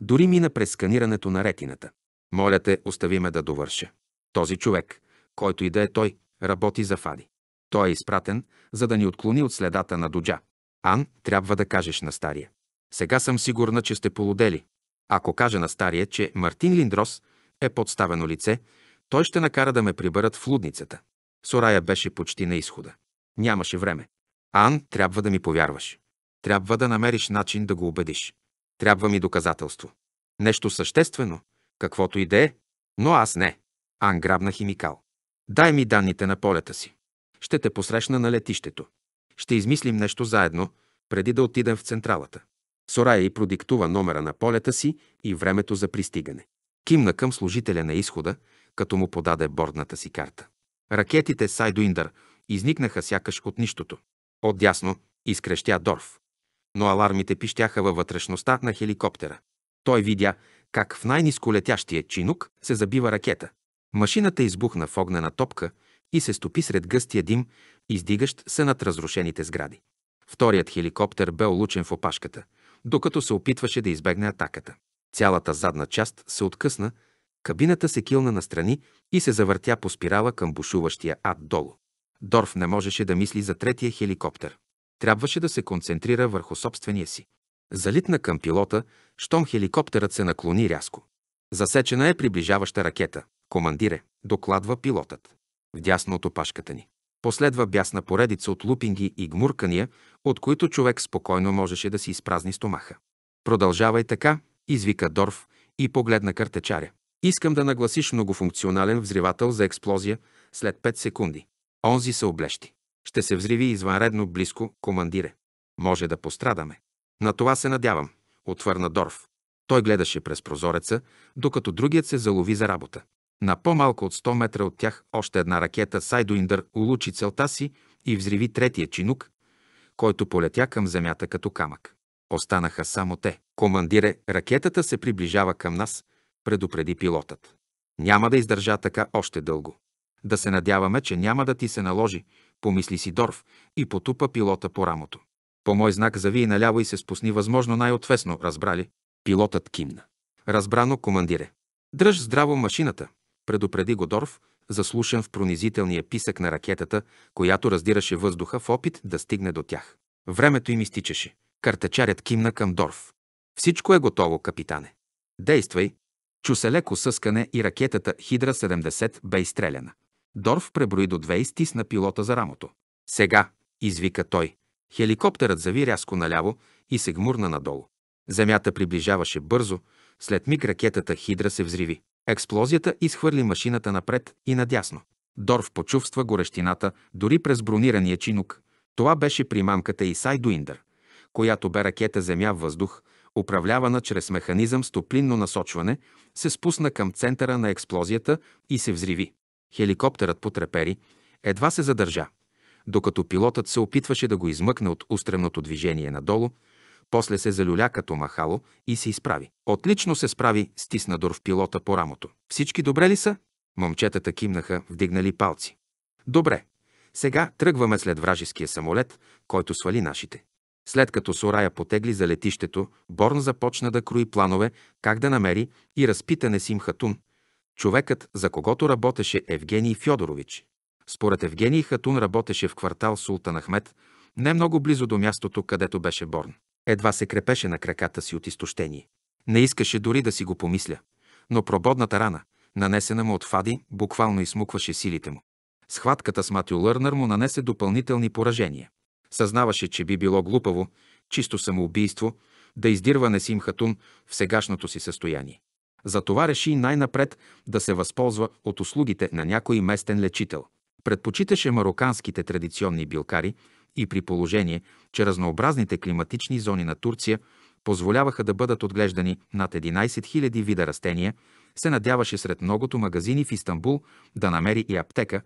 Дори мина през сканирането на ретината. Моля те, остави ме да довърша. Този човек, който и да е той, работи за Фади. Той е изпратен, за да ни отклони от следата на Доджа. Ан, трябва да кажеш на стария. Сега съм сигурна, че сте полудели. Ако кажа на стария, че Мартин Линдрос е подставено лице, той ще накара да ме прибърат в лудницата. Сорая беше почти на изхода. Нямаше време. Ан, трябва да ми повярваш. Трябва да намериш начин да го убедиш. Трябва ми доказателство. Нещо съществено, каквото и да е, но аз не. Ан, грабна химикал. Дай ми данните на полета си. Ще те посрещна на летището. Ще измислим нещо заедно, преди да отидем в централата. Сорая и продиктува номера на полета си и времето за пристигане. Кимна към служителя на изхода, като му подаде бордната си карта. Ракетите Сайдуиндър изникнаха сякаш от нищото. Отдясно изкрещя Дорф. Но алармите пищяха във вътрешността на хеликоптера. Той видя как в най-низко летящия чинук се забива ракета. Машината избухна в огнена топка и се стопи сред гъстия дим, издигащ се над разрушените сгради. Вторият хеликоптер бе улучен в опашката, докато се опитваше да избегне атаката. Цялата задна част се откъсна, кабината се килна настрани и се завъртя по спирала към бушуващия ад долу. Дорф не можеше да мисли за третия хеликоптер. Трябваше да се концентрира върху собствения си. Залитна към пилота, щом хеликоптерът се наклони рязко. Засечена е приближаваща ракета. Командире, докладва пилотът. Вдясно от опашката ни. Последва бясна поредица от лупинги и гмуркания, от които човек спокойно можеше да си изпразни стомаха. Продължавай така, извика Дорф и погледна картечаря. Искам да нагласиш многофункционален взривател за експлозия след 5 секунди. Онзи се облещи. Ще се взриви извънредно близко, командире. Може да пострадаме. На това се надявам, отвърна Дорф. Той гледаше през прозореца, докато другият се залови за работа. На по-малко от 100 метра от тях още една ракета Сайдуиндър улучи целта си и взриви третия чинук, който полетя към земята като камък. Останаха само те. Командире, ракетата се приближава към нас, предупреди пилотът. Няма да издържа така още дълго. Да се надяваме, че няма да ти се наложи, помисли си Дорф и потупа пилота по рамото. По мой знак зави и наляво и се спусни възможно най-отвесно, разбрали? Пилотът кимна. Разбрано, командире. Дръж здраво машината, предупреди Годорф, заслушан в пронизителния писък на ракетата, която раздираше въздуха в опит да стигне до тях. Времето им изтичаше. Картечарят кимна към Дорф. Всичко е готово, капитане. Действай. Чу се леко съскане и ракетата Хидра 70 бе изстреляна. Дорф преброи до две и стисна пилота за рамото. Сега, извика той. Хеликоптерът зави рязко наляво и се гмурна надолу. Земята приближаваше бързо, след миг ракетата Хидра се взриви. Експлозията изхвърли машината напред и надясно. Дорф почувства горещината дори през бронирания чинук. Това беше примамката и Сайдуиндър, която бе ракета Земя в въздух, управлявана чрез механизъм с топлинно насочване, се спусна към центъра на експлозията и се взриви. Хеликоптерът потрепери, едва се задържа. Докато пилотът се опитваше да го измъкне от устремното движение надолу, после се залюля като махало и се изправи. Отлично се справи, стисна в пилота по рамото. Всички добре ли са? Момчетата кимнаха, вдигнали палци. Добре. Сега тръгваме след вражеския самолет, който свали нашите. След като Сорая потегли за летището, Борн започна да крои планове как да намери и разпита Несим Хатун, човекът, за когото работеше Евгений Фьодорович. Според Евгений Хатун работеше в квартал Султан Ахмет, не много близо до мястото, където беше Борн. Едва се крепеше на краката си от изтощение. Не искаше дори да си го помисля, но прободната рана, нанесена му от Фади, буквално измукваше силите му. Схватката с Матю Лърнър му нанесе допълнителни поражения. Съзнаваше, че би било глупаво, чисто самоубийство, да издирва Несим Хатун в сегашното си състояние. Затова реши най-напред да се възползва от услугите на някой местен лечител. Предпочиташе мароканските традиционни билкари, и при положение, че разнообразните климатични зони на Турция позволяваха да бъдат отглеждани над 11 000 вида растения, се надяваше сред многото магазини в Истанбул да намери и аптека,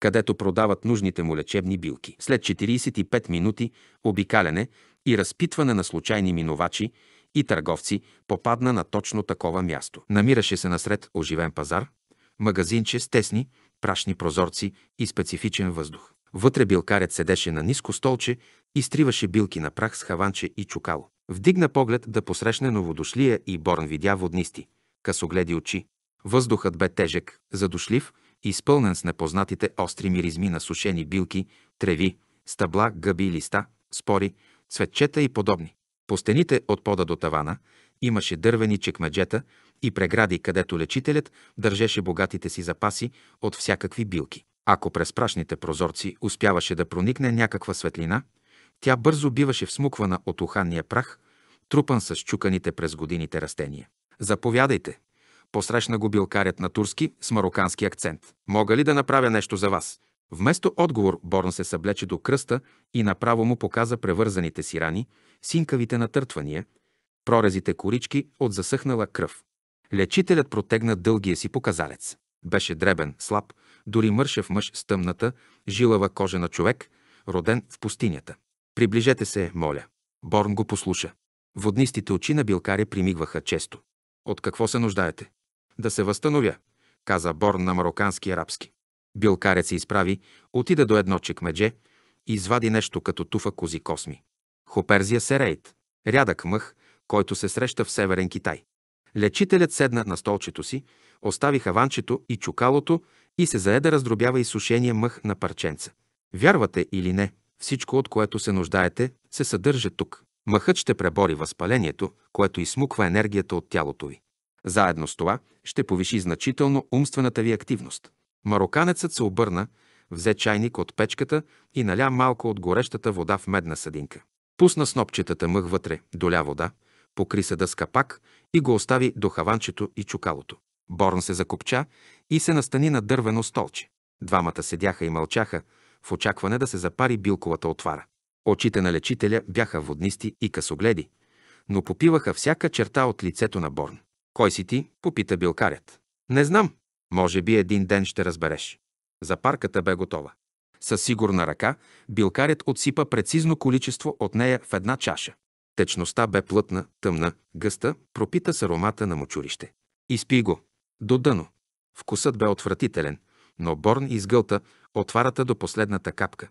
където продават нужните му лечебни билки. След 45 минути обикаляне и разпитване на случайни минувачи и търговци попадна на точно такова място. Намираше се насред оживен пазар, магазинче с тесни, прашни прозорци и специфичен въздух. Вътре билкарят седеше на ниско столче и стриваше билки на прах с хаванче и чукало. Вдигна поглед да посрещне новодошлия и Борн видя воднисти, късогледи очи. Въздухът бе тежък, задушлив, изпълнен с непознатите остри миризми на сушени билки, треви, стъбла, гъби и листа, спори, цветчета и подобни. По стените от пода до тавана имаше дървени чекмеджета и прегради, където лечителят държеше богатите си запаси от всякакви билки. Ако през прашните прозорци успяваше да проникне някаква светлина, тя бързо биваше всмуквана от уханния прах, трупан с чуканите през годините растения. Заповядайте! Посрещна го билкарят на турски с марокански акцент. Мога ли да направя нещо за вас? Вместо отговор Борн се съблече до кръста и направо му показа превързаните си рани, синкавите натъртвания, прорезите корички от засъхнала кръв. Лечителят протегна дългия си показалец. Беше дребен, слаб, дори мършев мъж с тъмната, жилава кожа на човек, роден в пустинята. Приближете се, моля. Борн го послуша. Воднистите очи на Билкаря примигваха често. От какво се нуждаете? Да се възстановя, каза Борн на марокански арабски. Билкаря се изправи, отида до едно чекмедже, и извади нещо като туфа кози косми. Хоперзия серейт, рядък мъх, който се среща в Северен Китай. Лечителят седна на столчето си, остави хаванчето и чукалото и се заеда, раздробява раздробява изсушения мъх на парченца. Вярвате или не, всичко, от което се нуждаете, се съдържа тук. Мъхът ще пребори възпалението, което изсмуква енергията от тялото ви. Заедно с това ще повиши значително умствената ви активност. Мароканецът се обърна, взе чайник от печката и наля малко от горещата вода в медна съдинка. Пусна снопчетата мъх вътре, доля вода, покри съда дъска пак и го остави до хаванчето и чукалото. Борн се закопча и се настани на дървено столче. Двамата седяха и мълчаха, в очакване да се запари билковата отвара. Очите на лечителя бяха воднисти и късогледи, но попиваха всяка черта от лицето на Борн. «Кой си ти?» – попита билкарят. «Не знам. Може би един ден ще разбереш». За парката бе готова. Със сигурна ръка билкарят отсипа прецизно количество от нея в една чаша. Течността бе плътна, тъмна, гъста, пропита с аромата на мочурище. «Изпи го», до дъно. Вкусът бе отвратителен, но Борн изгълта отварата до последната капка.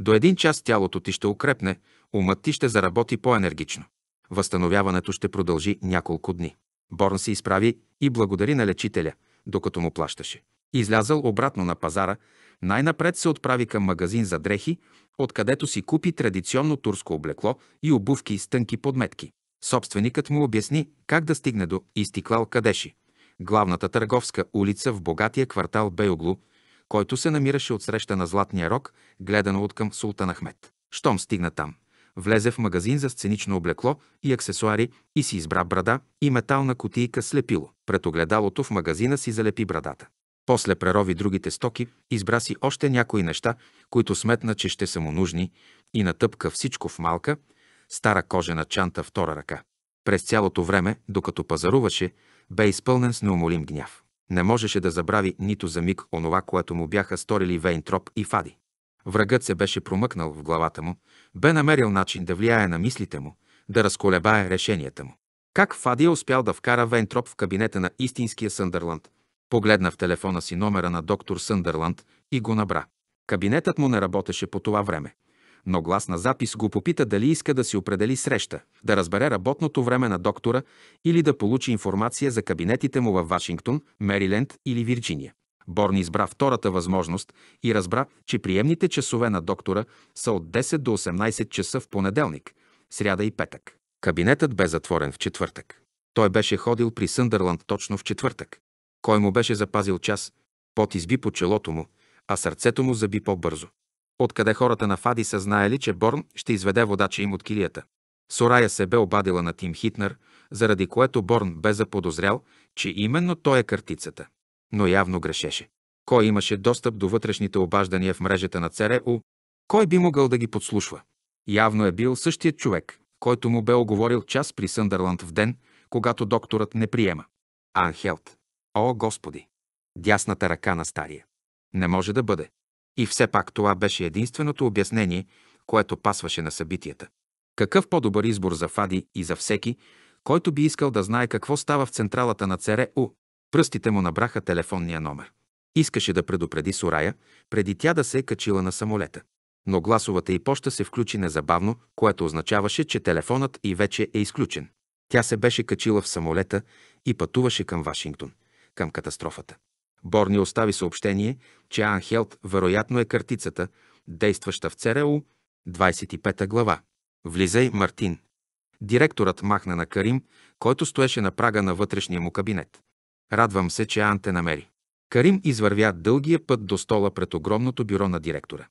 До един час тялото ти ще укрепне, умът ти ще заработи по-енергично. Възстановяването ще продължи няколко дни. Борн се изправи и благодари на лечителя, докато му плащаше. Излязъл обратно на пазара, най-напред се отправи към магазин за дрехи, откъдето си купи традиционно турско облекло и обувки с тънки подметки. Собственикът му обясни как да стигне до Изтиклал Кадеши, главната търговска улица в богатия квартал Бейоглу, който се намираше отсреща на Златния рок, гледано от към Султан Ахмет. Штом стигна там, влезе в магазин за сценично облекло и аксесуари и си избра брада и метална кутийка с лепило. Пред огледалото в магазина си залепи брадата. После прерови другите стоки, избра си още някои неща, които сметна, че ще са му нужни и натъпка всичко в малка, стара кожена чанта втора ръка. През цялото време, докато пазаруваше, бе изпълнен с неумолим гняв. Не можеше да забрави нито за миг онова, което му бяха сторили Вейнтроп и Фади. Врагът се беше промъкнал в главата му, бе намерил начин да влияе на мислите му, да разколебае решенията му. Как Фади е успял да вкара Вейнтроп в кабинета на истинския Съндърланд? Погледна в телефона си номера на доктор Съндърланд и го набра. Кабинетът му не работеше по това време но глас на запис го попита дали иска да си определи среща, да разбере работното време на доктора или да получи информация за кабинетите му във Вашингтон, Мериленд или Вирджиния. Борн избра втората възможност и разбра, че приемните часове на доктора са от 10 до 18 часа в понеделник, сряда и петък. Кабинетът бе затворен в четвъртък. Той беше ходил при Съндърланд точно в четвъртък. Кой му беше запазил час? Пот изби по челото му, а сърцето му заби по-бързо. Откъде хората на Фади са знаели, че Борн ще изведе водача им от килията. Сорая се бе обадила на Тим Хитнер, заради което Борн бе заподозрял, че именно той е картицата. Но явно грешеше. Кой имаше достъп до вътрешните обаждания в мрежата на ЦРУ? Кой би могъл да ги подслушва? Явно е бил същият човек, който му бе оговорил час при Съндърланд в ден, когато докторът не приема. Анхелт. О, Господи! Дясната ръка на стария. Не може да бъде. И все пак това беше единственото обяснение, което пасваше на събитията. Какъв по-добър избор за Фади и за всеки, който би искал да знае какво става в централата на ЦРУ. Пръстите му набраха телефонния номер. Искаше да предупреди Сорая, преди тя да се е качила на самолета. Но гласовата и поща се включи незабавно, което означаваше, че телефонът и вече е изключен. Тя се беше качила в самолета и пътуваше към Вашингтон, към катастрофата. Борни остави съобщение, че Анхелт вероятно е картицата, действаща в ЦРУ, 25 глава. Влизай, Мартин. Директорът махна на Карим, който стоеше на прага на вътрешния му кабинет. Радвам се, че Анте намери. Карим извървя дългия път до стола пред огромното бюро на директора.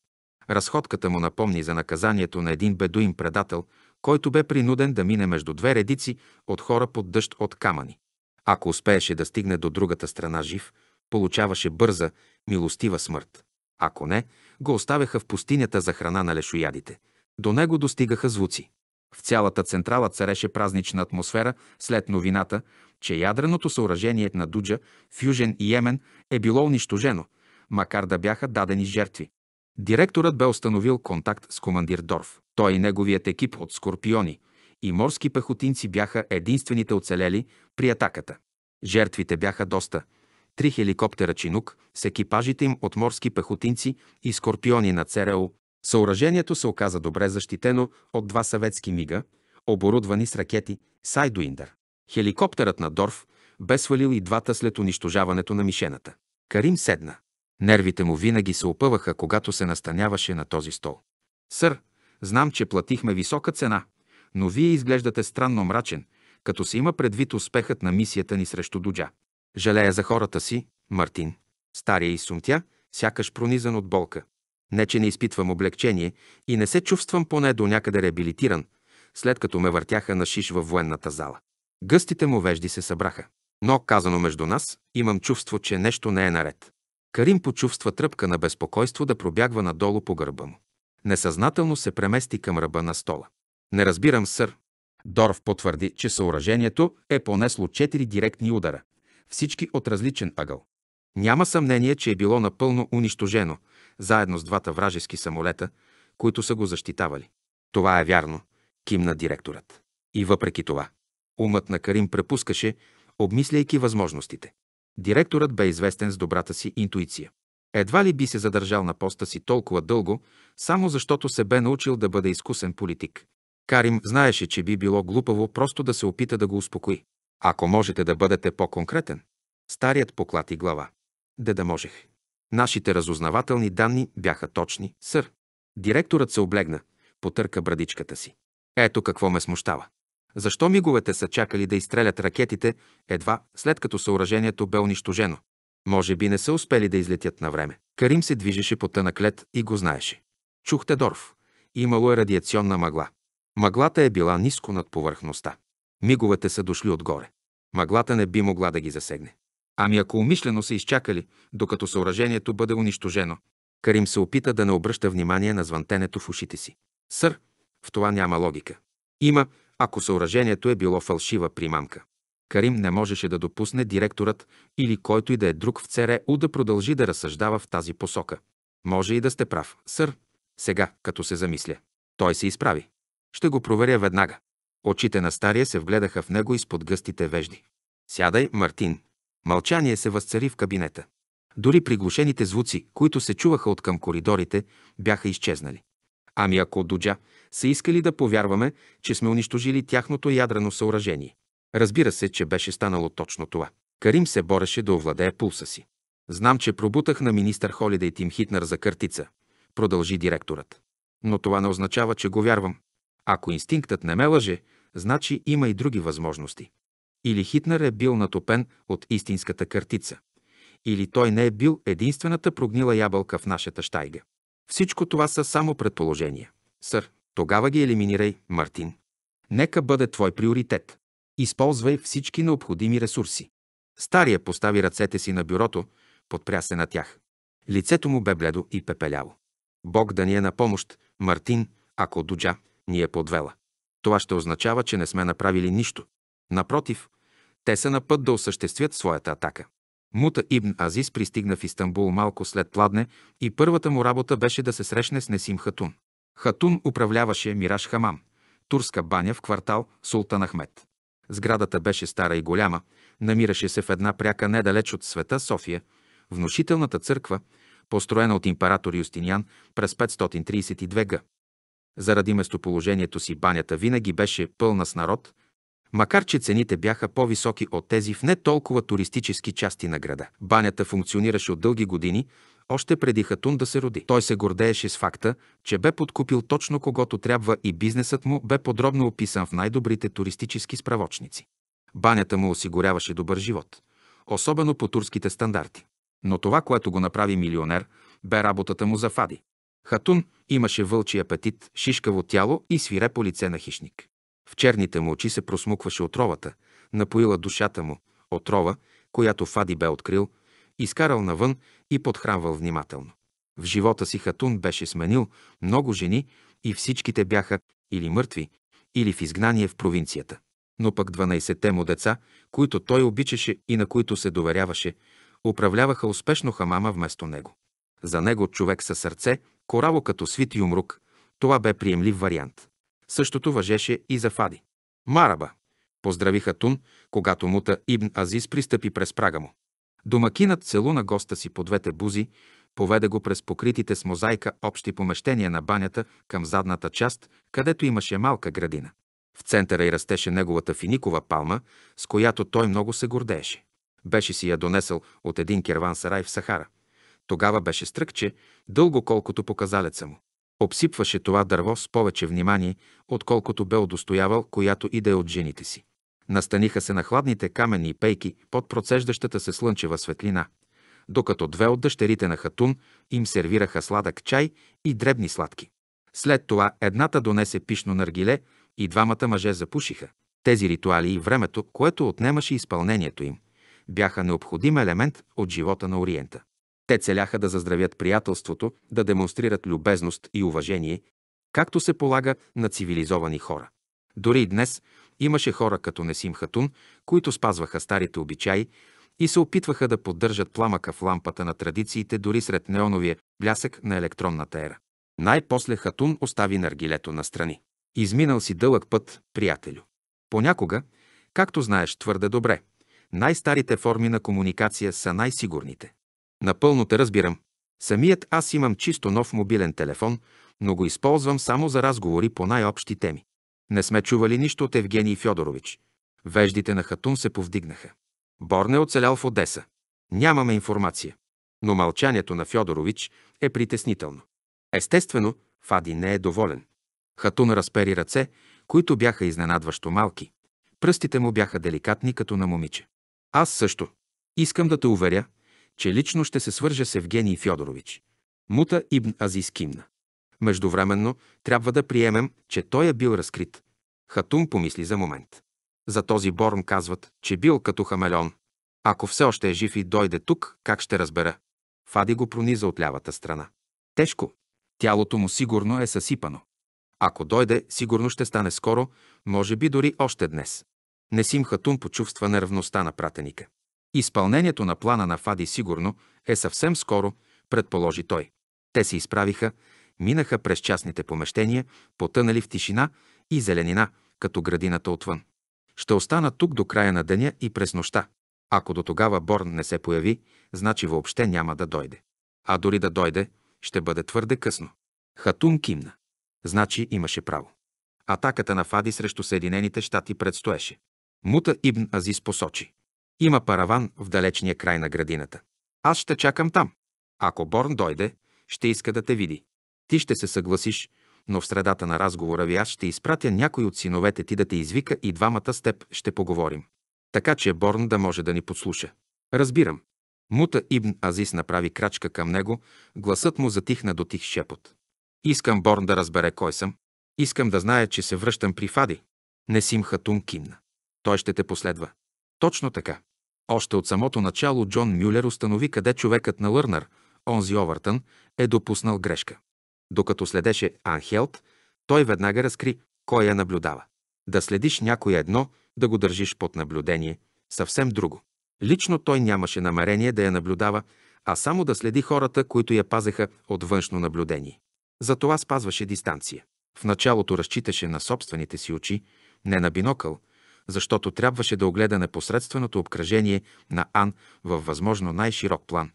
Разходката му напомни за наказанието на един бедуин предател, който бе принуден да мине между две редици от хора под дъжд от камъни. Ако успееше да стигне до другата страна жив, получаваше бърза, милостива смърт. Ако не, го оставяха в пустинята за храна на лешоядите. До него достигаха звуци. В цялата централа цареше празнична атмосфера след новината, че ядреното съоръжение на Дуджа в Южен и Йемен е било унищожено, макар да бяха дадени жертви. Директорът бе установил контакт с командир Дорф. Той и неговият екип от скорпиони и морски пехотинци бяха единствените оцелели при атаката. Жертвите бяха доста – три хеликоптера Чинук с екипажите им от морски пехотинци и скорпиони на ЦРУ. Съоръжението се оказа добре защитено от два съветски мига, оборудвани с ракети Сайдуиндър. Хеликоптерът на Дорф бе свалил и двата след унищожаването на мишената. Карим седна. Нервите му винаги се опъваха, когато се настаняваше на този стол. Сър, знам, че платихме висока цена, но вие изглеждате странно мрачен, като се има предвид успехът на мисията ни срещу Дуджа. Жалея за хората си, Мартин. Стария и сумтя, сякаш пронизан от болка. Не, че не изпитвам облегчение и не се чувствам поне до някъде реабилитиран, след като ме въртяха на шиш във военната зала. Гъстите му вежди се събраха. Но, казано между нас, имам чувство, че нещо не е наред. Карим почувства тръпка на безпокойство да пробягва надолу по гърба му. Несъзнателно се премести към ръба на стола. Не разбирам, сър. Дорф потвърди, че съоръжението е понесло четири директни удара всички от различен ъгъл. Няма съмнение, че е било напълно унищожено, заедно с двата вражески самолета, които са го защитавали. Това е вярно, кимна директорът. И въпреки това, умът на Карим препускаше, обмисляйки възможностите. Директорът бе известен с добрата си интуиция. Едва ли би се задържал на поста си толкова дълго, само защото се бе научил да бъде изкусен политик. Карим знаеше, че би било глупаво просто да се опита да го успокои. Ако можете да бъдете по-конкретен, старият поклати глава. Да можех. Нашите разузнавателни данни бяха точни, сър. Директорът се облегна, потърка брадичката си. Ето какво ме смущава. Защо миговете са чакали да изстрелят ракетите едва след като съоръжението бе унищожено? Може би не са успели да излетят на време. Карим се движеше по тънък лед и го знаеше. Чухте Дорф. Имало е радиационна мъгла. Мъглата е била ниско над повърхността. Миговете са дошли отгоре. Мъглата не би могла да ги засегне. Ами ако умишлено са изчакали, докато съоръжението бъде унищожено. Карим се опита да не обръща внимание на звънтенето в ушите си. Сър, в това няма логика. Има, ако съоръжението е било фалшива примамка. Карим не можеше да допусне директорът или който и да е друг в ЦРУ е да продължи да разсъждава в тази посока. Може и да сте прав, сър. Сега, като се замисля. Той се изправи. Ще го проверя веднага. Очите на стария се вгледаха в него изпод гъстите вежди. Сядай, Мартин. Мълчание се възцари в кабинета. Дори приглушените звуци, които се чуваха от към коридорите, бяха изчезнали. Ами ако Дуджа са искали да повярваме, че сме унищожили тяхното ядрено съоръжение. Разбира се, че беше станало точно това. Карим се бореше да овладее пулса си. Знам, че пробутах на министър Холидей Тим Хитнер за картица, продължи директорът. Но това не означава, че го вярвам. Ако инстинктът не ме лъже, значи има и други възможности. Или Хитнер е бил натопен от истинската картица. Или той не е бил единствената прогнила ябълка в нашата щайга. Всичко това са само предположения. Сър, тогава ги елиминирай, Мартин. Нека бъде твой приоритет. Използвай всички необходими ресурси. Стария постави ръцете си на бюрото, подпря се на тях. Лицето му бе бледо и пепеляло. Бог да ни е на помощ, Мартин, ако Дуджа, ни е подвела. Това ще означава, че не сме направили нищо. Напротив, те са на път да осъществят своята атака. Мута Ибн Азис пристигна в Истанбул малко след пладне и първата му работа беше да се срещне с Несим Хатун. Хатун управляваше Мираж Хамам, турска баня в квартал Султан Ахмет. Сградата беше стара и голяма, намираше се в една пряка недалеч от света София, внушителната църква, построена от император Юстиниан през 532 г. Заради местоположението си банята винаги беше пълна с народ, макар че цените бяха по-високи от тези в не толкова туристически части на града. Банята функционираше от дълги години, още преди Хатун да се роди. Той се гордееше с факта, че бе подкупил точно когото трябва и бизнесът му бе подробно описан в най-добрите туристически справочници. Банята му осигуряваше добър живот, особено по турските стандарти. Но това, което го направи милионер, бе работата му за Фади. Хатун имаше вълчи апетит, шишкаво тяло и свирепо лице на хищник. В черните му очи се просмукваше отровата, напоила душата му, отрова, която Фади бе открил, изкарал навън и подхранвал внимателно. В живота си Хатун беше сменил много жени и всичките бяха или мъртви, или в изгнание в провинцията. Но пък 12-те му деца, които той обичаше и на които се доверяваше, управляваха успешно хамама вместо него. За него човек със сърце Кораво като свит юмрук. Това бе приемлив вариант. Същото въжеше и за Фади. Мараба. Поздравиха Тун, когато Мута Ибн Азис пристъпи през прага му. Домакинът целуна госта си по двете бузи, поведе го през покритите с мозайка общи помещения на банята към задната част, където имаше малка градина. В центъра й растеше неговата финикова палма, с която той много се гордееше. Беше си я донесъл от един керван сарай в Сахара. Тогава беше стръкче, дълго колкото показалеца му. Обсипваше това дърво с повече внимание, отколкото бе удостоявал която и да е от жените си. Настаниха се на хладните каменни пейки под процеждащата се слънчева светлина, докато две от дъщерите на Хатун им сервираха сладък чай и дребни сладки. След това едната донесе пишно наргиле и двамата мъже запушиха. Тези ритуали и времето, което отнемаше изпълнението им, бяха необходим елемент от живота на Ориента. Те целяха да заздравят приятелството, да демонстрират любезност и уважение, както се полага на цивилизовани хора. Дори и днес имаше хора като Несим Хатун, които спазваха старите обичаи и се опитваха да поддържат пламъка в лампата на традициите дори сред неоновия блясък на електронната ера. Най-после Хатун остави наргилето на страни. Изминал си дълъг път, приятелю. Понякога, както знаеш твърде добре, най-старите форми на комуникация са най-сигурните. Напълно те разбирам. Самият аз имам чисто нов мобилен телефон, но го използвам само за разговори по най-общи теми. Не сме чували нищо от Евгений Фьодорович. Веждите на Хатун се повдигнаха. Борн е оцелял в Одеса. Нямаме информация. Но мълчанието на Фьодорович е притеснително. Естествено, Фади не е доволен. Хатун разпери ръце, които бяха изненадващо малки. Пръстите му бяха деликатни, като на момиче. Аз също. Искам да те уверя, че лично ще се свържа с Евгений Фьодорович. Мута Ибн Азис кимна. Междувременно трябва да приемем, че той е бил разкрит. Хатум помисли за момент. За този Борн казват, че бил като хамелеон. Ако все още е жив и дойде тук, как ще разбера? Фади го прониза от лявата страна. Тежко. Тялото му сигурно е съсипано. Ако дойде, сигурно ще стане скоро, може би дори още днес. Несим Хатун почувства нервността на пратеника. Изпълнението на плана на Фади сигурно е съвсем скоро, предположи той. Те се изправиха, минаха през частните помещения, потънали в тишина и зеленина, като градината отвън. Ще остана тук до края на деня и през нощта. Ако до тогава Борн не се появи, значи въобще няма да дойде. А дори да дойде, ще бъде твърде късно. Хатун кимна. Значи имаше право. Атаката на Фади срещу Съединените щати предстоеше. Мута Ибн Азис посочи. Има параван в далечния край на градината. Аз ще чакам там. Ако Борн дойде, ще иска да те види. Ти ще се съгласиш, но в средата на разговора ви аз ще изпратя някой от синовете ти да те извика и двамата с теб ще поговорим. Така че Борн да може да ни подслуша. Разбирам. Мута Ибн Азис направи крачка към него, гласът му затихна до тих шепот. Искам Борн да разбере кой съм. Искам да знае, че се връщам при Фади. Не симха кимна. Той ще те последва. Точно така. Още от самото начало Джон Мюлер установи къде човекът на Лърнар, онзи Овъртън, е допуснал грешка. Докато следеше Анхелт, той веднага разкри кой я наблюдава. Да следиш някой едно, да го държиш под наблюдение, съвсем друго. Лично той нямаше намерение да я наблюдава, а само да следи хората, които я пазеха от външно наблюдение. Затова спазваше дистанция. В началото разчиташе на собствените си очи, не на бинокъл, защото трябваше да огледа непосредственото обкръжение на Ан във възможно най-широк план.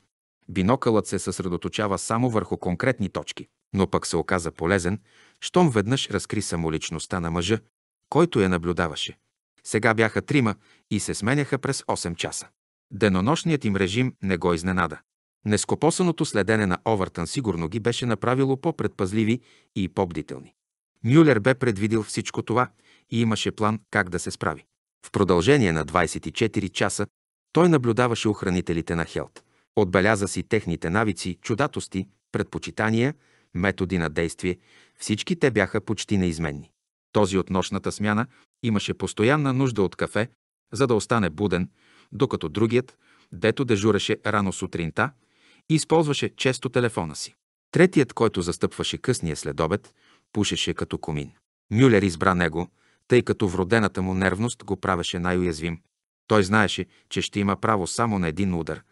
Бинокълът се съсредоточава само върху конкретни точки, но пък се оказа полезен, щом веднъж разкри самоличността на мъжа, който я наблюдаваше. Сега бяха трима и се сменяха през 8 часа. Денонощният им режим не го изненада. Нескопосаното следене на Овъртън сигурно ги беше направило по-предпазливи и по-бдителни. Мюлер бе предвидил всичко това и имаше план как да се справи. В продължение на 24 часа той наблюдаваше охранителите на Хелт. Отбеляза си техните навици, чудатости, предпочитания, методи на действие. Всички те бяха почти неизменни. Този от нощната смяна имаше постоянна нужда от кафе, за да остане буден, докато другият, дето дежуреше рано сутринта, използваше често телефона си. Третият, който застъпваше късния следобед, пушеше като комин. Мюлер избра него – тъй като вродената му нервност го правеше най-уязвим. Той знаеше, че ще има право само на един удар,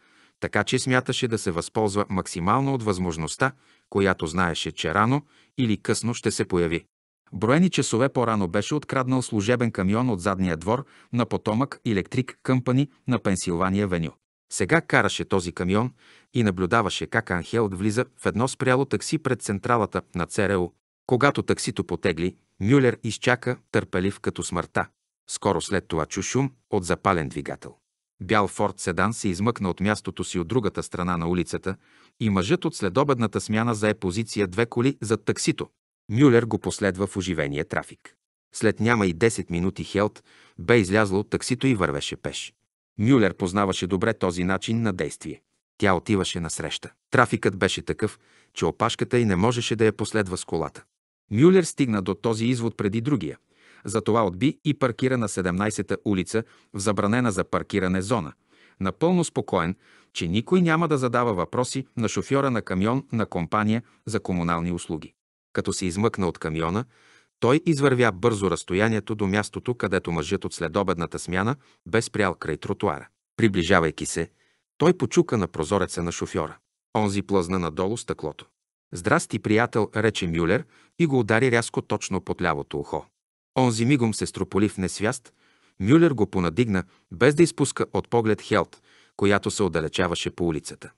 така че смяташе да се възползва максимално от възможността, която знаеше, че рано или късно ще се появи. Броени часове по-рано беше откраднал служебен камион от задния двор на потомък Електрик Къмпани на Пенсилвания Веню. Сега караше този камион и наблюдаваше как Анхелд влиза в едно спряло такси пред централата на ЦРУ, когато таксито потегли, Мюлер изчака, търпелив като смъртта. Скоро след това чу шум от запален двигател. Бял Форд Седан се измъкна от мястото си от другата страна на улицата и мъжът от следобедната смяна зае позиция две коли зад таксито. Мюлер го последва в оживения трафик. След няма и 10 минути Хелт бе излязла от таксито и вървеше пеш. Мюлер познаваше добре този начин на действие. Тя отиваше на среща. Трафикът беше такъв, че опашката й не можеше да я последва с колата. Мюлер стигна до този извод преди другия. Затова отби и паркира на 17-та улица в забранена за паркиране зона. Напълно спокоен, че никой няма да задава въпроси на шофьора на камион на компания за комунални услуги. Като се измъкна от камиона, той извървя бързо разстоянието до мястото, където мъжът от следобедната смяна бе спрял край тротуара. Приближавайки се, той почука на прозореца на шофьора. Онзи плъзна надолу стъклото. Здрасти, приятел, рече Мюлер и го удари рязко точно под лявото ухо. Онзи мигом се строполи в несвяст, Мюлер го понадигна, без да изпуска от поглед Хелт, която се отдалечаваше по улицата.